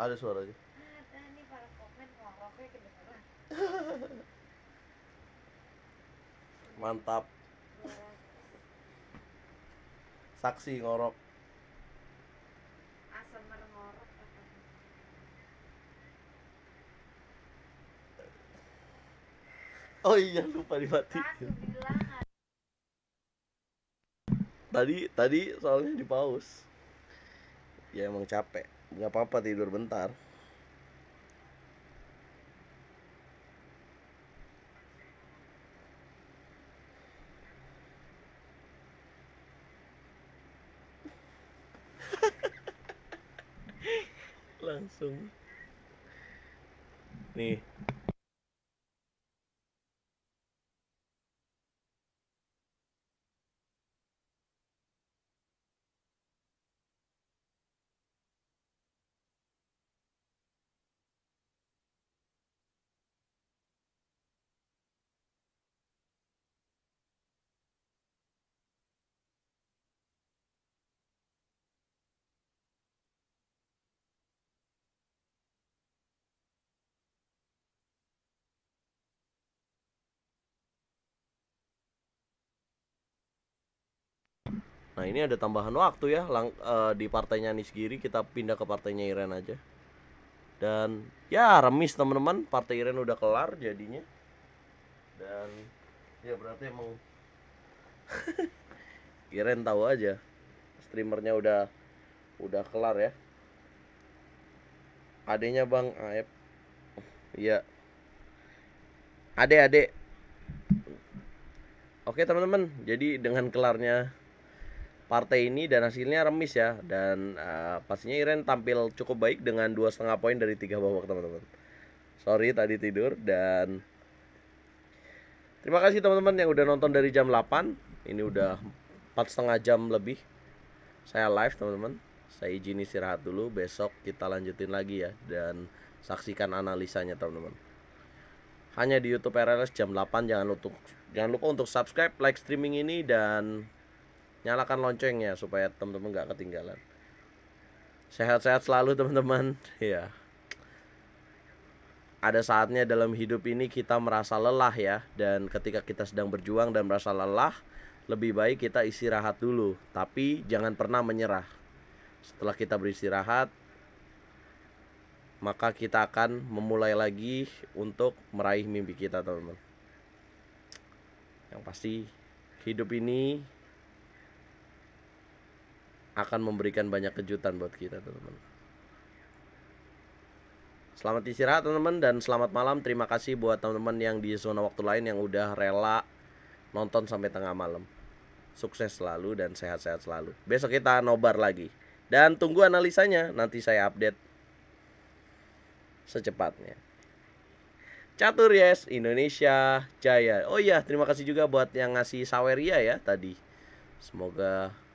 Speaker 1: Ada suaranya. Ada Mantap. Saksi ngorok. Oh iya lupa dimatikan Tadi tadi soalnya di pause. Ya emang capek nggak apa-apa tidur bentar
Speaker 2: langsung nih
Speaker 1: Nah ini ada tambahan waktu ya lang uh, di partainya Anies Giri kita pindah ke partainya Iren aja. Dan ya remis teman-teman partai Iren udah kelar jadinya. Dan ya berarti emang Iren tahu aja streamernya udah udah kelar ya. adanya Bang Aep. Iya. Adek-adek. Oke teman-teman, jadi dengan kelarnya partai ini dan hasilnya remis ya dan uh, pastinya Iren tampil cukup baik dengan dua setengah poin dari tiga babak teman-teman sorry tadi tidur dan terima kasih teman-teman yang udah nonton dari jam 8 ini udah empat setengah jam lebih saya live teman-teman saya izin istirahat dulu besok kita lanjutin lagi ya dan saksikan analisanya teman-teman hanya di YouTube RLS jam 8 jangan lupa jangan lupa untuk subscribe like streaming ini dan nyalakan loncengnya supaya teman-teman nggak ketinggalan sehat-sehat selalu teman-teman ya ada saatnya dalam hidup ini kita merasa lelah ya dan ketika kita sedang berjuang dan merasa lelah lebih baik kita istirahat dulu tapi jangan pernah menyerah setelah kita beristirahat maka kita akan memulai lagi untuk meraih mimpi kita teman-teman yang pasti hidup ini akan memberikan banyak kejutan buat kita teman-teman Selamat istirahat teman-teman dan selamat malam Terima kasih buat teman-teman yang di zona waktu lain yang udah rela nonton sampai tengah malam Sukses selalu dan sehat-sehat selalu Besok kita nobar lagi Dan tunggu analisanya nanti saya update secepatnya Catur yes, Indonesia Jaya. Oh iya, terima kasih juga buat yang ngasih saweria ya tadi. Semoga